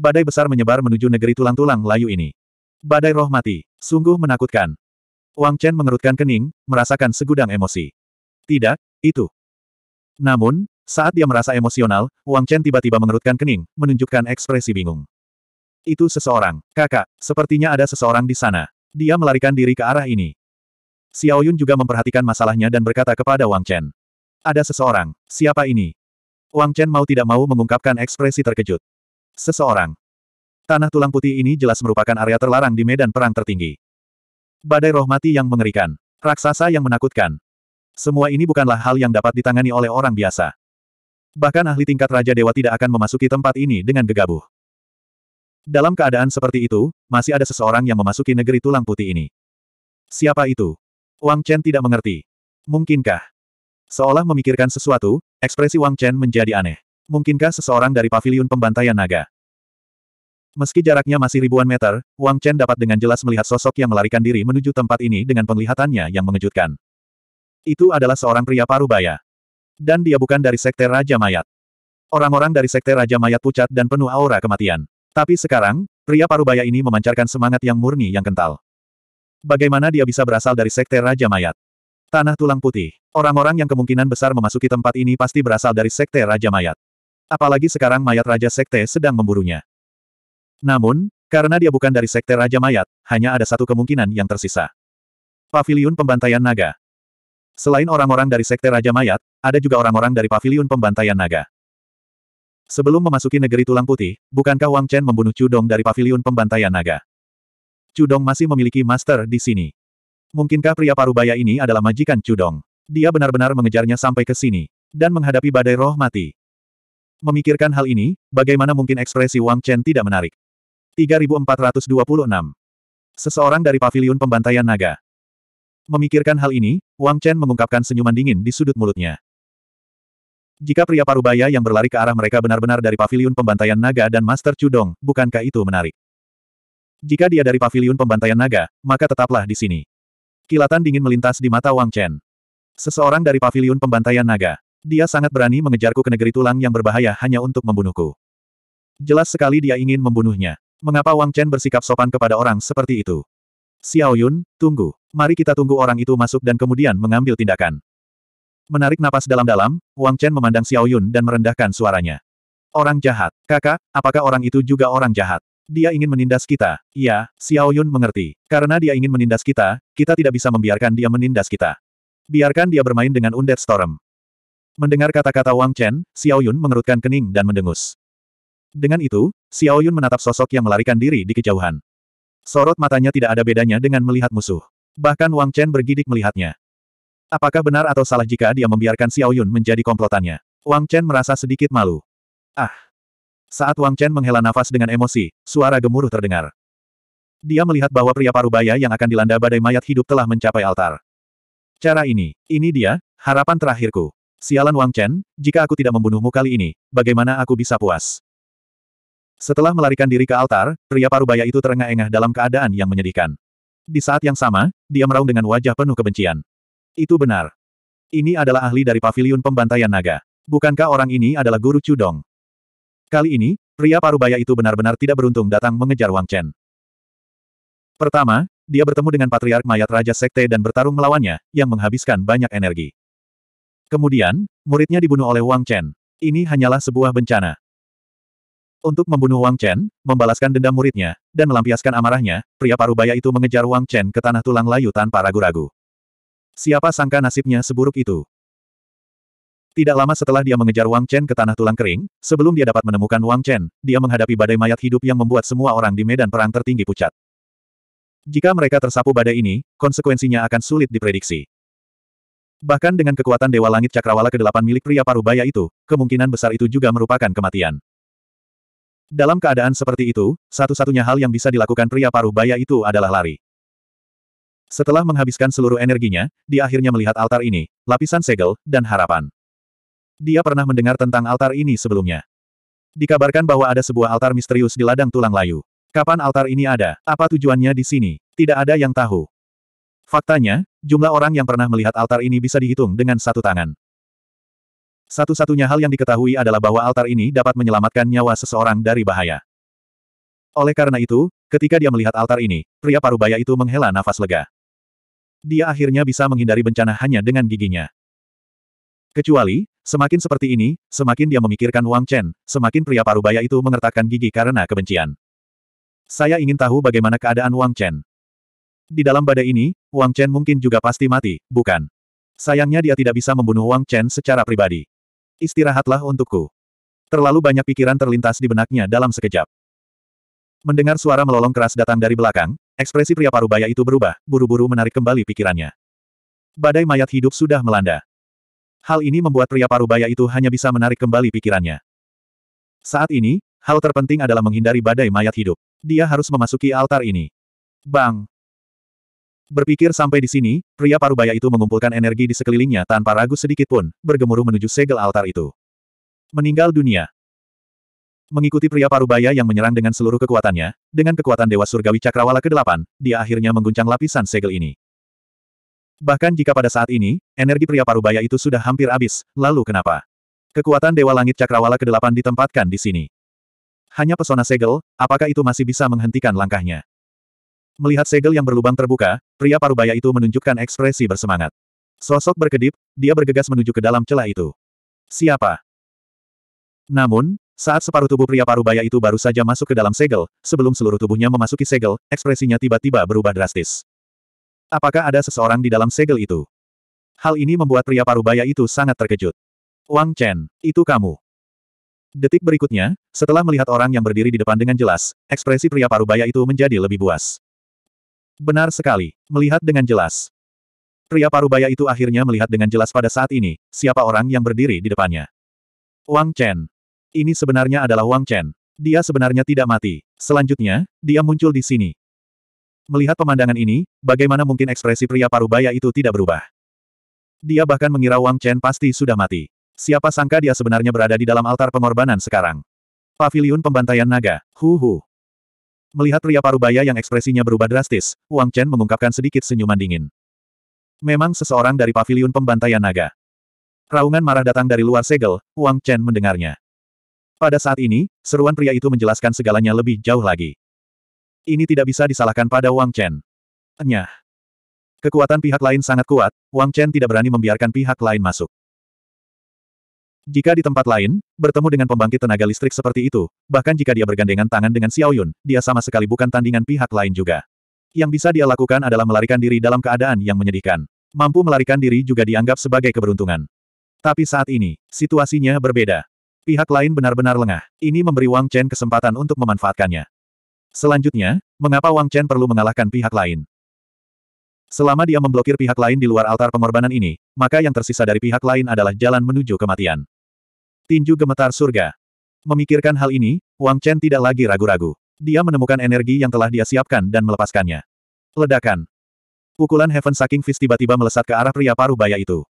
Badai besar menyebar menuju negeri tulang-tulang layu ini. Badai roh mati, sungguh menakutkan. Wang Chen mengerutkan kening, merasakan segudang emosi. Tidak, itu. Namun, saat dia merasa emosional, Wang Chen tiba-tiba mengerutkan kening, menunjukkan ekspresi bingung. Itu seseorang, kakak, sepertinya ada seseorang di sana. Dia melarikan diri ke arah ini. Xiao Yun juga memperhatikan masalahnya dan berkata kepada Wang Chen. Ada seseorang, siapa ini? Wang Chen mau tidak mau mengungkapkan ekspresi terkejut. Seseorang. Tanah tulang putih ini jelas merupakan area terlarang di medan perang tertinggi. Badai roh mati yang mengerikan. Raksasa yang menakutkan. Semua ini bukanlah hal yang dapat ditangani oleh orang biasa. Bahkan ahli tingkat Raja Dewa tidak akan memasuki tempat ini dengan gegabah. Dalam keadaan seperti itu, masih ada seseorang yang memasuki negeri tulang putih ini. Siapa itu? Wang Chen tidak mengerti. Mungkinkah? Seolah memikirkan sesuatu, ekspresi Wang Chen menjadi aneh. Mungkinkah seseorang dari paviliun pembantaian naga? Meski jaraknya masih ribuan meter, Wang Chen dapat dengan jelas melihat sosok yang melarikan diri menuju tempat ini dengan penglihatannya yang mengejutkan. Itu adalah seorang pria parubaya. Dan dia bukan dari sekte Raja Mayat. Orang-orang dari sekte Raja Mayat pucat dan penuh aura kematian. Tapi sekarang, pria parubaya ini memancarkan semangat yang murni yang kental. Bagaimana dia bisa berasal dari sekte Raja Mayat? Tanah tulang putih. Orang-orang yang kemungkinan besar memasuki tempat ini pasti berasal dari sekte Raja Mayat. Apalagi sekarang mayat Raja Sekte sedang memburunya. Namun, karena dia bukan dari Sekte Raja Mayat, hanya ada satu kemungkinan yang tersisa. Paviliun Pembantaian Naga. Selain orang-orang dari Sekte Raja Mayat, ada juga orang-orang dari Paviliun Pembantaian Naga. Sebelum memasuki negeri tulang putih, bukankah Wang Chen membunuh Chudong dari Paviliun Pembantaian Naga? Chudong masih memiliki master di sini. Mungkinkah pria parubaya ini adalah majikan Chudong? Dia benar-benar mengejarnya sampai ke sini, dan menghadapi badai roh mati. Memikirkan hal ini, bagaimana mungkin ekspresi Wang Chen tidak menarik? 3426 Seseorang dari Paviliun Pembantaian Naga Memikirkan hal ini, Wang Chen mengungkapkan senyuman dingin di sudut mulutnya. Jika pria parubaya yang berlari ke arah mereka benar-benar dari pavilion pembantaian naga dan Master Chudong, bukankah itu menarik? Jika dia dari pavilion pembantaian naga, maka tetaplah di sini. Kilatan dingin melintas di mata Wang Chen. Seseorang dari pavilion pembantaian naga. Dia sangat berani mengejarku ke negeri tulang yang berbahaya hanya untuk membunuhku. Jelas sekali dia ingin membunuhnya. Mengapa Wang Chen bersikap sopan kepada orang seperti itu? Xiao Yun, tunggu. Mari kita tunggu orang itu masuk dan kemudian mengambil tindakan. Menarik napas dalam-dalam, Wang Chen memandang Xiao Yun dan merendahkan suaranya. Orang jahat. Kakak, apakah orang itu juga orang jahat? Dia ingin menindas kita. Ya, Xiao Yun mengerti. Karena dia ingin menindas kita, kita tidak bisa membiarkan dia menindas kita. Biarkan dia bermain dengan Undead Storm. Mendengar kata-kata Wang Chen, Xiao Yun mengerutkan kening dan mendengus. Dengan itu, Xiao Yun menatap sosok yang melarikan diri di kejauhan. Sorot matanya tidak ada bedanya dengan melihat musuh. Bahkan Wang Chen bergidik melihatnya. Apakah benar atau salah jika dia membiarkan Xiao Yun menjadi komplotannya? Wang Chen merasa sedikit malu. Ah! Saat Wang Chen menghela nafas dengan emosi, suara gemuruh terdengar. Dia melihat bahwa pria parubaya yang akan dilanda badai mayat hidup telah mencapai altar. Cara ini, ini dia, harapan terakhirku. Sialan Wang Chen, jika aku tidak membunuhmu kali ini, bagaimana aku bisa puas? Setelah melarikan diri ke altar, pria parubaya itu terengah-engah dalam keadaan yang menyedihkan. Di saat yang sama, dia meraung dengan wajah penuh kebencian. Itu benar. Ini adalah ahli dari paviliun pembantaian naga. Bukankah orang ini adalah guru Cudong? Kali ini, pria parubaya itu benar-benar tidak beruntung datang mengejar Wang Chen. Pertama, dia bertemu dengan patriark mayat Raja Sekte dan bertarung melawannya, yang menghabiskan banyak energi. Kemudian, muridnya dibunuh oleh Wang Chen. Ini hanyalah sebuah bencana. Untuk membunuh Wang Chen, membalaskan dendam muridnya, dan melampiaskan amarahnya, pria parubaya itu mengejar Wang Chen ke tanah tulang layu tanpa ragu-ragu. Siapa sangka nasibnya seburuk itu? Tidak lama setelah dia mengejar Wang Chen ke tanah tulang kering, sebelum dia dapat menemukan Wang Chen, dia menghadapi badai mayat hidup yang membuat semua orang di medan perang tertinggi pucat. Jika mereka tersapu badai ini, konsekuensinya akan sulit diprediksi. Bahkan dengan kekuatan Dewa Langit Cakrawala ke-8 milik pria parubaya itu, kemungkinan besar itu juga merupakan kematian. Dalam keadaan seperti itu, satu-satunya hal yang bisa dilakukan pria paruh baya itu adalah lari. Setelah menghabiskan seluruh energinya, dia akhirnya melihat altar ini, lapisan segel, dan harapan. Dia pernah mendengar tentang altar ini sebelumnya. Dikabarkan bahwa ada sebuah altar misterius di ladang tulang layu. Kapan altar ini ada? Apa tujuannya di sini? Tidak ada yang tahu. Faktanya, jumlah orang yang pernah melihat altar ini bisa dihitung dengan satu tangan. Satu-satunya hal yang diketahui adalah bahwa altar ini dapat menyelamatkan nyawa seseorang dari bahaya. Oleh karena itu, ketika dia melihat altar ini, pria parubaya itu menghela nafas lega. Dia akhirnya bisa menghindari bencana hanya dengan giginya. Kecuali, semakin seperti ini, semakin dia memikirkan Wang Chen, semakin pria parubaya itu mengertakkan gigi karena kebencian. Saya ingin tahu bagaimana keadaan Wang Chen. Di dalam badai ini, Wang Chen mungkin juga pasti mati, bukan? Sayangnya dia tidak bisa membunuh Wang Chen secara pribadi. Istirahatlah untukku. Terlalu banyak pikiran terlintas di benaknya dalam sekejap. Mendengar suara melolong keras datang dari belakang, ekspresi pria parubaya itu berubah, buru-buru menarik kembali pikirannya. Badai mayat hidup sudah melanda. Hal ini membuat pria parubaya itu hanya bisa menarik kembali pikirannya. Saat ini, hal terpenting adalah menghindari badai mayat hidup. Dia harus memasuki altar ini. Bang! Berpikir sampai di sini, pria parubaya itu mengumpulkan energi di sekelilingnya tanpa ragu sedikit pun, bergemuruh menuju segel altar itu. Meninggal dunia. Mengikuti pria parubaya yang menyerang dengan seluruh kekuatannya, dengan kekuatan Dewa Surgawi Cakrawala ke-8, dia akhirnya mengguncang lapisan segel ini. Bahkan jika pada saat ini, energi pria parubaya itu sudah hampir habis, lalu kenapa? Kekuatan Dewa Langit Cakrawala ke-8 ditempatkan di sini. Hanya pesona segel, apakah itu masih bisa menghentikan langkahnya? Melihat segel yang berlubang terbuka, pria parubaya itu menunjukkan ekspresi bersemangat. Sosok berkedip, dia bergegas menuju ke dalam celah itu. Siapa? Namun, saat separuh tubuh pria parubaya itu baru saja masuk ke dalam segel, sebelum seluruh tubuhnya memasuki segel, ekspresinya tiba-tiba berubah drastis. Apakah ada seseorang di dalam segel itu? Hal ini membuat pria parubaya itu sangat terkejut. Wang Chen, itu kamu. Detik berikutnya, setelah melihat orang yang berdiri di depan dengan jelas, ekspresi pria parubaya itu menjadi lebih buas. Benar sekali, melihat dengan jelas. Pria parubaya itu akhirnya melihat dengan jelas pada saat ini, siapa orang yang berdiri di depannya. Wang Chen. Ini sebenarnya adalah Wang Chen. Dia sebenarnya tidak mati. Selanjutnya, dia muncul di sini. Melihat pemandangan ini, bagaimana mungkin ekspresi pria parubaya itu tidak berubah? Dia bahkan mengira Wang Chen pasti sudah mati. Siapa sangka dia sebenarnya berada di dalam altar pengorbanan sekarang. pavilion Pembantaian Naga, hu hu. Melihat pria parubaya yang ekspresinya berubah drastis, Wang Chen mengungkapkan sedikit senyuman dingin. Memang seseorang dari paviliun pembantaian naga. Raungan marah datang dari luar segel, Wang Chen mendengarnya. Pada saat ini, seruan pria itu menjelaskan segalanya lebih jauh lagi. Ini tidak bisa disalahkan pada Wang Chen. Enyah. Kekuatan pihak lain sangat kuat, Wang Chen tidak berani membiarkan pihak lain masuk. Jika di tempat lain, bertemu dengan pembangkit tenaga listrik seperti itu, bahkan jika dia bergandengan tangan dengan Xiao Yun, dia sama sekali bukan tandingan pihak lain juga. Yang bisa dia lakukan adalah melarikan diri dalam keadaan yang menyedihkan. Mampu melarikan diri juga dianggap sebagai keberuntungan. Tapi saat ini, situasinya berbeda. Pihak lain benar-benar lengah. Ini memberi Wang Chen kesempatan untuk memanfaatkannya. Selanjutnya, mengapa Wang Chen perlu mengalahkan pihak lain? Selama dia memblokir pihak lain di luar altar pengorbanan ini, maka yang tersisa dari pihak lain adalah jalan menuju kematian. Tinju gemetar surga. Memikirkan hal ini, Wang Chen tidak lagi ragu-ragu. Dia menemukan energi yang telah dia siapkan dan melepaskannya. Ledakan. Pukulan Heaven Saking Fist tiba-tiba melesat ke arah pria paruh baya itu.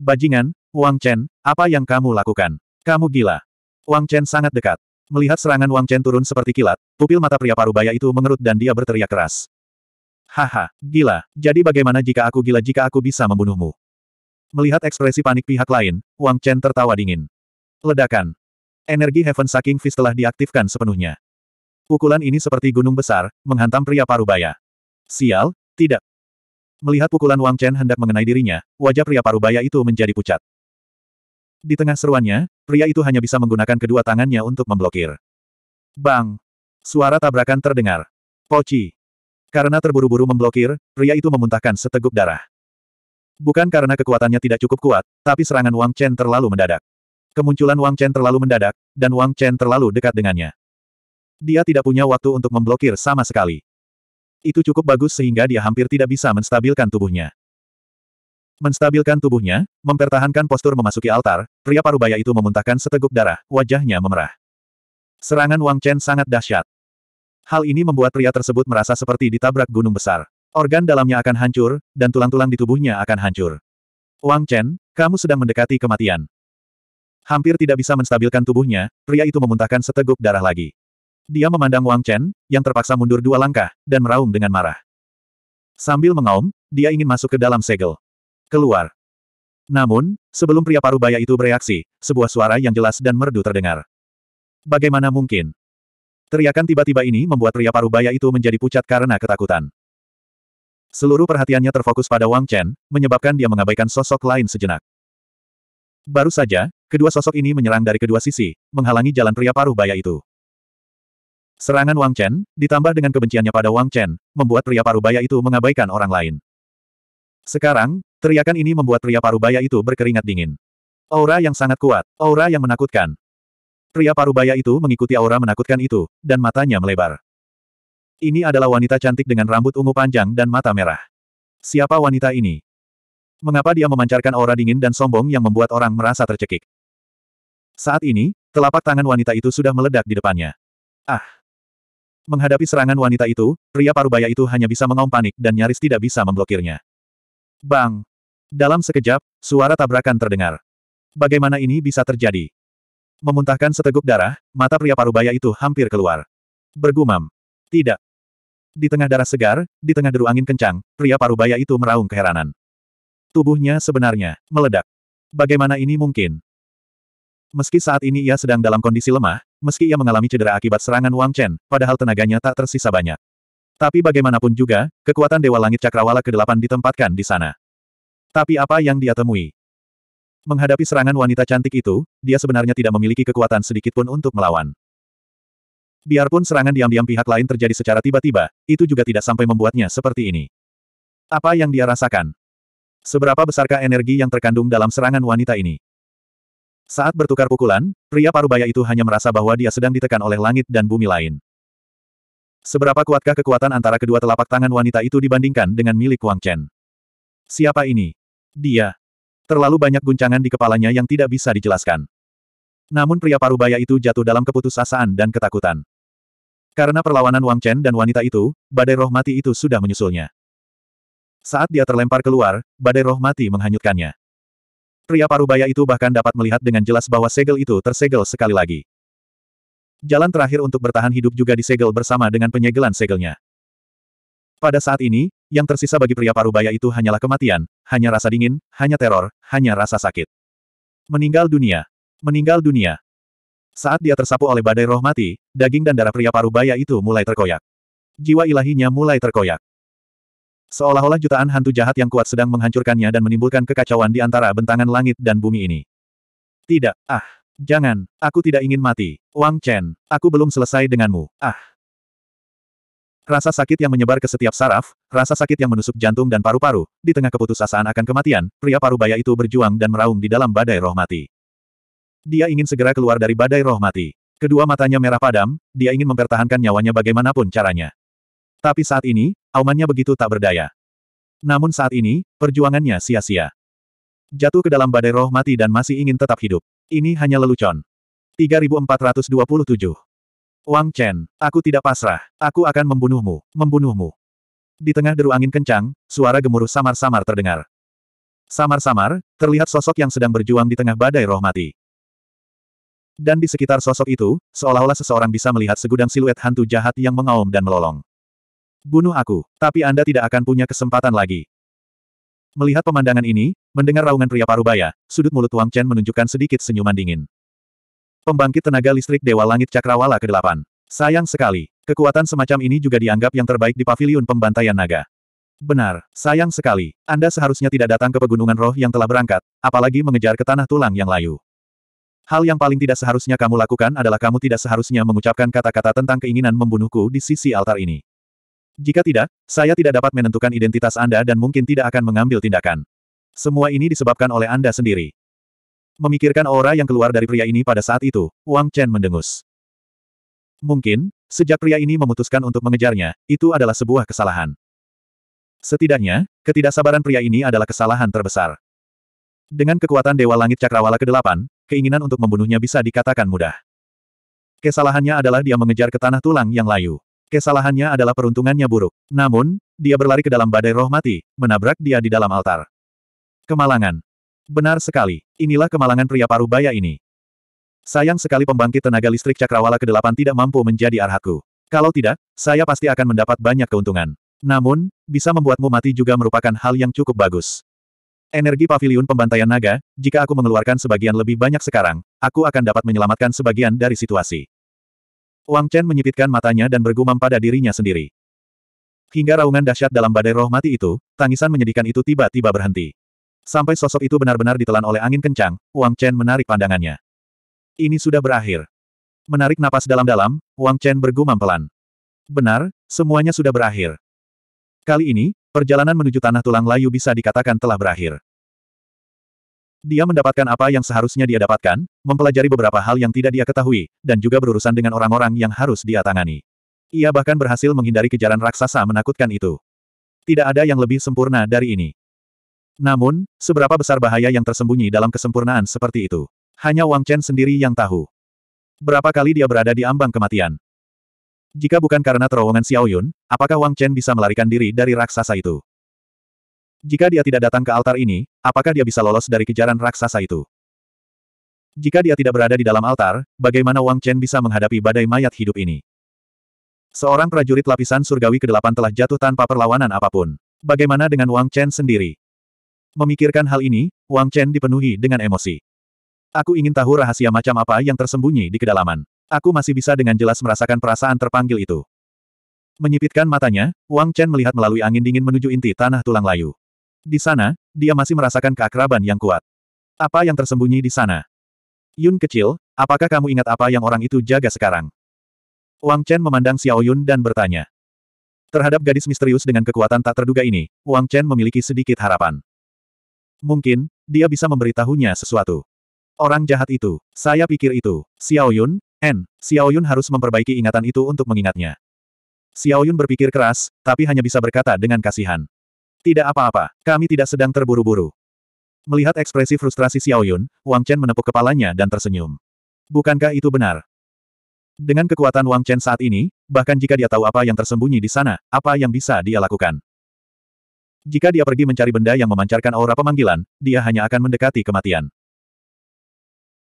Bajingan, Wang Chen, apa yang kamu lakukan? Kamu gila. Wang Chen sangat dekat. Melihat serangan Wang Chen turun seperti kilat, pupil mata pria paruh baya itu mengerut dan dia berteriak keras. Haha, gila, jadi bagaimana jika aku gila jika aku bisa membunuhmu? Melihat ekspresi panik pihak lain, Wang Chen tertawa dingin. Ledakan. Energi Heaven Saking Fist telah diaktifkan sepenuhnya. Pukulan ini seperti gunung besar, menghantam pria parubaya. Sial, tidak. Melihat pukulan Wang Chen hendak mengenai dirinya, wajah pria parubaya itu menjadi pucat. Di tengah seruannya, pria itu hanya bisa menggunakan kedua tangannya untuk memblokir. Bang! Suara tabrakan terdengar. Poci! Karena terburu-buru memblokir, pria itu memuntahkan seteguk darah. Bukan karena kekuatannya tidak cukup kuat, tapi serangan Wang Chen terlalu mendadak. Kemunculan Wang Chen terlalu mendadak, dan Wang Chen terlalu dekat dengannya. Dia tidak punya waktu untuk memblokir sama sekali. Itu cukup bagus sehingga dia hampir tidak bisa menstabilkan tubuhnya. Menstabilkan tubuhnya, mempertahankan postur memasuki altar, pria parubaya itu memuntahkan seteguk darah, wajahnya memerah. Serangan Wang Chen sangat dahsyat. Hal ini membuat pria tersebut merasa seperti ditabrak gunung besar. Organ dalamnya akan hancur, dan tulang-tulang di tubuhnya akan hancur. Wang Chen, kamu sedang mendekati kematian. Hampir tidak bisa menstabilkan tubuhnya, pria itu memuntahkan seteguk darah lagi. Dia memandang Wang Chen, yang terpaksa mundur dua langkah, dan meraung dengan marah. Sambil mengaum, dia ingin masuk ke dalam segel. Keluar. Namun, sebelum pria paruh baya itu bereaksi, sebuah suara yang jelas dan merdu terdengar. Bagaimana mungkin? Teriakan tiba-tiba ini membuat pria paruh baya itu menjadi pucat karena ketakutan. Seluruh perhatiannya terfokus pada Wang Chen, menyebabkan dia mengabaikan sosok lain sejenak. Baru saja, kedua sosok ini menyerang dari kedua sisi, menghalangi jalan pria paruh baya itu. Serangan Wang Chen, ditambah dengan kebenciannya pada Wang Chen, membuat pria paruh baya itu mengabaikan orang lain. Sekarang, teriakan ini membuat pria paruh baya itu berkeringat dingin. Aura yang sangat kuat, aura yang menakutkan. Pria paruh baya itu mengikuti aura menakutkan itu, dan matanya melebar. Ini adalah wanita cantik dengan rambut ungu panjang dan mata merah. Siapa wanita ini? Mengapa dia memancarkan aura dingin dan sombong yang membuat orang merasa tercekik? Saat ini, telapak tangan wanita itu sudah meledak di depannya. Ah! Menghadapi serangan wanita itu, pria parubaya itu hanya bisa mengaum panik dan nyaris tidak bisa memblokirnya. Bang! Dalam sekejap, suara tabrakan terdengar. Bagaimana ini bisa terjadi? Memuntahkan seteguk darah, mata pria parubaya itu hampir keluar. Bergumam. Tidak. Di tengah darah segar, di tengah deru angin kencang, pria parubaya itu meraung keheranan. Tubuhnya sebenarnya meledak. Bagaimana ini mungkin? Meski saat ini ia sedang dalam kondisi lemah, meski ia mengalami cedera akibat serangan Wang Chen, padahal tenaganya tak tersisa banyak. Tapi bagaimanapun juga, kekuatan Dewa Langit Cakrawala ke-8 ditempatkan di sana. Tapi apa yang dia temui? Menghadapi serangan wanita cantik itu, dia sebenarnya tidak memiliki kekuatan sedikitpun untuk melawan. Biarpun serangan diam-diam pihak lain terjadi secara tiba-tiba, itu juga tidak sampai membuatnya seperti ini. Apa yang dia rasakan? Seberapa besarkah energi yang terkandung dalam serangan wanita ini? Saat bertukar pukulan, pria parubaya itu hanya merasa bahwa dia sedang ditekan oleh langit dan bumi lain. Seberapa kuatkah kekuatan antara kedua telapak tangan wanita itu dibandingkan dengan milik Wang Chen? Siapa ini? Dia. Terlalu banyak guncangan di kepalanya yang tidak bisa dijelaskan. Namun pria parubaya itu jatuh dalam keputusasaan dan ketakutan. Karena perlawanan Wang Chen dan wanita itu, badai roh mati itu sudah menyusulnya. Saat dia terlempar keluar, badai roh mati menghanyutkannya. Pria parubaya itu bahkan dapat melihat dengan jelas bahwa segel itu tersegel sekali lagi. Jalan terakhir untuk bertahan hidup juga disegel bersama dengan penyegelan segelnya. Pada saat ini, yang tersisa bagi pria parubaya itu hanyalah kematian, hanya rasa dingin, hanya teror, hanya rasa sakit. Meninggal dunia. Meninggal dunia. Saat dia tersapu oleh badai roh mati, daging dan darah pria parubaya itu mulai terkoyak. Jiwa ilahinya mulai terkoyak. Seolah-olah jutaan hantu jahat yang kuat sedang menghancurkannya dan menimbulkan kekacauan di antara bentangan langit dan bumi ini. Tidak, ah, jangan, aku tidak ingin mati. Wang Chen, aku belum selesai denganmu, ah. Rasa sakit yang menyebar ke setiap saraf, rasa sakit yang menusuk jantung dan paru-paru, di tengah keputusasaan akan kematian, pria parubaya itu berjuang dan meraung di dalam badai roh mati. Dia ingin segera keluar dari badai roh mati. Kedua matanya merah padam, dia ingin mempertahankan nyawanya bagaimanapun caranya. Tapi saat ini, aumannya begitu tak berdaya. Namun saat ini, perjuangannya sia-sia. Jatuh ke dalam badai roh mati dan masih ingin tetap hidup. Ini hanya lelucon. 3427. Wang Chen, aku tidak pasrah. Aku akan membunuhmu, membunuhmu. Di tengah deru angin kencang, suara gemuruh samar-samar terdengar. Samar-samar, terlihat sosok yang sedang berjuang di tengah badai roh mati. Dan di sekitar sosok itu, seolah-olah seseorang bisa melihat segudang siluet hantu jahat yang mengaum dan melolong. Bunuh aku, tapi Anda tidak akan punya kesempatan lagi. Melihat pemandangan ini, mendengar raungan pria parubaya, sudut mulut Wang Chen menunjukkan sedikit senyuman dingin. Pembangkit tenaga listrik Dewa Langit Cakrawala ke-8. Sayang sekali, kekuatan semacam ini juga dianggap yang terbaik di paviliun pembantaian naga. Benar, sayang sekali. Anda seharusnya tidak datang ke pegunungan roh yang telah berangkat, apalagi mengejar ke tanah tulang yang layu. Hal yang paling tidak seharusnya kamu lakukan adalah kamu tidak seharusnya mengucapkan kata-kata tentang keinginan membunuhku di sisi altar ini. Jika tidak, saya tidak dapat menentukan identitas Anda dan mungkin tidak akan mengambil tindakan. Semua ini disebabkan oleh Anda sendiri. Memikirkan aura yang keluar dari pria ini pada saat itu, Wang Chen mendengus. Mungkin, sejak pria ini memutuskan untuk mengejarnya, itu adalah sebuah kesalahan. Setidaknya, ketidaksabaran pria ini adalah kesalahan terbesar. Dengan kekuatan Dewa Langit Cakrawala ke-8, keinginan untuk membunuhnya bisa dikatakan mudah. Kesalahannya adalah dia mengejar ke tanah tulang yang layu. Kesalahannya adalah peruntungannya buruk. Namun, dia berlari ke dalam badai roh mati, menabrak dia di dalam altar. Kemalangan. Benar sekali, inilah kemalangan pria paruh baya ini. Sayang sekali pembangkit tenaga listrik cakrawala ke-8 tidak mampu menjadi arhatku. Kalau tidak, saya pasti akan mendapat banyak keuntungan. Namun, bisa membuatmu mati juga merupakan hal yang cukup bagus. Energi pavilion pembantaian naga, jika aku mengeluarkan sebagian lebih banyak sekarang, aku akan dapat menyelamatkan sebagian dari situasi. Wang Chen menyipitkan matanya dan bergumam pada dirinya sendiri. Hingga raungan dahsyat dalam badai roh mati itu, tangisan menyedihkan itu tiba-tiba berhenti. Sampai sosok itu benar-benar ditelan oleh angin kencang, Wang Chen menarik pandangannya. Ini sudah berakhir. Menarik napas dalam-dalam, Wang Chen bergumam pelan. Benar, semuanya sudah berakhir. Kali ini, Perjalanan menuju Tanah Tulang Layu bisa dikatakan telah berakhir. Dia mendapatkan apa yang seharusnya dia dapatkan, mempelajari beberapa hal yang tidak dia ketahui, dan juga berurusan dengan orang-orang yang harus dia tangani. Ia bahkan berhasil menghindari kejaran raksasa menakutkan itu. Tidak ada yang lebih sempurna dari ini. Namun, seberapa besar bahaya yang tersembunyi dalam kesempurnaan seperti itu? Hanya Wang Chen sendiri yang tahu. Berapa kali dia berada di ambang kematian. Jika bukan karena terowongan Xiaoyun, apakah Wang Chen bisa melarikan diri dari raksasa itu? Jika dia tidak datang ke altar ini, apakah dia bisa lolos dari kejaran raksasa itu? Jika dia tidak berada di dalam altar, bagaimana Wang Chen bisa menghadapi badai mayat hidup ini? Seorang prajurit lapisan surgawi ke-8 telah jatuh tanpa perlawanan apapun. Bagaimana dengan Wang Chen sendiri? Memikirkan hal ini, Wang Chen dipenuhi dengan emosi. Aku ingin tahu rahasia macam apa yang tersembunyi di kedalaman. Aku masih bisa dengan jelas merasakan perasaan terpanggil itu. Menyipitkan matanya, Wang Chen melihat melalui angin dingin menuju inti tanah tulang layu. Di sana, dia masih merasakan keakraban yang kuat. Apa yang tersembunyi di sana? Yun kecil, apakah kamu ingat apa yang orang itu jaga sekarang? Wang Chen memandang Xiao Yun dan bertanya. Terhadap gadis misterius dengan kekuatan tak terduga ini, Wang Chen memiliki sedikit harapan. Mungkin, dia bisa memberitahunya sesuatu. Orang jahat itu, saya pikir itu, Xiao Yun, N, Xiaoyun harus memperbaiki ingatan itu untuk mengingatnya. Xiaoyun berpikir keras, tapi hanya bisa berkata dengan kasihan. Tidak apa-apa, kami tidak sedang terburu-buru. Melihat ekspresi frustrasi Xiaoyun, Wang Chen menepuk kepalanya dan tersenyum. Bukankah itu benar? Dengan kekuatan Wang Chen saat ini, bahkan jika dia tahu apa yang tersembunyi di sana, apa yang bisa dia lakukan? Jika dia pergi mencari benda yang memancarkan aura pemanggilan, dia hanya akan mendekati kematian.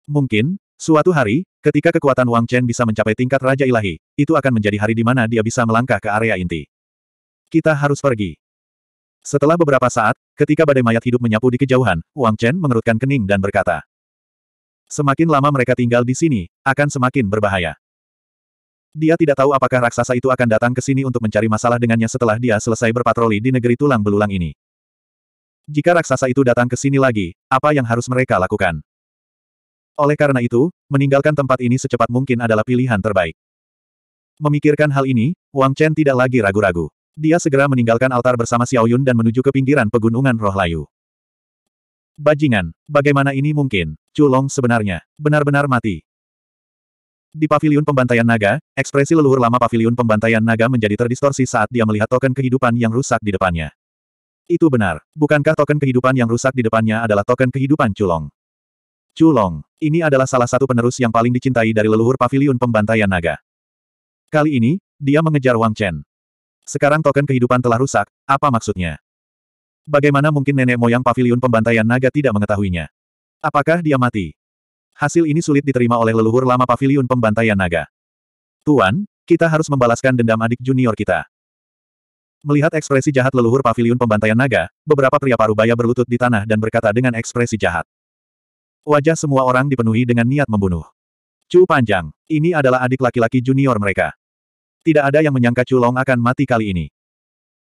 Mungkin, Suatu hari, ketika kekuatan Wang Chen bisa mencapai tingkat Raja Ilahi, itu akan menjadi hari di mana dia bisa melangkah ke area inti. Kita harus pergi. Setelah beberapa saat, ketika badai mayat hidup menyapu di kejauhan, Wang Chen mengerutkan kening dan berkata. Semakin lama mereka tinggal di sini, akan semakin berbahaya. Dia tidak tahu apakah raksasa itu akan datang ke sini untuk mencari masalah dengannya setelah dia selesai berpatroli di negeri tulang belulang ini. Jika raksasa itu datang ke sini lagi, apa yang harus mereka lakukan? Oleh karena itu, meninggalkan tempat ini secepat mungkin adalah pilihan terbaik. Memikirkan hal ini, Wang Chen tidak lagi ragu-ragu. Dia segera meninggalkan altar bersama Xiao Yun dan menuju ke pinggiran pegunungan Roh Layu. Bajingan, bagaimana ini mungkin? Culong sebenarnya, benar-benar mati. Di Pavilion pembantaian naga, ekspresi leluhur lama Pavilion pembantaian naga menjadi terdistorsi saat dia melihat token kehidupan yang rusak di depannya. Itu benar. Bukankah token kehidupan yang rusak di depannya adalah token kehidupan culong? Culong, ini adalah salah satu penerus yang paling dicintai dari leluhur paviliun pembantaian naga. Kali ini, dia mengejar Wang Chen. Sekarang token kehidupan telah rusak, apa maksudnya? Bagaimana mungkin nenek moyang paviliun pembantaian naga tidak mengetahuinya? Apakah dia mati? Hasil ini sulit diterima oleh leluhur lama paviliun pembantaian naga. Tuan, kita harus membalaskan dendam adik junior kita. Melihat ekspresi jahat leluhur paviliun pembantaian naga, beberapa pria parubaya berlutut di tanah dan berkata dengan ekspresi jahat. Wajah semua orang dipenuhi dengan niat membunuh. Chu Panjang, ini adalah adik laki-laki junior mereka. Tidak ada yang menyangka Chu Long akan mati kali ini.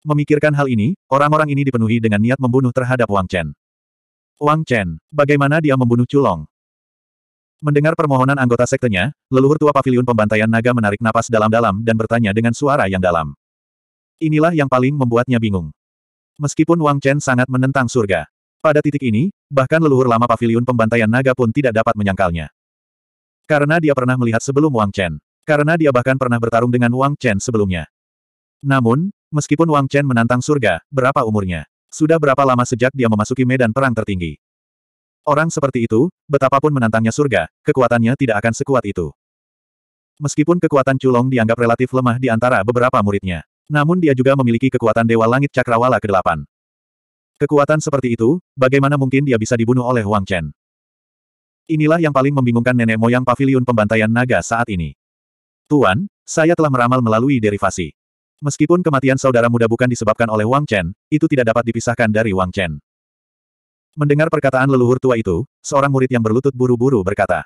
Memikirkan hal ini, orang-orang ini dipenuhi dengan niat membunuh terhadap Wang Chen. Wang Chen, bagaimana dia membunuh Chu Long? Mendengar permohonan anggota sektenya, leluhur tua pavilion pembantaian naga menarik napas dalam-dalam dan bertanya dengan suara yang dalam. Inilah yang paling membuatnya bingung. Meskipun Wang Chen sangat menentang surga. Pada titik ini, bahkan leluhur lama pavilion pembantaian naga pun tidak dapat menyangkalnya. Karena dia pernah melihat sebelum Wang Chen. Karena dia bahkan pernah bertarung dengan Wang Chen sebelumnya. Namun, meskipun Wang Chen menantang surga, berapa umurnya? Sudah berapa lama sejak dia memasuki medan perang tertinggi? Orang seperti itu, betapapun menantangnya surga, kekuatannya tidak akan sekuat itu. Meskipun kekuatan Culong dianggap relatif lemah di antara beberapa muridnya. Namun dia juga memiliki kekuatan Dewa Langit Cakrawala ke-8. Kekuatan seperti itu, bagaimana mungkin dia bisa dibunuh oleh Wang Chen? Inilah yang paling membingungkan nenek moyang pavilion pembantaian naga saat ini. Tuan, saya telah meramal melalui derivasi. Meskipun kematian saudara muda bukan disebabkan oleh Wang Chen, itu tidak dapat dipisahkan dari Wang Chen. Mendengar perkataan leluhur tua itu, seorang murid yang berlutut buru-buru berkata,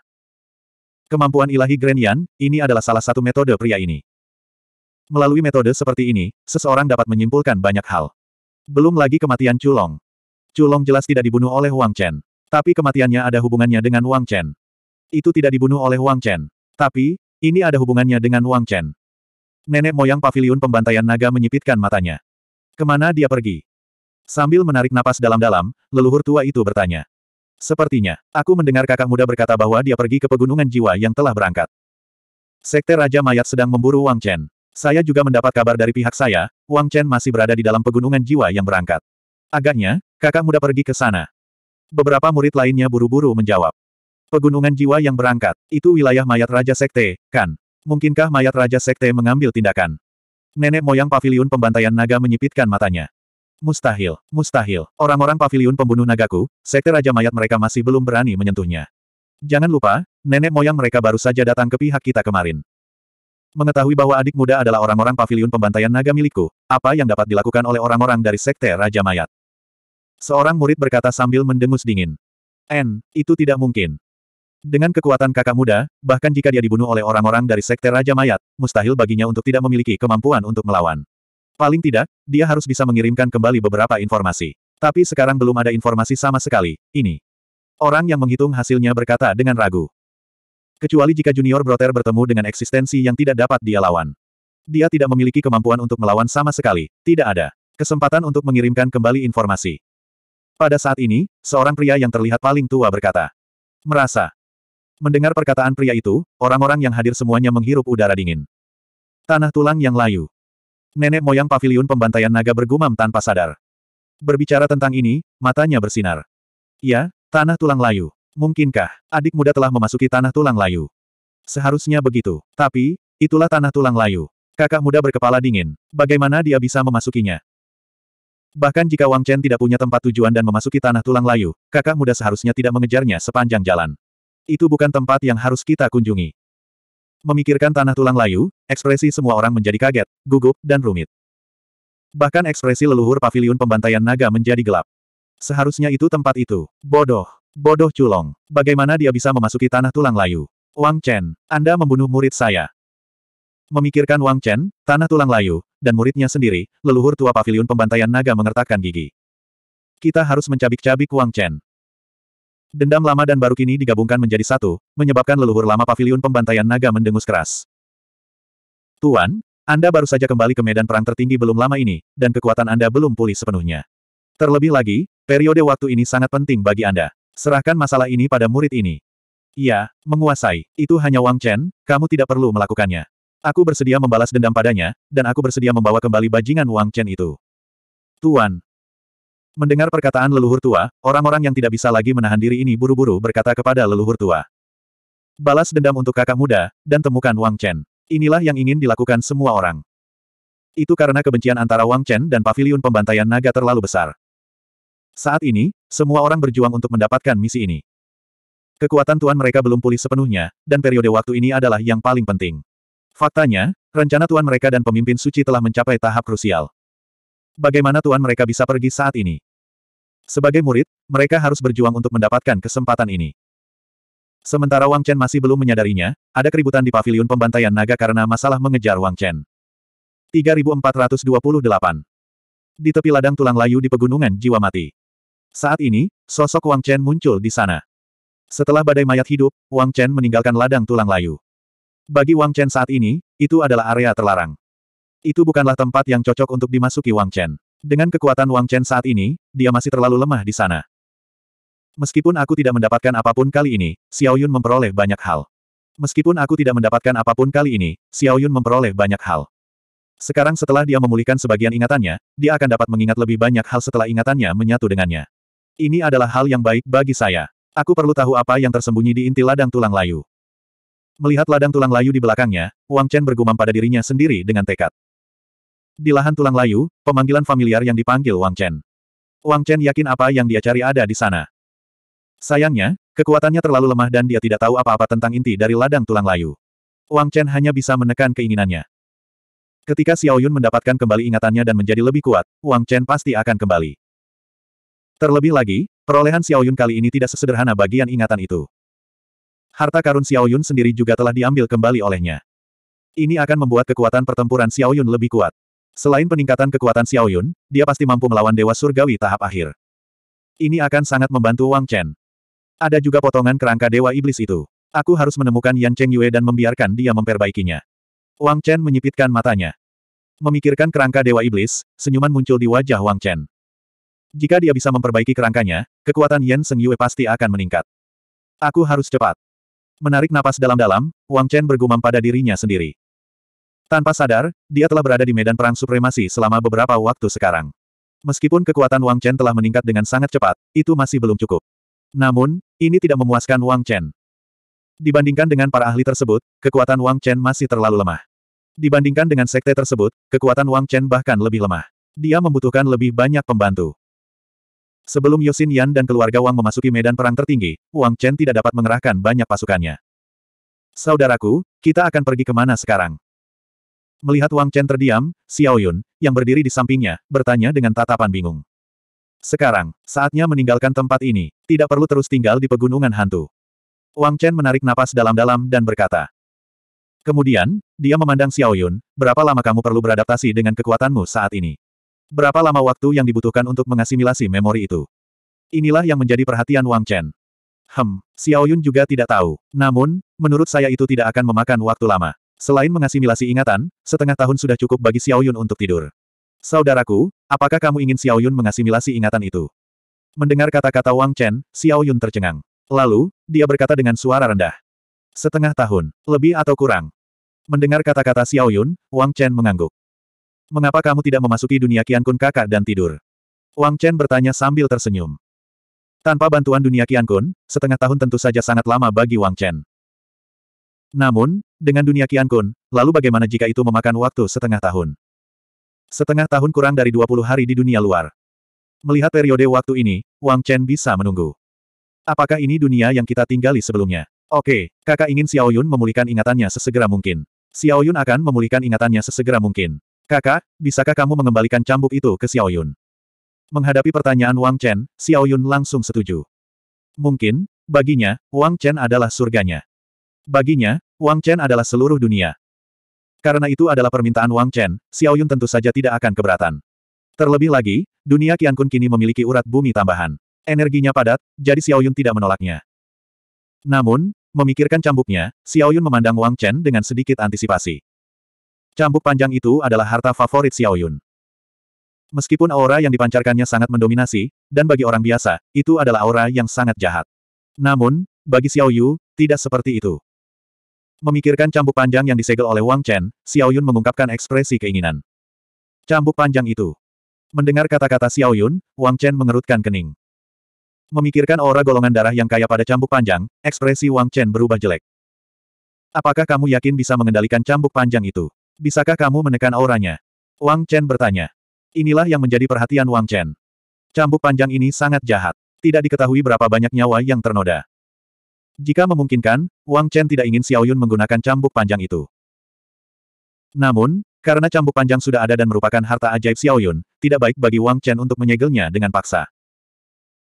Kemampuan ilahi Grand Yan, ini adalah salah satu metode pria ini. Melalui metode seperti ini, seseorang dapat menyimpulkan banyak hal. Belum lagi kematian Culong. Culong jelas tidak dibunuh oleh Wang Chen. Tapi kematiannya ada hubungannya dengan Wang Chen. Itu tidak dibunuh oleh Wang Chen. Tapi, ini ada hubungannya dengan Wang Chen. Nenek moyang pavilion pembantaian naga menyipitkan matanya. Kemana dia pergi? Sambil menarik napas dalam-dalam, leluhur tua itu bertanya. Sepertinya, aku mendengar kakak muda berkata bahwa dia pergi ke pegunungan jiwa yang telah berangkat. Sekte Raja Mayat sedang memburu Wang Chen. Saya juga mendapat kabar dari pihak saya, Wang Chen masih berada di dalam pegunungan jiwa yang berangkat. Agaknya, kakak muda pergi ke sana. Beberapa murid lainnya buru-buru menjawab. Pegunungan jiwa yang berangkat, itu wilayah mayat Raja Sekte, kan? Mungkinkah mayat Raja Sekte mengambil tindakan? Nenek moyang paviliun pembantaian naga menyipitkan matanya. Mustahil, mustahil. Orang-orang paviliun pembunuh nagaku, Sekte Raja Mayat mereka masih belum berani menyentuhnya. Jangan lupa, nenek moyang mereka baru saja datang ke pihak kita kemarin. Mengetahui bahwa adik muda adalah orang-orang pavilion pembantaian naga milikku, apa yang dapat dilakukan oleh orang-orang dari Sekte Raja Mayat? Seorang murid berkata sambil mendengus dingin. En, itu tidak mungkin. Dengan kekuatan kakak muda, bahkan jika dia dibunuh oleh orang-orang dari Sekte Raja Mayat, mustahil baginya untuk tidak memiliki kemampuan untuk melawan. Paling tidak, dia harus bisa mengirimkan kembali beberapa informasi. Tapi sekarang belum ada informasi sama sekali, ini. Orang yang menghitung hasilnya berkata dengan ragu. Kecuali jika junior Broter bertemu dengan eksistensi yang tidak dapat dia lawan. Dia tidak memiliki kemampuan untuk melawan sama sekali, tidak ada. Kesempatan untuk mengirimkan kembali informasi. Pada saat ini, seorang pria yang terlihat paling tua berkata. Merasa. Mendengar perkataan pria itu, orang-orang yang hadir semuanya menghirup udara dingin. Tanah tulang yang layu. Nenek moyang pavilion pembantaian naga bergumam tanpa sadar. Berbicara tentang ini, matanya bersinar. Ya, tanah tulang layu. Mungkinkah, adik muda telah memasuki tanah tulang layu? Seharusnya begitu. Tapi, itulah tanah tulang layu. Kakak muda berkepala dingin. Bagaimana dia bisa memasukinya? Bahkan jika Wang Chen tidak punya tempat tujuan dan memasuki tanah tulang layu, kakak muda seharusnya tidak mengejarnya sepanjang jalan. Itu bukan tempat yang harus kita kunjungi. Memikirkan tanah tulang layu, ekspresi semua orang menjadi kaget, gugup, dan rumit. Bahkan ekspresi leluhur paviliun pembantaian naga menjadi gelap. Seharusnya itu tempat itu. Bodoh. Bodoh culong. Bagaimana dia bisa memasuki tanah tulang layu? Wang Chen, Anda membunuh murid saya. Memikirkan Wang Chen, tanah tulang layu, dan muridnya sendiri, leluhur tua Pavilion pembantaian naga mengertakkan gigi. Kita harus mencabik-cabik Wang Chen. Dendam lama dan baru kini digabungkan menjadi satu, menyebabkan leluhur lama Pavilion pembantaian naga mendengus keras. Tuan, Anda baru saja kembali ke medan perang tertinggi belum lama ini, dan kekuatan Anda belum pulih sepenuhnya. Terlebih lagi, periode waktu ini sangat penting bagi Anda. Serahkan masalah ini pada murid ini. Iya, menguasai. Itu hanya Wang Chen, kamu tidak perlu melakukannya. Aku bersedia membalas dendam padanya, dan aku bersedia membawa kembali bajingan Wang Chen itu. Tuan. Mendengar perkataan leluhur tua, orang-orang yang tidak bisa lagi menahan diri ini buru-buru berkata kepada leluhur tua. Balas dendam untuk kakak muda, dan temukan Wang Chen. Inilah yang ingin dilakukan semua orang. Itu karena kebencian antara Wang Chen dan paviliun pembantaian naga terlalu besar. Saat ini, semua orang berjuang untuk mendapatkan misi ini. Kekuatan tuan mereka belum pulih sepenuhnya, dan periode waktu ini adalah yang paling penting. Faktanya, rencana tuan mereka dan pemimpin suci telah mencapai tahap krusial. Bagaimana tuan mereka bisa pergi saat ini? Sebagai murid, mereka harus berjuang untuk mendapatkan kesempatan ini. Sementara Wang Chen masih belum menyadarinya, ada keributan di paviliun pembantaian naga karena masalah mengejar Wang Chen. 3428 Di tepi ladang tulang layu di pegunungan jiwa mati. Saat ini, sosok Wang Chen muncul di sana. Setelah badai mayat hidup, Wang Chen meninggalkan ladang tulang layu. Bagi Wang Chen saat ini, itu adalah area terlarang. Itu bukanlah tempat yang cocok untuk dimasuki Wang Chen. Dengan kekuatan Wang Chen saat ini, dia masih terlalu lemah di sana. Meskipun aku tidak mendapatkan apapun kali ini, Xiao Yun memperoleh banyak hal. Meskipun aku tidak mendapatkan apapun kali ini, Xiao Yun memperoleh banyak hal. Sekarang setelah dia memulihkan sebagian ingatannya, dia akan dapat mengingat lebih banyak hal setelah ingatannya menyatu dengannya. Ini adalah hal yang baik bagi saya. Aku perlu tahu apa yang tersembunyi di inti ladang tulang layu. Melihat ladang tulang layu di belakangnya, Wang Chen bergumam pada dirinya sendiri dengan tekad. Di lahan tulang layu, pemanggilan familiar yang dipanggil Wang Chen. Wang Chen yakin apa yang dia cari ada di sana. Sayangnya, kekuatannya terlalu lemah dan dia tidak tahu apa-apa tentang inti dari ladang tulang layu. Wang Chen hanya bisa menekan keinginannya. Ketika Xiao Yun mendapatkan kembali ingatannya dan menjadi lebih kuat, Wang Chen pasti akan kembali. Terlebih lagi, perolehan Xiaoyun kali ini tidak sesederhana bagian ingatan itu. Harta karun Xiaoyun sendiri juga telah diambil kembali olehnya. Ini akan membuat kekuatan pertempuran Xiaoyun lebih kuat. Selain peningkatan kekuatan Xiaoyun, dia pasti mampu melawan Dewa Surgawi tahap akhir. Ini akan sangat membantu Wang Chen. Ada juga potongan kerangka Dewa Iblis itu. Aku harus menemukan Yan Cheng Yue dan membiarkan dia memperbaikinya. Wang Chen menyipitkan matanya. Memikirkan kerangka Dewa Iblis, senyuman muncul di wajah Wang Chen. Jika dia bisa memperbaiki kerangkanya, kekuatan Yan Seng Yue pasti akan meningkat. Aku harus cepat. Menarik napas dalam-dalam, Wang Chen bergumam pada dirinya sendiri. Tanpa sadar, dia telah berada di medan perang supremasi selama beberapa waktu sekarang. Meskipun kekuatan Wang Chen telah meningkat dengan sangat cepat, itu masih belum cukup. Namun, ini tidak memuaskan Wang Chen. Dibandingkan dengan para ahli tersebut, kekuatan Wang Chen masih terlalu lemah. Dibandingkan dengan sekte tersebut, kekuatan Wang Chen bahkan lebih lemah. Dia membutuhkan lebih banyak pembantu. Sebelum Yosin Yan dan keluarga Wang memasuki medan perang tertinggi, Wang Chen tidak dapat mengerahkan banyak pasukannya. Saudaraku, kita akan pergi kemana sekarang? Melihat Wang Chen terdiam, Xiao Yun, yang berdiri di sampingnya, bertanya dengan tatapan bingung. Sekarang, saatnya meninggalkan tempat ini, tidak perlu terus tinggal di pegunungan hantu. Wang Chen menarik napas dalam-dalam dan berkata. Kemudian, dia memandang Xiao Yun, berapa lama kamu perlu beradaptasi dengan kekuatanmu saat ini? Berapa lama waktu yang dibutuhkan untuk mengasimilasi memori itu? Inilah yang menjadi perhatian Wang Chen. Hem, Yun juga tidak tahu. Namun, menurut saya itu tidak akan memakan waktu lama. Selain mengasimilasi ingatan, setengah tahun sudah cukup bagi Xiao Yun untuk tidur. Saudaraku, apakah kamu ingin Xiao Yun mengasimilasi ingatan itu? Mendengar kata-kata Wang Chen, Xiao Yun tercengang. Lalu, dia berkata dengan suara rendah. Setengah tahun, lebih atau kurang. Mendengar kata-kata Xiao Yun, Wang Chen mengangguk. Mengapa kamu tidak memasuki dunia Kian Kun kakak dan tidur? Wang Chen bertanya sambil tersenyum. Tanpa bantuan dunia Kian Kun, setengah tahun tentu saja sangat lama bagi Wang Chen. Namun, dengan dunia Kian Kun, lalu bagaimana jika itu memakan waktu setengah tahun? Setengah tahun kurang dari 20 hari di dunia luar. Melihat periode waktu ini, Wang Chen bisa menunggu. Apakah ini dunia yang kita tinggali sebelumnya? Oke, kakak ingin Xiao Yun memulihkan ingatannya sesegera mungkin. Xiao Yun akan memulihkan ingatannya sesegera mungkin. Kakak, bisakah kamu mengembalikan cambuk itu ke Xiaoyun? Menghadapi pertanyaan Wang Chen, Xiaoyun langsung setuju. Mungkin, baginya, Wang Chen adalah surganya. Baginya, Wang Chen adalah seluruh dunia. Karena itu adalah permintaan Wang Chen, Xiaoyun tentu saja tidak akan keberatan. Terlebih lagi, dunia Qiankun kini memiliki urat bumi tambahan. Energinya padat, jadi Xiaoyun tidak menolaknya. Namun, memikirkan cambuknya, Xiaoyun memandang Wang Chen dengan sedikit antisipasi. Cambuk panjang itu adalah harta favorit Xiao Yun. Meskipun aura yang dipancarkannya sangat mendominasi, dan bagi orang biasa, itu adalah aura yang sangat jahat. Namun, bagi Xiao Yu, tidak seperti itu. Memikirkan cambuk panjang yang disegel oleh Wang Chen, Xiao Yun mengungkapkan ekspresi keinginan. Cambuk panjang itu. Mendengar kata-kata Xiao Yun, Wang Chen mengerutkan kening. Memikirkan aura golongan darah yang kaya pada cambuk panjang, ekspresi Wang Chen berubah jelek. Apakah kamu yakin bisa mengendalikan cambuk panjang itu? Bisakah kamu menekan auranya? Wang Chen bertanya. Inilah yang menjadi perhatian Wang Chen. Cambuk panjang ini sangat jahat. Tidak diketahui berapa banyak nyawa yang ternoda. Jika memungkinkan, Wang Chen tidak ingin Xiao Yun menggunakan cambuk panjang itu. Namun, karena cambuk panjang sudah ada dan merupakan harta ajaib Xiao Yun, tidak baik bagi Wang Chen untuk menyegelnya dengan paksa.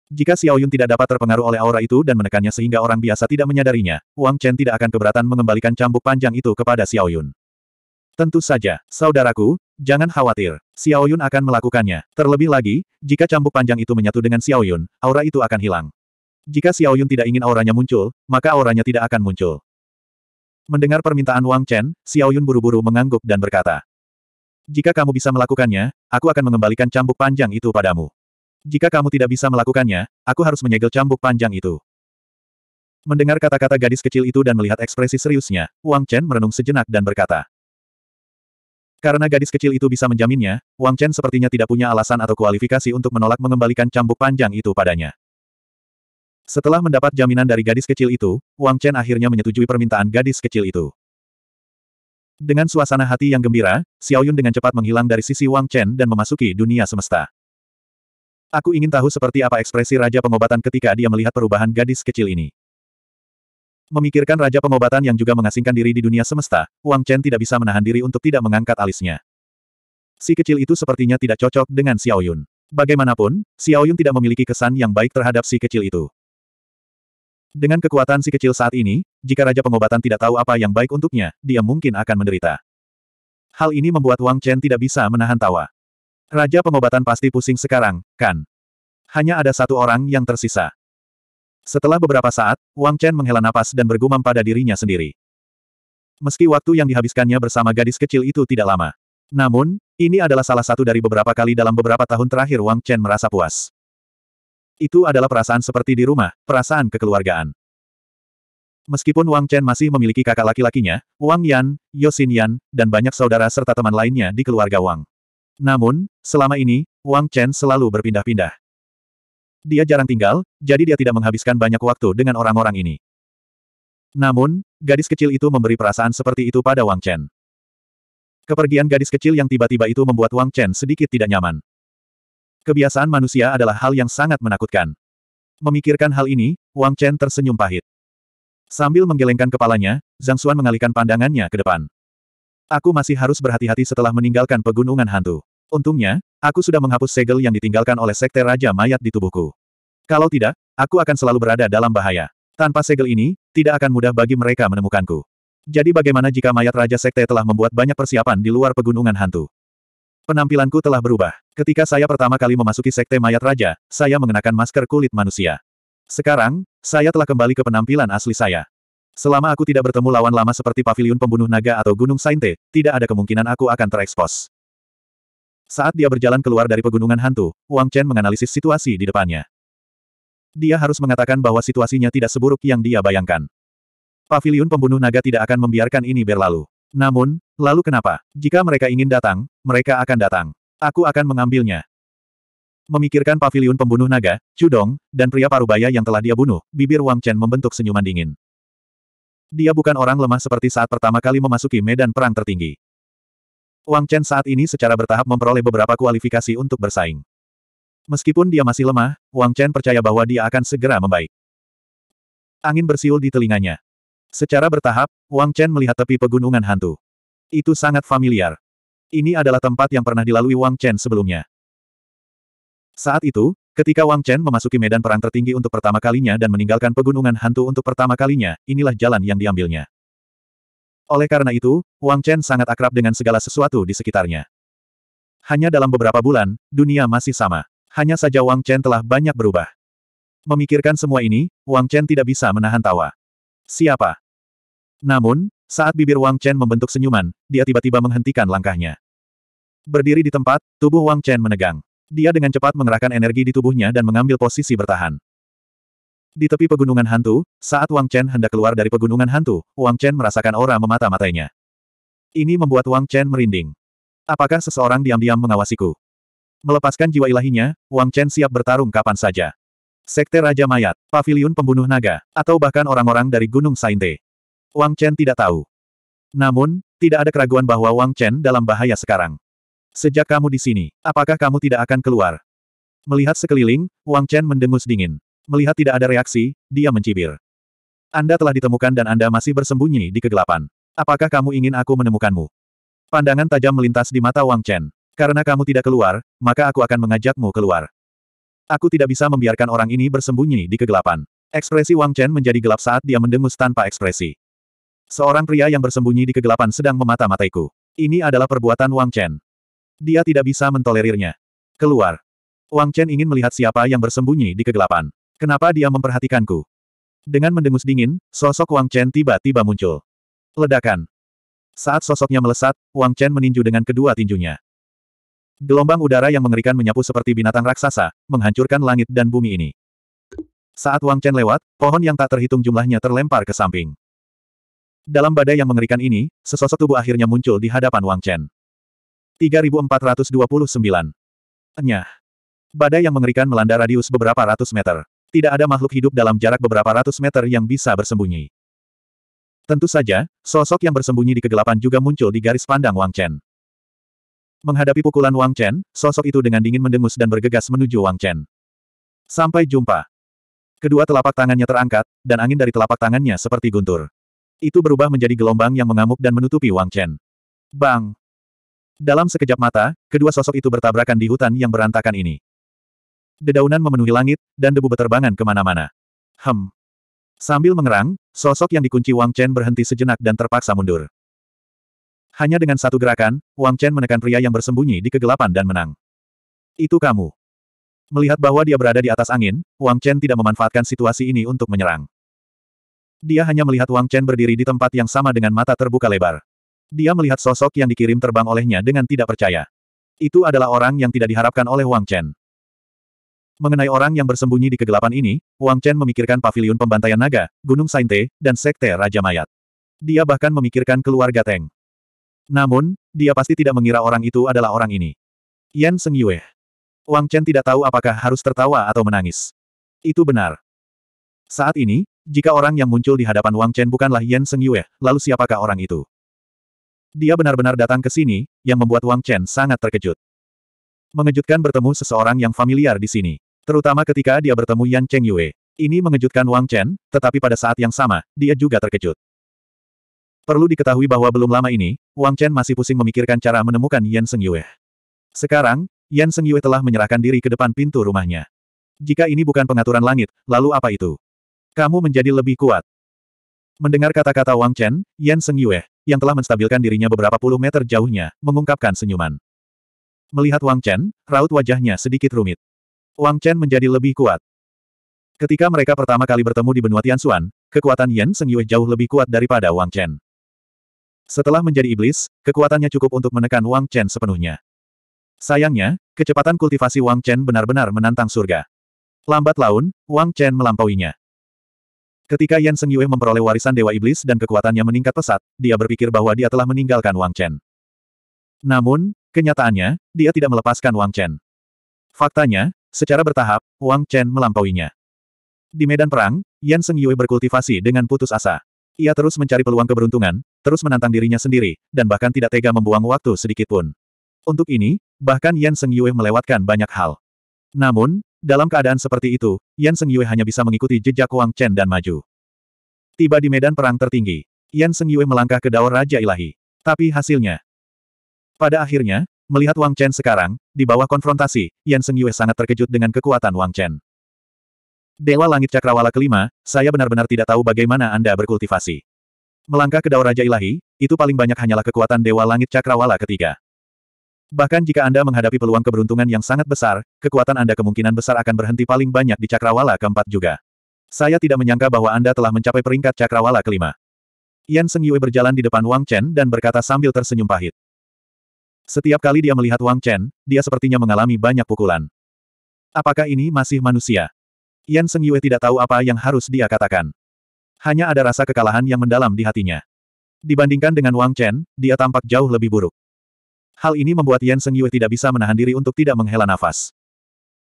Jika Xiao Yun tidak dapat terpengaruh oleh aura itu dan menekannya sehingga orang biasa tidak menyadarinya, Wang Chen tidak akan keberatan mengembalikan cambuk panjang itu kepada Xiao Yun. Tentu saja, saudaraku, jangan khawatir, Xiaoyun akan melakukannya. Terlebih lagi, jika cambuk panjang itu menyatu dengan Xiaoyun, aura itu akan hilang. Jika Xiaoyun tidak ingin auranya muncul, maka auranya tidak akan muncul. Mendengar permintaan Wang Chen, Xiaoyun buru-buru mengangguk dan berkata, Jika kamu bisa melakukannya, aku akan mengembalikan cambuk panjang itu padamu. Jika kamu tidak bisa melakukannya, aku harus menyegel cambuk panjang itu. Mendengar kata-kata gadis kecil itu dan melihat ekspresi seriusnya, Wang Chen merenung sejenak dan berkata, karena gadis kecil itu bisa menjaminnya, Wang Chen sepertinya tidak punya alasan atau kualifikasi untuk menolak mengembalikan cambuk panjang itu padanya. Setelah mendapat jaminan dari gadis kecil itu, Wang Chen akhirnya menyetujui permintaan gadis kecil itu. Dengan suasana hati yang gembira, Xiao Yun dengan cepat menghilang dari sisi Wang Chen dan memasuki dunia semesta. Aku ingin tahu seperti apa ekspresi Raja Pengobatan ketika dia melihat perubahan gadis kecil ini. Memikirkan Raja Pengobatan yang juga mengasingkan diri di dunia semesta, Wang Chen tidak bisa menahan diri untuk tidak mengangkat alisnya. Si kecil itu sepertinya tidak cocok dengan Xiao Yun. Bagaimanapun, Xiao Yun tidak memiliki kesan yang baik terhadap si kecil itu. Dengan kekuatan si kecil saat ini, jika Raja Pengobatan tidak tahu apa yang baik untuknya, dia mungkin akan menderita. Hal ini membuat Wang Chen tidak bisa menahan tawa. Raja Pengobatan pasti pusing sekarang, kan? Hanya ada satu orang yang tersisa. Setelah beberapa saat, Wang Chen menghela napas dan bergumam pada dirinya sendiri. Meski waktu yang dihabiskannya bersama gadis kecil itu tidak lama. Namun, ini adalah salah satu dari beberapa kali dalam beberapa tahun terakhir Wang Chen merasa puas. Itu adalah perasaan seperti di rumah, perasaan kekeluargaan. Meskipun Wang Chen masih memiliki kakak laki-lakinya, Wang Yan, Yosin Yan, dan banyak saudara serta teman lainnya di keluarga Wang. Namun, selama ini, Wang Chen selalu berpindah-pindah. Dia jarang tinggal, jadi dia tidak menghabiskan banyak waktu dengan orang-orang ini. Namun, gadis kecil itu memberi perasaan seperti itu pada Wang Chen. Kepergian gadis kecil yang tiba-tiba itu membuat Wang Chen sedikit tidak nyaman. Kebiasaan manusia adalah hal yang sangat menakutkan. Memikirkan hal ini, Wang Chen tersenyum pahit. Sambil menggelengkan kepalanya, Zhang Xuan mengalihkan pandangannya ke depan. Aku masih harus berhati-hati setelah meninggalkan pegunungan hantu. Untungnya, aku sudah menghapus segel yang ditinggalkan oleh Sekte Raja Mayat di tubuhku. Kalau tidak, aku akan selalu berada dalam bahaya. Tanpa segel ini, tidak akan mudah bagi mereka menemukanku. Jadi bagaimana jika mayat Raja Sekte telah membuat banyak persiapan di luar pegunungan hantu? Penampilanku telah berubah. Ketika saya pertama kali memasuki Sekte Mayat Raja, saya mengenakan masker kulit manusia. Sekarang, saya telah kembali ke penampilan asli saya. Selama aku tidak bertemu lawan lama seperti paviliun pembunuh naga atau gunung sainte, tidak ada kemungkinan aku akan terekspos. Saat dia berjalan keluar dari pegunungan hantu, Wang Chen menganalisis situasi di depannya. Dia harus mengatakan bahwa situasinya tidak seburuk yang dia bayangkan. Paviliun pembunuh naga tidak akan membiarkan ini berlalu. Namun, lalu kenapa? Jika mereka ingin datang, mereka akan datang. Aku akan mengambilnya. Memikirkan paviliun pembunuh naga, Cudong, dan pria parubaya yang telah dia bunuh, bibir Wang Chen membentuk senyuman dingin. Dia bukan orang lemah seperti saat pertama kali memasuki medan perang tertinggi. Wang Chen saat ini secara bertahap memperoleh beberapa kualifikasi untuk bersaing. Meskipun dia masih lemah, Wang Chen percaya bahwa dia akan segera membaik. Angin bersiul di telinganya. Secara bertahap, Wang Chen melihat tepi pegunungan hantu. Itu sangat familiar. Ini adalah tempat yang pernah dilalui Wang Chen sebelumnya. Saat itu, ketika Wang Chen memasuki medan perang tertinggi untuk pertama kalinya dan meninggalkan pegunungan hantu untuk pertama kalinya, inilah jalan yang diambilnya. Oleh karena itu, Wang Chen sangat akrab dengan segala sesuatu di sekitarnya. Hanya dalam beberapa bulan, dunia masih sama. Hanya saja Wang Chen telah banyak berubah. Memikirkan semua ini, Wang Chen tidak bisa menahan tawa. Siapa? Namun, saat bibir Wang Chen membentuk senyuman, dia tiba-tiba menghentikan langkahnya. Berdiri di tempat, tubuh Wang Chen menegang. Dia dengan cepat mengerahkan energi di tubuhnya dan mengambil posisi bertahan. Di tepi pegunungan hantu, saat Wang Chen hendak keluar dari pegunungan hantu, Wang Chen merasakan aura memata-matainya. Ini membuat Wang Chen merinding. Apakah seseorang diam-diam mengawasiku? Melepaskan jiwa ilahinya, Wang Chen siap bertarung kapan saja. Sekte Raja Mayat, Paviliun Pembunuh Naga, atau bahkan orang-orang dari Gunung Sainte. Wang Chen tidak tahu. Namun, tidak ada keraguan bahwa Wang Chen dalam bahaya sekarang. Sejak kamu di sini, apakah kamu tidak akan keluar? Melihat sekeliling, Wang Chen mendengus dingin. Melihat tidak ada reaksi, dia mencibir. Anda telah ditemukan dan Anda masih bersembunyi di kegelapan. Apakah kamu ingin aku menemukanmu? Pandangan tajam melintas di mata Wang Chen. Karena kamu tidak keluar, maka aku akan mengajakmu keluar. Aku tidak bisa membiarkan orang ini bersembunyi di kegelapan. Ekspresi Wang Chen menjadi gelap saat dia mendengus tanpa ekspresi. Seorang pria yang bersembunyi di kegelapan sedang memata-mataiku. Ini adalah perbuatan Wang Chen. Dia tidak bisa mentolerirnya. Keluar. Wang Chen ingin melihat siapa yang bersembunyi di kegelapan. Kenapa dia memperhatikanku? Dengan mendengus dingin, sosok Wang Chen tiba-tiba muncul. Ledakan. Saat sosoknya melesat, Wang Chen meninju dengan kedua tinjunya. Gelombang udara yang mengerikan menyapu seperti binatang raksasa, menghancurkan langit dan bumi ini. Saat Wang Chen lewat, pohon yang tak terhitung jumlahnya terlempar ke samping. Dalam badai yang mengerikan ini, sesosok tubuh akhirnya muncul di hadapan Wang Chen. 3429. Enyah. Badai yang mengerikan melanda radius beberapa ratus meter tidak ada makhluk hidup dalam jarak beberapa ratus meter yang bisa bersembunyi. Tentu saja, sosok yang bersembunyi di kegelapan juga muncul di garis pandang Wang Chen. Menghadapi pukulan Wang Chen, sosok itu dengan dingin mendengus dan bergegas menuju Wang Chen. Sampai jumpa. Kedua telapak tangannya terangkat, dan angin dari telapak tangannya seperti guntur. Itu berubah menjadi gelombang yang mengamuk dan menutupi Wang Chen. Bang! Dalam sekejap mata, kedua sosok itu bertabrakan di hutan yang berantakan ini. Dedaunan memenuhi langit, dan debu beterbangan kemana-mana. Hem. Sambil mengerang, sosok yang dikunci Wang Chen berhenti sejenak dan terpaksa mundur. Hanya dengan satu gerakan, Wang Chen menekan pria yang bersembunyi di kegelapan dan menang. Itu kamu. Melihat bahwa dia berada di atas angin, Wang Chen tidak memanfaatkan situasi ini untuk menyerang. Dia hanya melihat Wang Chen berdiri di tempat yang sama dengan mata terbuka lebar. Dia melihat sosok yang dikirim terbang olehnya dengan tidak percaya. Itu adalah orang yang tidak diharapkan oleh Wang Chen. Mengenai orang yang bersembunyi di kegelapan ini, Wang Chen memikirkan pavilion pembantaian naga, Gunung Sainte, dan Sekte Raja Mayat. Dia bahkan memikirkan keluarga Teng. Namun, dia pasti tidak mengira orang itu adalah orang ini. Yan Seng Yue. Wang Chen tidak tahu apakah harus tertawa atau menangis. Itu benar. Saat ini, jika orang yang muncul di hadapan Wang Chen bukanlah Yan Seng Yue, lalu siapakah orang itu? Dia benar-benar datang ke sini, yang membuat Wang Chen sangat terkejut. Mengejutkan bertemu seseorang yang familiar di sini. Terutama ketika dia bertemu Yan Cheng Yue. Ini mengejutkan Wang Chen, tetapi pada saat yang sama, dia juga terkejut. Perlu diketahui bahwa belum lama ini, Wang Chen masih pusing memikirkan cara menemukan Yan Seng Yue. Sekarang, Yan Seng Yue telah menyerahkan diri ke depan pintu rumahnya. Jika ini bukan pengaturan langit, lalu apa itu? Kamu menjadi lebih kuat. Mendengar kata-kata Wang Chen, Yan Seng Yue, yang telah menstabilkan dirinya beberapa puluh meter jauhnya, mengungkapkan senyuman. Melihat Wang Chen, raut wajahnya sedikit rumit. Wang Chen menjadi lebih kuat. Ketika mereka pertama kali bertemu di benua Tianxuan, kekuatan Yan Seng Yue jauh lebih kuat daripada Wang Chen. Setelah menjadi iblis, kekuatannya cukup untuk menekan Wang Chen sepenuhnya. Sayangnya, kecepatan kultivasi Wang Chen benar-benar menantang surga. Lambat laun, Wang Chen melampauinya. Ketika Yan Seng Yue memperoleh warisan Dewa Iblis dan kekuatannya meningkat pesat, dia berpikir bahwa dia telah meninggalkan Wang Chen. Namun, kenyataannya, dia tidak melepaskan Wang Chen. Faktanya, Secara bertahap, Wang Chen melampauinya. Di medan perang, Yan Seng Yue berkultivasi dengan putus asa. Ia terus mencari peluang keberuntungan, terus menantang dirinya sendiri, dan bahkan tidak tega membuang waktu sedikit pun. Untuk ini, bahkan Yan Seng Yue melewatkan banyak hal. Namun, dalam keadaan seperti itu, Yan Seng Yue hanya bisa mengikuti jejak Wang Chen dan maju. Tiba di medan perang tertinggi, Yan Seng Yue melangkah ke daur Raja Ilahi. Tapi hasilnya. Pada akhirnya, Melihat Wang Chen sekarang, di bawah konfrontasi, Yan Seng Yue sangat terkejut dengan kekuatan Wang Chen. Dewa Langit Cakrawala kelima, saya benar-benar tidak tahu bagaimana Anda berkultivasi. Melangkah ke Daur Raja Ilahi, itu paling banyak hanyalah kekuatan Dewa Langit Cakrawala ketiga. Bahkan jika Anda menghadapi peluang keberuntungan yang sangat besar, kekuatan Anda kemungkinan besar akan berhenti paling banyak di Cakrawala keempat juga. Saya tidak menyangka bahwa Anda telah mencapai peringkat Cakrawala kelima. Yan Seng Yue berjalan di depan Wang Chen dan berkata sambil tersenyum pahit. Setiap kali dia melihat Wang Chen, dia sepertinya mengalami banyak pukulan. Apakah ini masih manusia? Yan Seng Yue tidak tahu apa yang harus dia katakan. Hanya ada rasa kekalahan yang mendalam di hatinya. Dibandingkan dengan Wang Chen, dia tampak jauh lebih buruk. Hal ini membuat Yan Seng Yue tidak bisa menahan diri untuk tidak menghela nafas.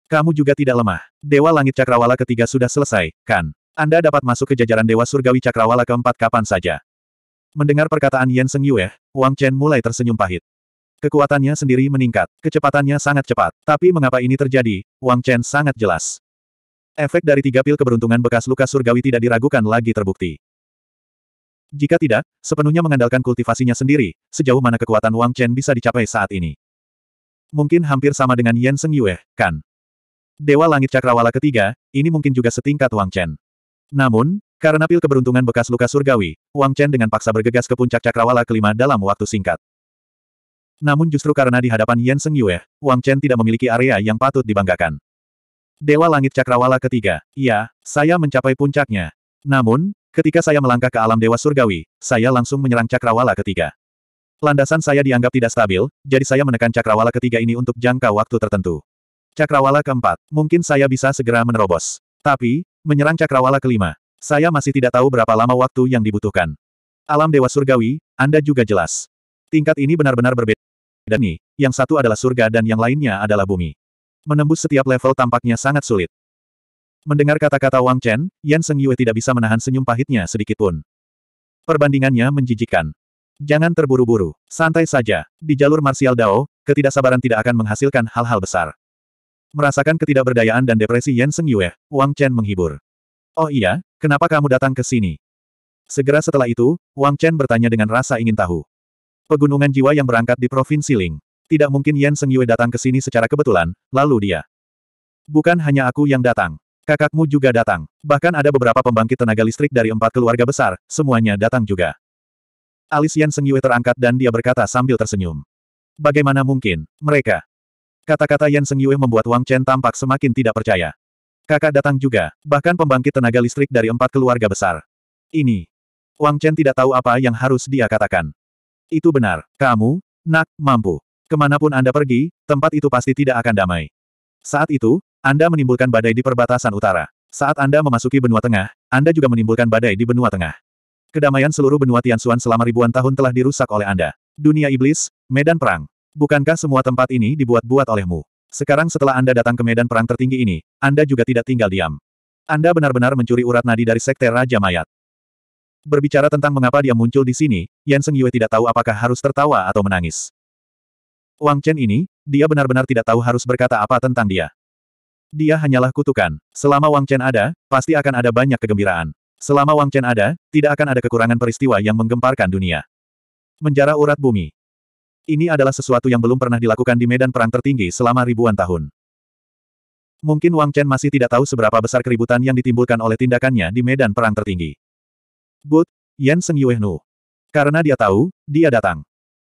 Kamu juga tidak lemah. Dewa Langit Cakrawala ketiga sudah selesai, kan? Anda dapat masuk ke jajaran Dewa Surgawi Cakrawala keempat kapan saja. Mendengar perkataan Yan Seng Yue, Wang Chen mulai tersenyum pahit. Kekuatannya sendiri meningkat, kecepatannya sangat cepat. Tapi mengapa ini terjadi, Wang Chen sangat jelas. Efek dari tiga pil keberuntungan bekas luka surgawi tidak diragukan lagi terbukti. Jika tidak, sepenuhnya mengandalkan kultivasinya sendiri, sejauh mana kekuatan Wang Chen bisa dicapai saat ini. Mungkin hampir sama dengan Yan Seng Yue, kan? Dewa Langit Cakrawala ketiga, ini mungkin juga setingkat Wang Chen. Namun, karena pil keberuntungan bekas luka surgawi, Wang Chen dengan paksa bergegas ke puncak cakrawala kelima dalam waktu singkat. Namun justru karena di hadapan Yen Seng Yue, Wang Chen tidak memiliki area yang patut dibanggakan. Dewa Langit Cakrawala ketiga, ya, saya mencapai puncaknya. Namun, ketika saya melangkah ke alam Dewa Surgawi, saya langsung menyerang Cakrawala ketiga. Landasan saya dianggap tidak stabil, jadi saya menekan Cakrawala ketiga ini untuk jangka waktu tertentu. Cakrawala keempat, mungkin saya bisa segera menerobos. Tapi, menyerang Cakrawala kelima, saya masih tidak tahu berapa lama waktu yang dibutuhkan. Alam Dewa Surgawi, Anda juga jelas. Tingkat ini benar-benar berbeda. Dani, yang satu adalah surga dan yang lainnya adalah bumi. Menembus setiap level tampaknya sangat sulit. Mendengar kata-kata Wang Chen, Yan Seng Yue tidak bisa menahan senyum pahitnya sedikitpun. Perbandingannya menjijikan. Jangan terburu-buru, santai saja. Di jalur martial Dao, ketidaksabaran tidak akan menghasilkan hal-hal besar. Merasakan ketidakberdayaan dan depresi Yan Seng Yue, Wang Chen menghibur. Oh iya, kenapa kamu datang ke sini? Segera setelah itu, Wang Chen bertanya dengan rasa ingin tahu. Pegunungan jiwa yang berangkat di Provinsi Ling. Tidak mungkin Yan Seng Yue datang ke sini secara kebetulan, lalu dia. Bukan hanya aku yang datang. Kakakmu juga datang. Bahkan ada beberapa pembangkit tenaga listrik dari empat keluarga besar, semuanya datang juga. Alis Yan Seng Yue terangkat dan dia berkata sambil tersenyum. Bagaimana mungkin, mereka? Kata-kata Yan Seng Yue membuat Wang Chen tampak semakin tidak percaya. Kakak datang juga, bahkan pembangkit tenaga listrik dari empat keluarga besar. Ini. Wang Chen tidak tahu apa yang harus dia katakan. Itu benar. Kamu, nak, mampu. Kemanapun Anda pergi, tempat itu pasti tidak akan damai. Saat itu, Anda menimbulkan badai di perbatasan utara. Saat Anda memasuki benua tengah, Anda juga menimbulkan badai di benua tengah. Kedamaian seluruh benua Tianxuan selama ribuan tahun telah dirusak oleh Anda. Dunia iblis, medan perang. Bukankah semua tempat ini dibuat-buat olehmu? Sekarang setelah Anda datang ke medan perang tertinggi ini, Anda juga tidak tinggal diam. Anda benar-benar mencuri urat nadi dari Sekte Raja Mayat. Berbicara tentang mengapa dia muncul di sini, Yan Seng Yue tidak tahu apakah harus tertawa atau menangis. Wang Chen ini, dia benar-benar tidak tahu harus berkata apa tentang dia. Dia hanyalah kutukan. Selama Wang Chen ada, pasti akan ada banyak kegembiraan. Selama Wang Chen ada, tidak akan ada kekurangan peristiwa yang menggemparkan dunia. Menjara urat bumi. Ini adalah sesuatu yang belum pernah dilakukan di medan perang tertinggi selama ribuan tahun. Mungkin Wang Chen masih tidak tahu seberapa besar keributan yang ditimbulkan oleh tindakannya di medan perang tertinggi. But, Yan Seng Yuehnu. Karena dia tahu, dia datang.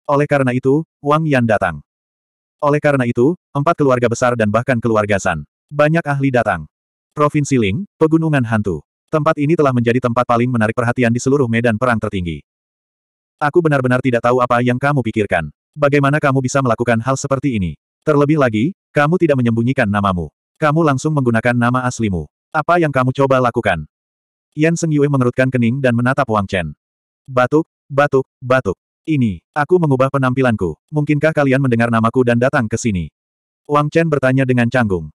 Oleh karena itu, Wang Yan datang. Oleh karena itu, empat keluarga besar dan bahkan keluarga San. Banyak ahli datang. Provinsi Ling, Pegunungan Hantu. Tempat ini telah menjadi tempat paling menarik perhatian di seluruh medan perang tertinggi. Aku benar-benar tidak tahu apa yang kamu pikirkan. Bagaimana kamu bisa melakukan hal seperti ini? Terlebih lagi, kamu tidak menyembunyikan namamu. Kamu langsung menggunakan nama aslimu. Apa yang kamu coba lakukan? Yan Seng Yue mengerutkan kening dan menatap Wang Chen. Batuk, batuk, batuk. Ini, aku mengubah penampilanku. Mungkinkah kalian mendengar namaku dan datang ke sini? Wang Chen bertanya dengan canggung.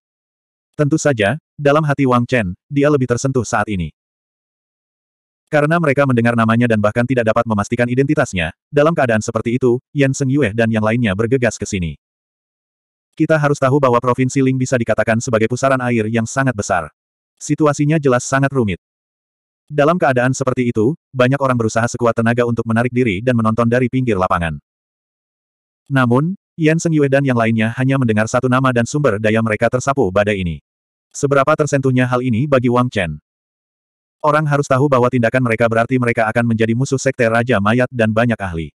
Tentu saja, dalam hati Wang Chen, dia lebih tersentuh saat ini. Karena mereka mendengar namanya dan bahkan tidak dapat memastikan identitasnya, dalam keadaan seperti itu, Yan Seng Yue dan yang lainnya bergegas ke sini. Kita harus tahu bahwa Provinsi Ling bisa dikatakan sebagai pusaran air yang sangat besar. Situasinya jelas sangat rumit. Dalam keadaan seperti itu, banyak orang berusaha sekuat tenaga untuk menarik diri dan menonton dari pinggir lapangan. Namun, Yan Seng Yue dan yang lainnya hanya mendengar satu nama dan sumber daya mereka tersapu badai ini. Seberapa tersentuhnya hal ini bagi Wang Chen? Orang harus tahu bahwa tindakan mereka berarti mereka akan menjadi musuh sekte Raja Mayat dan banyak ahli.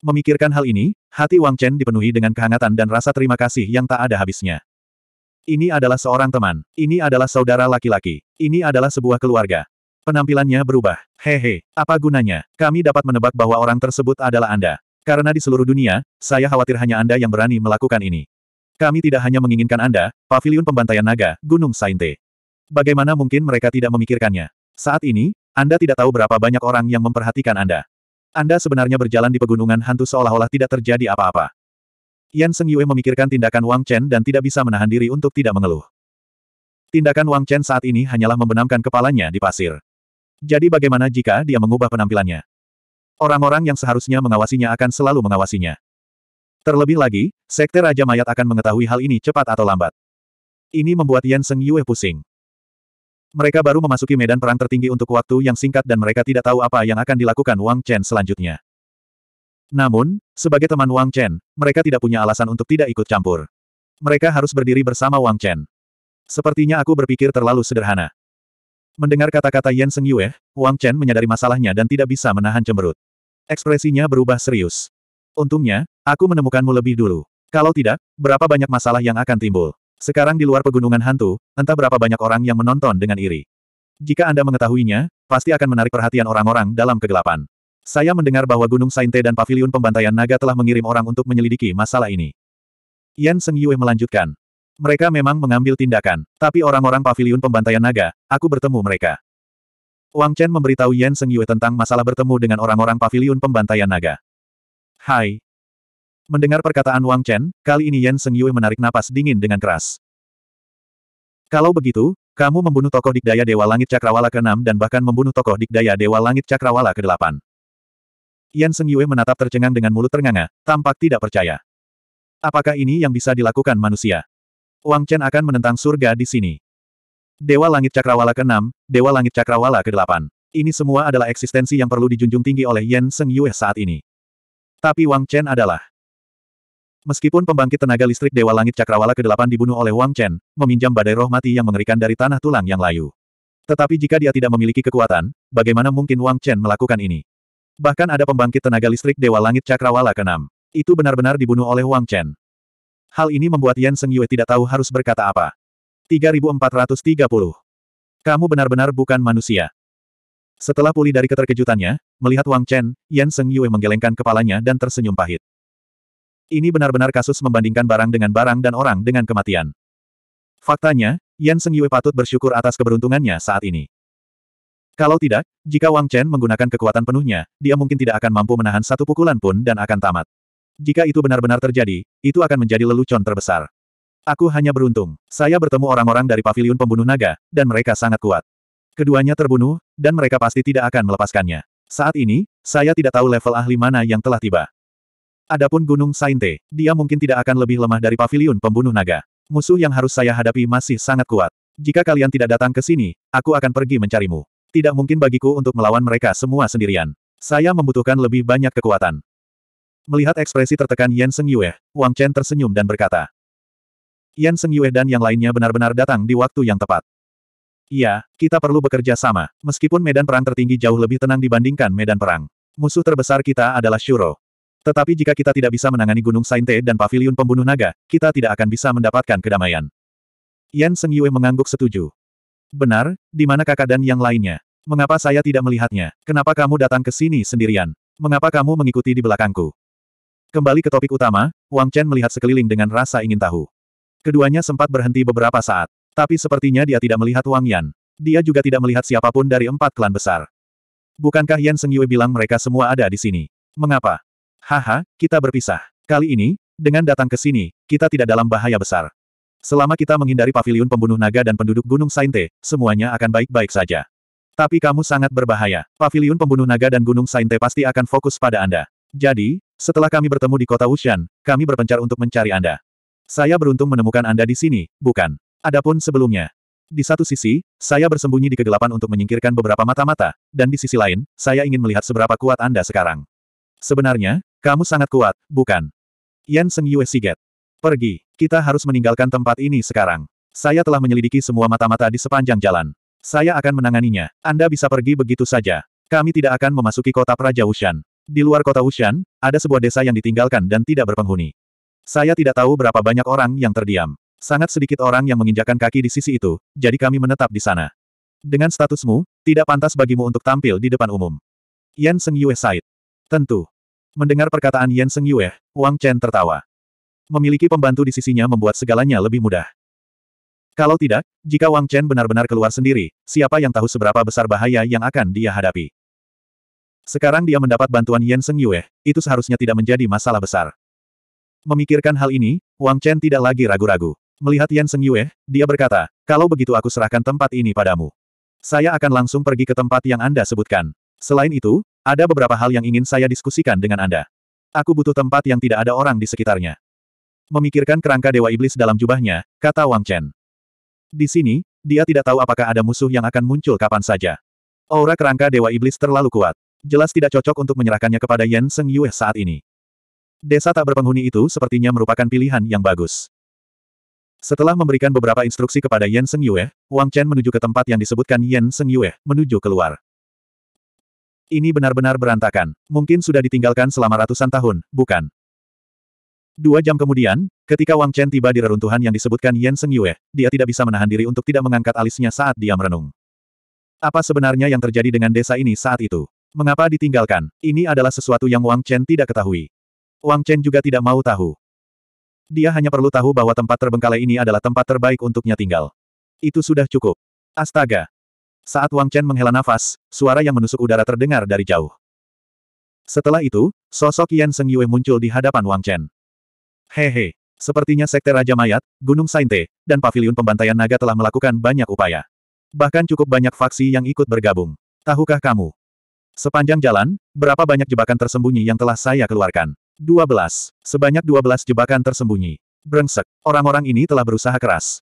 Memikirkan hal ini, hati Wang Chen dipenuhi dengan kehangatan dan rasa terima kasih yang tak ada habisnya. Ini adalah seorang teman. Ini adalah saudara laki-laki. Ini adalah sebuah keluarga. Penampilannya berubah. Hehe, apa gunanya? Kami dapat menebak bahwa orang tersebut adalah Anda. Karena di seluruh dunia, saya khawatir hanya Anda yang berani melakukan ini. Kami tidak hanya menginginkan Anda, Paviliun Pembantaian Naga, Gunung Sainte. Bagaimana mungkin mereka tidak memikirkannya? Saat ini, Anda tidak tahu berapa banyak orang yang memperhatikan Anda. Anda sebenarnya berjalan di pegunungan hantu seolah-olah tidak terjadi apa-apa. Yan Seng Yue memikirkan tindakan Wang Chen dan tidak bisa menahan diri untuk tidak mengeluh. Tindakan Wang Chen saat ini hanyalah membenamkan kepalanya di pasir. Jadi bagaimana jika dia mengubah penampilannya? Orang-orang yang seharusnya mengawasinya akan selalu mengawasinya. Terlebih lagi, Sekte Raja Mayat akan mengetahui hal ini cepat atau lambat. Ini membuat Yan Seng Yue pusing. Mereka baru memasuki medan perang tertinggi untuk waktu yang singkat dan mereka tidak tahu apa yang akan dilakukan Wang Chen selanjutnya. Namun, sebagai teman Wang Chen, mereka tidak punya alasan untuk tidak ikut campur. Mereka harus berdiri bersama Wang Chen. Sepertinya aku berpikir terlalu sederhana. Mendengar kata-kata Yan Seng Yue, Wang Chen menyadari masalahnya dan tidak bisa menahan cemberut. Ekspresinya berubah serius. Untungnya, aku menemukanmu lebih dulu. Kalau tidak, berapa banyak masalah yang akan timbul. Sekarang di luar pegunungan hantu, entah berapa banyak orang yang menonton dengan iri. Jika Anda mengetahuinya, pasti akan menarik perhatian orang-orang dalam kegelapan. Saya mendengar bahwa Gunung Sainte dan Paviliun Pembantaian Naga telah mengirim orang untuk menyelidiki masalah ini. Yan Seng Yue melanjutkan. Mereka memang mengambil tindakan, tapi orang-orang paviliun pembantaian naga, aku bertemu mereka. Wang Chen memberitahu Yan Seng Yue tentang masalah bertemu dengan orang-orang paviliun pembantaian naga. Hai. Mendengar perkataan Wang Chen, kali ini Yan Seng Yue menarik napas dingin dengan keras. Kalau begitu, kamu membunuh tokoh dikdaya Dewa Langit Cakrawala ke-6 dan bahkan membunuh tokoh dikdaya Dewa Langit Cakrawala ke-8. Yan Seng Yue menatap tercengang dengan mulut ternganga, tampak tidak percaya. Apakah ini yang bisa dilakukan manusia? Wang Chen akan menentang surga di sini. Dewa Langit Cakrawala ke-6, Dewa Langit Cakrawala ke-8. Ini semua adalah eksistensi yang perlu dijunjung tinggi oleh Yan Seng Yue saat ini. Tapi Wang Chen adalah Meskipun pembangkit tenaga listrik Dewa Langit Cakrawala ke-8 dibunuh oleh Wang Chen, meminjam badai roh mati yang mengerikan dari tanah tulang yang layu. Tetapi jika dia tidak memiliki kekuatan, bagaimana mungkin Wang Chen melakukan ini? Bahkan ada pembangkit tenaga listrik Dewa Langit Cakrawala ke-6. Itu benar-benar dibunuh oleh Wang Chen. Hal ini membuat Yan Seng Yue tidak tahu harus berkata apa. 3430. Kamu benar-benar bukan manusia. Setelah pulih dari keterkejutannya, melihat Wang Chen, Yan Seng Yue menggelengkan kepalanya dan tersenyum pahit. Ini benar-benar kasus membandingkan barang dengan barang dan orang dengan kematian. Faktanya, Yan Seng Yue patut bersyukur atas keberuntungannya saat ini. Kalau tidak, jika Wang Chen menggunakan kekuatan penuhnya, dia mungkin tidak akan mampu menahan satu pukulan pun dan akan tamat. Jika itu benar-benar terjadi, itu akan menjadi lelucon terbesar. Aku hanya beruntung. Saya bertemu orang-orang dari paviliun pembunuh naga, dan mereka sangat kuat. Keduanya terbunuh, dan mereka pasti tidak akan melepaskannya. Saat ini, saya tidak tahu level ahli mana yang telah tiba. Adapun Gunung Sainte, dia mungkin tidak akan lebih lemah dari paviliun pembunuh naga. Musuh yang harus saya hadapi masih sangat kuat. Jika kalian tidak datang ke sini, aku akan pergi mencarimu. Tidak mungkin bagiku untuk melawan mereka semua sendirian. Saya membutuhkan lebih banyak kekuatan. Melihat ekspresi tertekan Yan Seng Yue, Wang Chen tersenyum dan berkata. Yan Seng Yue dan yang lainnya benar-benar datang di waktu yang tepat. Iya, kita perlu bekerja sama, meskipun medan perang tertinggi jauh lebih tenang dibandingkan medan perang. Musuh terbesar kita adalah Shuro. Tetapi jika kita tidak bisa menangani Gunung Sainte dan Paviliun Pembunuh Naga, kita tidak akan bisa mendapatkan kedamaian. Yan Seng Yue mengangguk setuju. Benar, di mana kakak dan yang lainnya? Mengapa saya tidak melihatnya? Kenapa kamu datang ke sini sendirian? Mengapa kamu mengikuti di belakangku? Kembali ke topik utama, Wang Chen melihat sekeliling dengan rasa ingin tahu. Keduanya sempat berhenti beberapa saat. Tapi sepertinya dia tidak melihat Wang Yan. Dia juga tidak melihat siapapun dari empat klan besar. Bukankah Yan Seng Yue bilang mereka semua ada di sini? Mengapa? Haha, kita berpisah. Kali ini, dengan datang ke sini, kita tidak dalam bahaya besar. Selama kita menghindari paviliun pembunuh naga dan penduduk Gunung Sainte, semuanya akan baik-baik saja. Tapi kamu sangat berbahaya. Paviliun pembunuh naga dan Gunung Sainte pasti akan fokus pada Anda. Jadi, setelah kami bertemu di kota Wushan, kami berpencar untuk mencari Anda. Saya beruntung menemukan Anda di sini, bukan? Adapun sebelumnya. Di satu sisi, saya bersembunyi di kegelapan untuk menyingkirkan beberapa mata-mata, dan di sisi lain, saya ingin melihat seberapa kuat Anda sekarang. Sebenarnya, kamu sangat kuat, bukan? Yan Seng Yue Siget. Pergi, kita harus meninggalkan tempat ini sekarang. Saya telah menyelidiki semua mata-mata di sepanjang jalan. Saya akan menanganinya. Anda bisa pergi begitu saja. Kami tidak akan memasuki kota Praja Wushan. Di luar kota Wushan, ada sebuah desa yang ditinggalkan dan tidak berpenghuni. Saya tidak tahu berapa banyak orang yang terdiam. Sangat sedikit orang yang menginjakan kaki di sisi itu, jadi kami menetap di sana. Dengan statusmu, tidak pantas bagimu untuk tampil di depan umum. Yan Seng Yue Said. Tentu. Mendengar perkataan Yan Seng Yue, Wang Chen tertawa. Memiliki pembantu di sisinya membuat segalanya lebih mudah. Kalau tidak, jika Wang Chen benar-benar keluar sendiri, siapa yang tahu seberapa besar bahaya yang akan dia hadapi. Sekarang dia mendapat bantuan Yan Seng Yue, itu seharusnya tidak menjadi masalah besar. Memikirkan hal ini, Wang Chen tidak lagi ragu-ragu. Melihat Yan Seng Yue, dia berkata, kalau begitu aku serahkan tempat ini padamu. Saya akan langsung pergi ke tempat yang Anda sebutkan. Selain itu, ada beberapa hal yang ingin saya diskusikan dengan Anda. Aku butuh tempat yang tidak ada orang di sekitarnya. Memikirkan kerangka Dewa Iblis dalam jubahnya, kata Wang Chen. Di sini, dia tidak tahu apakah ada musuh yang akan muncul kapan saja. Aura kerangka Dewa Iblis terlalu kuat jelas tidak cocok untuk menyerahkannya kepada Yan Seng Yue saat ini. Desa tak berpenghuni itu sepertinya merupakan pilihan yang bagus. Setelah memberikan beberapa instruksi kepada Yan Seng Yue, Wang Chen menuju ke tempat yang disebutkan Yan Seng Yue, menuju keluar. Ini benar-benar berantakan. Mungkin sudah ditinggalkan selama ratusan tahun, bukan? Dua jam kemudian, ketika Wang Chen tiba di reruntuhan yang disebutkan Yan Seng Yue, dia tidak bisa menahan diri untuk tidak mengangkat alisnya saat dia merenung. Apa sebenarnya yang terjadi dengan desa ini saat itu? Mengapa ditinggalkan? Ini adalah sesuatu yang Wang Chen tidak ketahui. Wang Chen juga tidak mau tahu. Dia hanya perlu tahu bahwa tempat terbengkalai ini adalah tempat terbaik untuknya tinggal. Itu sudah cukup. Astaga! Saat Wang Chen menghela nafas, suara yang menusuk udara terdengar dari jauh. Setelah itu, sosok Yan Seng Yue muncul di hadapan Wang Chen. Hehe, sepertinya Sekte Raja Mayat, Gunung Sainte, dan Paviliun Pembantaian Naga telah melakukan banyak upaya. Bahkan cukup banyak faksi yang ikut bergabung. Tahukah kamu, Sepanjang jalan, berapa banyak jebakan tersembunyi yang telah saya keluarkan? 12. Sebanyak 12 jebakan tersembunyi. Brengsek, orang-orang ini telah berusaha keras.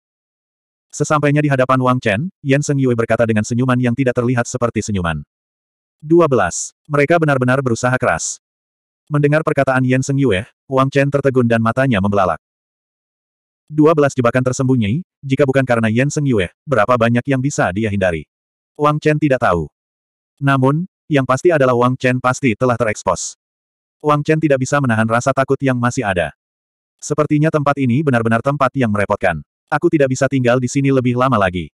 Sesampainya di hadapan Wang Chen, Yan Seng Yue berkata dengan senyuman yang tidak terlihat seperti senyuman. 12. Mereka benar-benar berusaha keras. Mendengar perkataan Yan Seng Yue, Wang Chen tertegun dan matanya membelalak. 12 jebakan tersembunyi, jika bukan karena Yan Seng Yue, berapa banyak yang bisa dia hindari? Wang Chen tidak tahu. Namun, yang pasti adalah Wang Chen pasti telah terekspos. Wang Chen tidak bisa menahan rasa takut yang masih ada. Sepertinya tempat ini benar-benar tempat yang merepotkan. Aku tidak bisa tinggal di sini lebih lama lagi.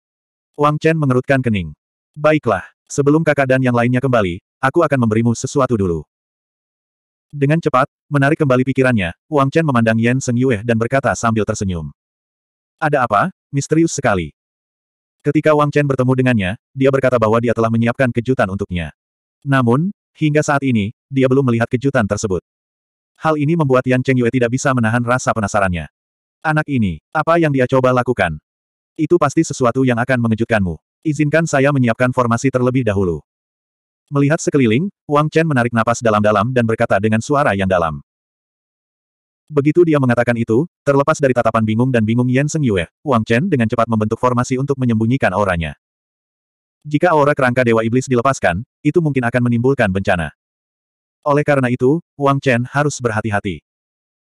Wang Chen mengerutkan kening. Baiklah, sebelum kakak dan yang lainnya kembali, aku akan memberimu sesuatu dulu. Dengan cepat, menarik kembali pikirannya, Wang Chen memandang Yan Seng Yue dan berkata sambil tersenyum. Ada apa? Misterius sekali. Ketika Wang Chen bertemu dengannya, dia berkata bahwa dia telah menyiapkan kejutan untuknya. Namun, hingga saat ini, dia belum melihat kejutan tersebut. Hal ini membuat Yan Cheng Yue tidak bisa menahan rasa penasarannya. Anak ini, apa yang dia coba lakukan? Itu pasti sesuatu yang akan mengejutkanmu. Izinkan saya menyiapkan formasi terlebih dahulu. Melihat sekeliling, Wang Chen menarik napas dalam-dalam dan berkata dengan suara yang dalam. Begitu dia mengatakan itu, terlepas dari tatapan bingung dan bingung Yan Seng Yue, Wang Chen dengan cepat membentuk formasi untuk menyembunyikan auranya. Jika aura kerangka Dewa Iblis dilepaskan, itu mungkin akan menimbulkan bencana. Oleh karena itu, Wang Chen harus berhati-hati.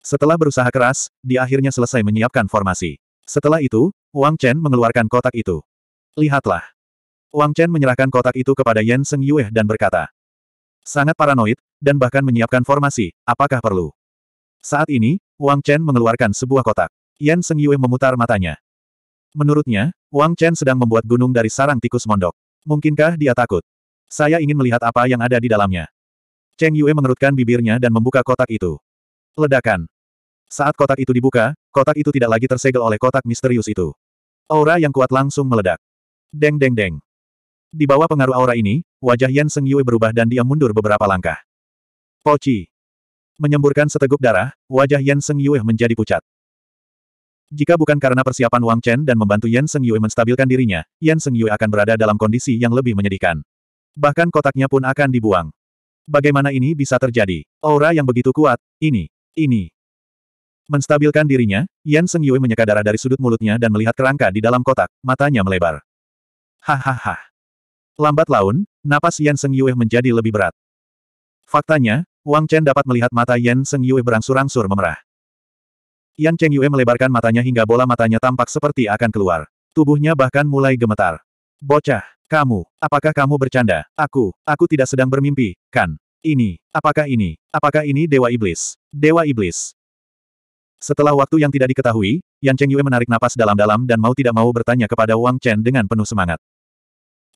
Setelah berusaha keras, dia akhirnya selesai menyiapkan formasi. Setelah itu, Wang Chen mengeluarkan kotak itu. Lihatlah. Wang Chen menyerahkan kotak itu kepada Yan Seng Yue dan berkata, Sangat paranoid, dan bahkan menyiapkan formasi, apakah perlu? Saat ini, Wang Chen mengeluarkan sebuah kotak. Yan Seng Yue memutar matanya. Menurutnya, Wang Chen sedang membuat gunung dari sarang tikus mondok. Mungkinkah dia takut? Saya ingin melihat apa yang ada di dalamnya. Cheng Yue mengerutkan bibirnya dan membuka kotak itu. Ledakan. Saat kotak itu dibuka, kotak itu tidak lagi tersegel oleh kotak misterius itu. Aura yang kuat langsung meledak. Deng deng deng. Di bawah pengaruh aura ini, wajah Yan Seng Yue berubah dan dia mundur beberapa langkah. Poci. Menyemburkan seteguk darah, wajah Yan Seng Yue menjadi pucat. Jika bukan karena persiapan Wang Chen dan membantu Yan Seng Yue menstabilkan dirinya, Yan Seng Yue akan berada dalam kondisi yang lebih menyedihkan. Bahkan kotaknya pun akan dibuang. Bagaimana ini bisa terjadi? Aura yang begitu kuat, ini, ini. Menstabilkan dirinya, Yan Seng Yue menyeka darah dari sudut mulutnya dan melihat kerangka di dalam kotak, matanya melebar. Hahaha. Lambat laun, napas Yan Seng Yue menjadi lebih berat. Faktanya, Wang Chen dapat melihat mata Yan Seng Yue berangsur-angsur memerah. Yan Cheng Yue melebarkan matanya hingga bola matanya tampak seperti akan keluar. Tubuhnya bahkan mulai gemetar. Bocah, kamu, apakah kamu bercanda? Aku, aku tidak sedang bermimpi, kan? Ini, apakah ini, apakah ini Dewa Iblis? Dewa Iblis. Setelah waktu yang tidak diketahui, Yan Cheng Yue menarik napas dalam-dalam dan mau tidak mau bertanya kepada Wang Chen dengan penuh semangat.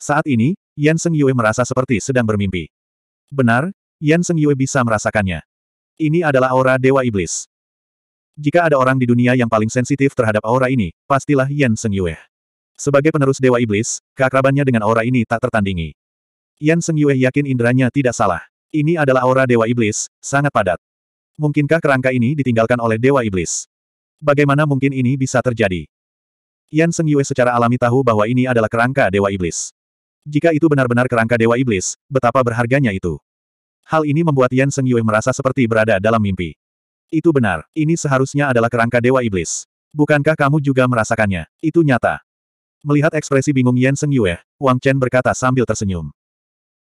Saat ini, Yan Seng Yue merasa seperti sedang bermimpi. Benar, Yan Seng Yue bisa merasakannya. Ini adalah aura Dewa Iblis. Jika ada orang di dunia yang paling sensitif terhadap aura ini, pastilah Yan Seng Yue. Sebagai penerus Dewa Iblis, keakrabannya dengan aura ini tak tertandingi. Yan Seng Yue yakin inderanya tidak salah. Ini adalah aura Dewa Iblis, sangat padat. Mungkinkah kerangka ini ditinggalkan oleh Dewa Iblis? Bagaimana mungkin ini bisa terjadi? Yan Seng Yue secara alami tahu bahwa ini adalah kerangka Dewa Iblis. Jika itu benar-benar kerangka Dewa Iblis, betapa berharganya itu. Hal ini membuat Yan Seng Yue merasa seperti berada dalam mimpi. Itu benar, ini seharusnya adalah kerangka Dewa Iblis. Bukankah kamu juga merasakannya? Itu nyata. Melihat ekspresi bingung Yen Seng Yue, Wang Chen berkata sambil tersenyum.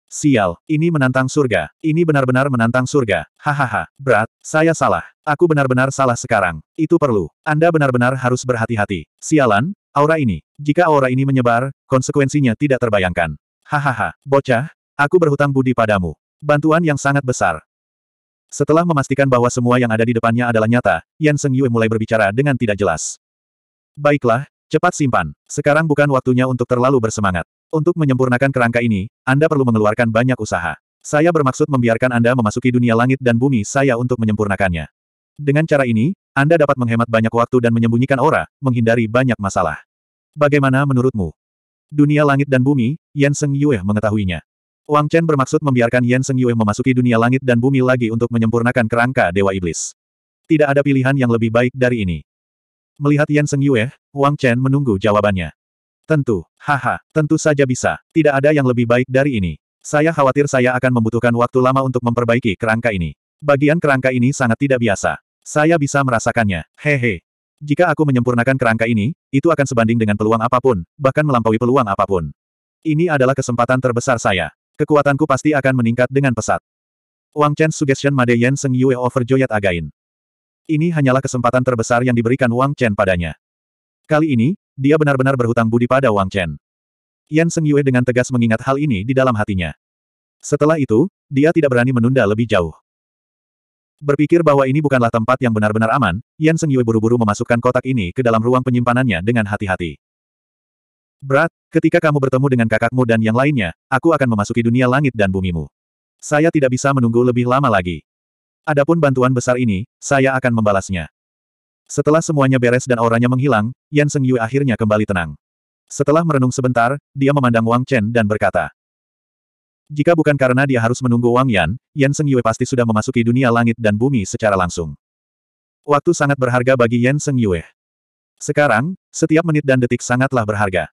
Sial, ini menantang surga. Ini benar-benar menantang surga. Hahaha, berat, saya salah. Aku benar-benar salah sekarang. Itu perlu. Anda benar-benar harus berhati-hati. Sialan, aura ini. Jika aura ini menyebar, konsekuensinya tidak terbayangkan. Hahaha, bocah, aku berhutang budi padamu. Bantuan yang sangat besar. Setelah memastikan bahwa semua yang ada di depannya adalah nyata, Yan Seng Yue mulai berbicara dengan tidak jelas. Baiklah, cepat simpan. Sekarang bukan waktunya untuk terlalu bersemangat. Untuk menyempurnakan kerangka ini, Anda perlu mengeluarkan banyak usaha. Saya bermaksud membiarkan Anda memasuki dunia langit dan bumi saya untuk menyempurnakannya. Dengan cara ini, Anda dapat menghemat banyak waktu dan menyembunyikan aura, menghindari banyak masalah. Bagaimana menurutmu? Dunia langit dan bumi, Yan Seng Yue mengetahuinya. Wang Chen bermaksud membiarkan Yan Seng Yue memasuki dunia langit dan bumi lagi untuk menyempurnakan kerangka Dewa Iblis. Tidak ada pilihan yang lebih baik dari ini. Melihat Yan Seng Yue, Wang Chen menunggu jawabannya. Tentu, haha, tentu saja bisa. Tidak ada yang lebih baik dari ini. Saya khawatir saya akan membutuhkan waktu lama untuk memperbaiki kerangka ini. Bagian kerangka ini sangat tidak biasa. Saya bisa merasakannya. Hehe. Jika aku menyempurnakan kerangka ini, itu akan sebanding dengan peluang apapun, bahkan melampaui peluang apapun. Ini adalah kesempatan terbesar saya. Kekuatanku pasti akan meningkat dengan pesat. Wang Chen suggestion Made Yen Seng Yue overjoyed again. Ini hanyalah kesempatan terbesar yang diberikan Wang Chen padanya. Kali ini, dia benar-benar berhutang budi pada Wang Chen. Yan Seng Yue dengan tegas mengingat hal ini di dalam hatinya. Setelah itu, dia tidak berani menunda lebih jauh. Berpikir bahwa ini bukanlah tempat yang benar-benar aman, Yan Seng Yue buru-buru memasukkan kotak ini ke dalam ruang penyimpanannya dengan hati-hati. Brat, ketika kamu bertemu dengan kakakmu dan yang lainnya, aku akan memasuki dunia langit dan bumimu. Saya tidak bisa menunggu lebih lama lagi. Adapun bantuan besar ini, saya akan membalasnya. Setelah semuanya beres dan auranya menghilang, Yan Seng Yue akhirnya kembali tenang. Setelah merenung sebentar, dia memandang Wang Chen dan berkata, jika bukan karena dia harus menunggu Wang Yan, Yan Seng Yue pasti sudah memasuki dunia langit dan bumi secara langsung. Waktu sangat berharga bagi Yan Seng Yue. Sekarang, setiap menit dan detik sangatlah berharga.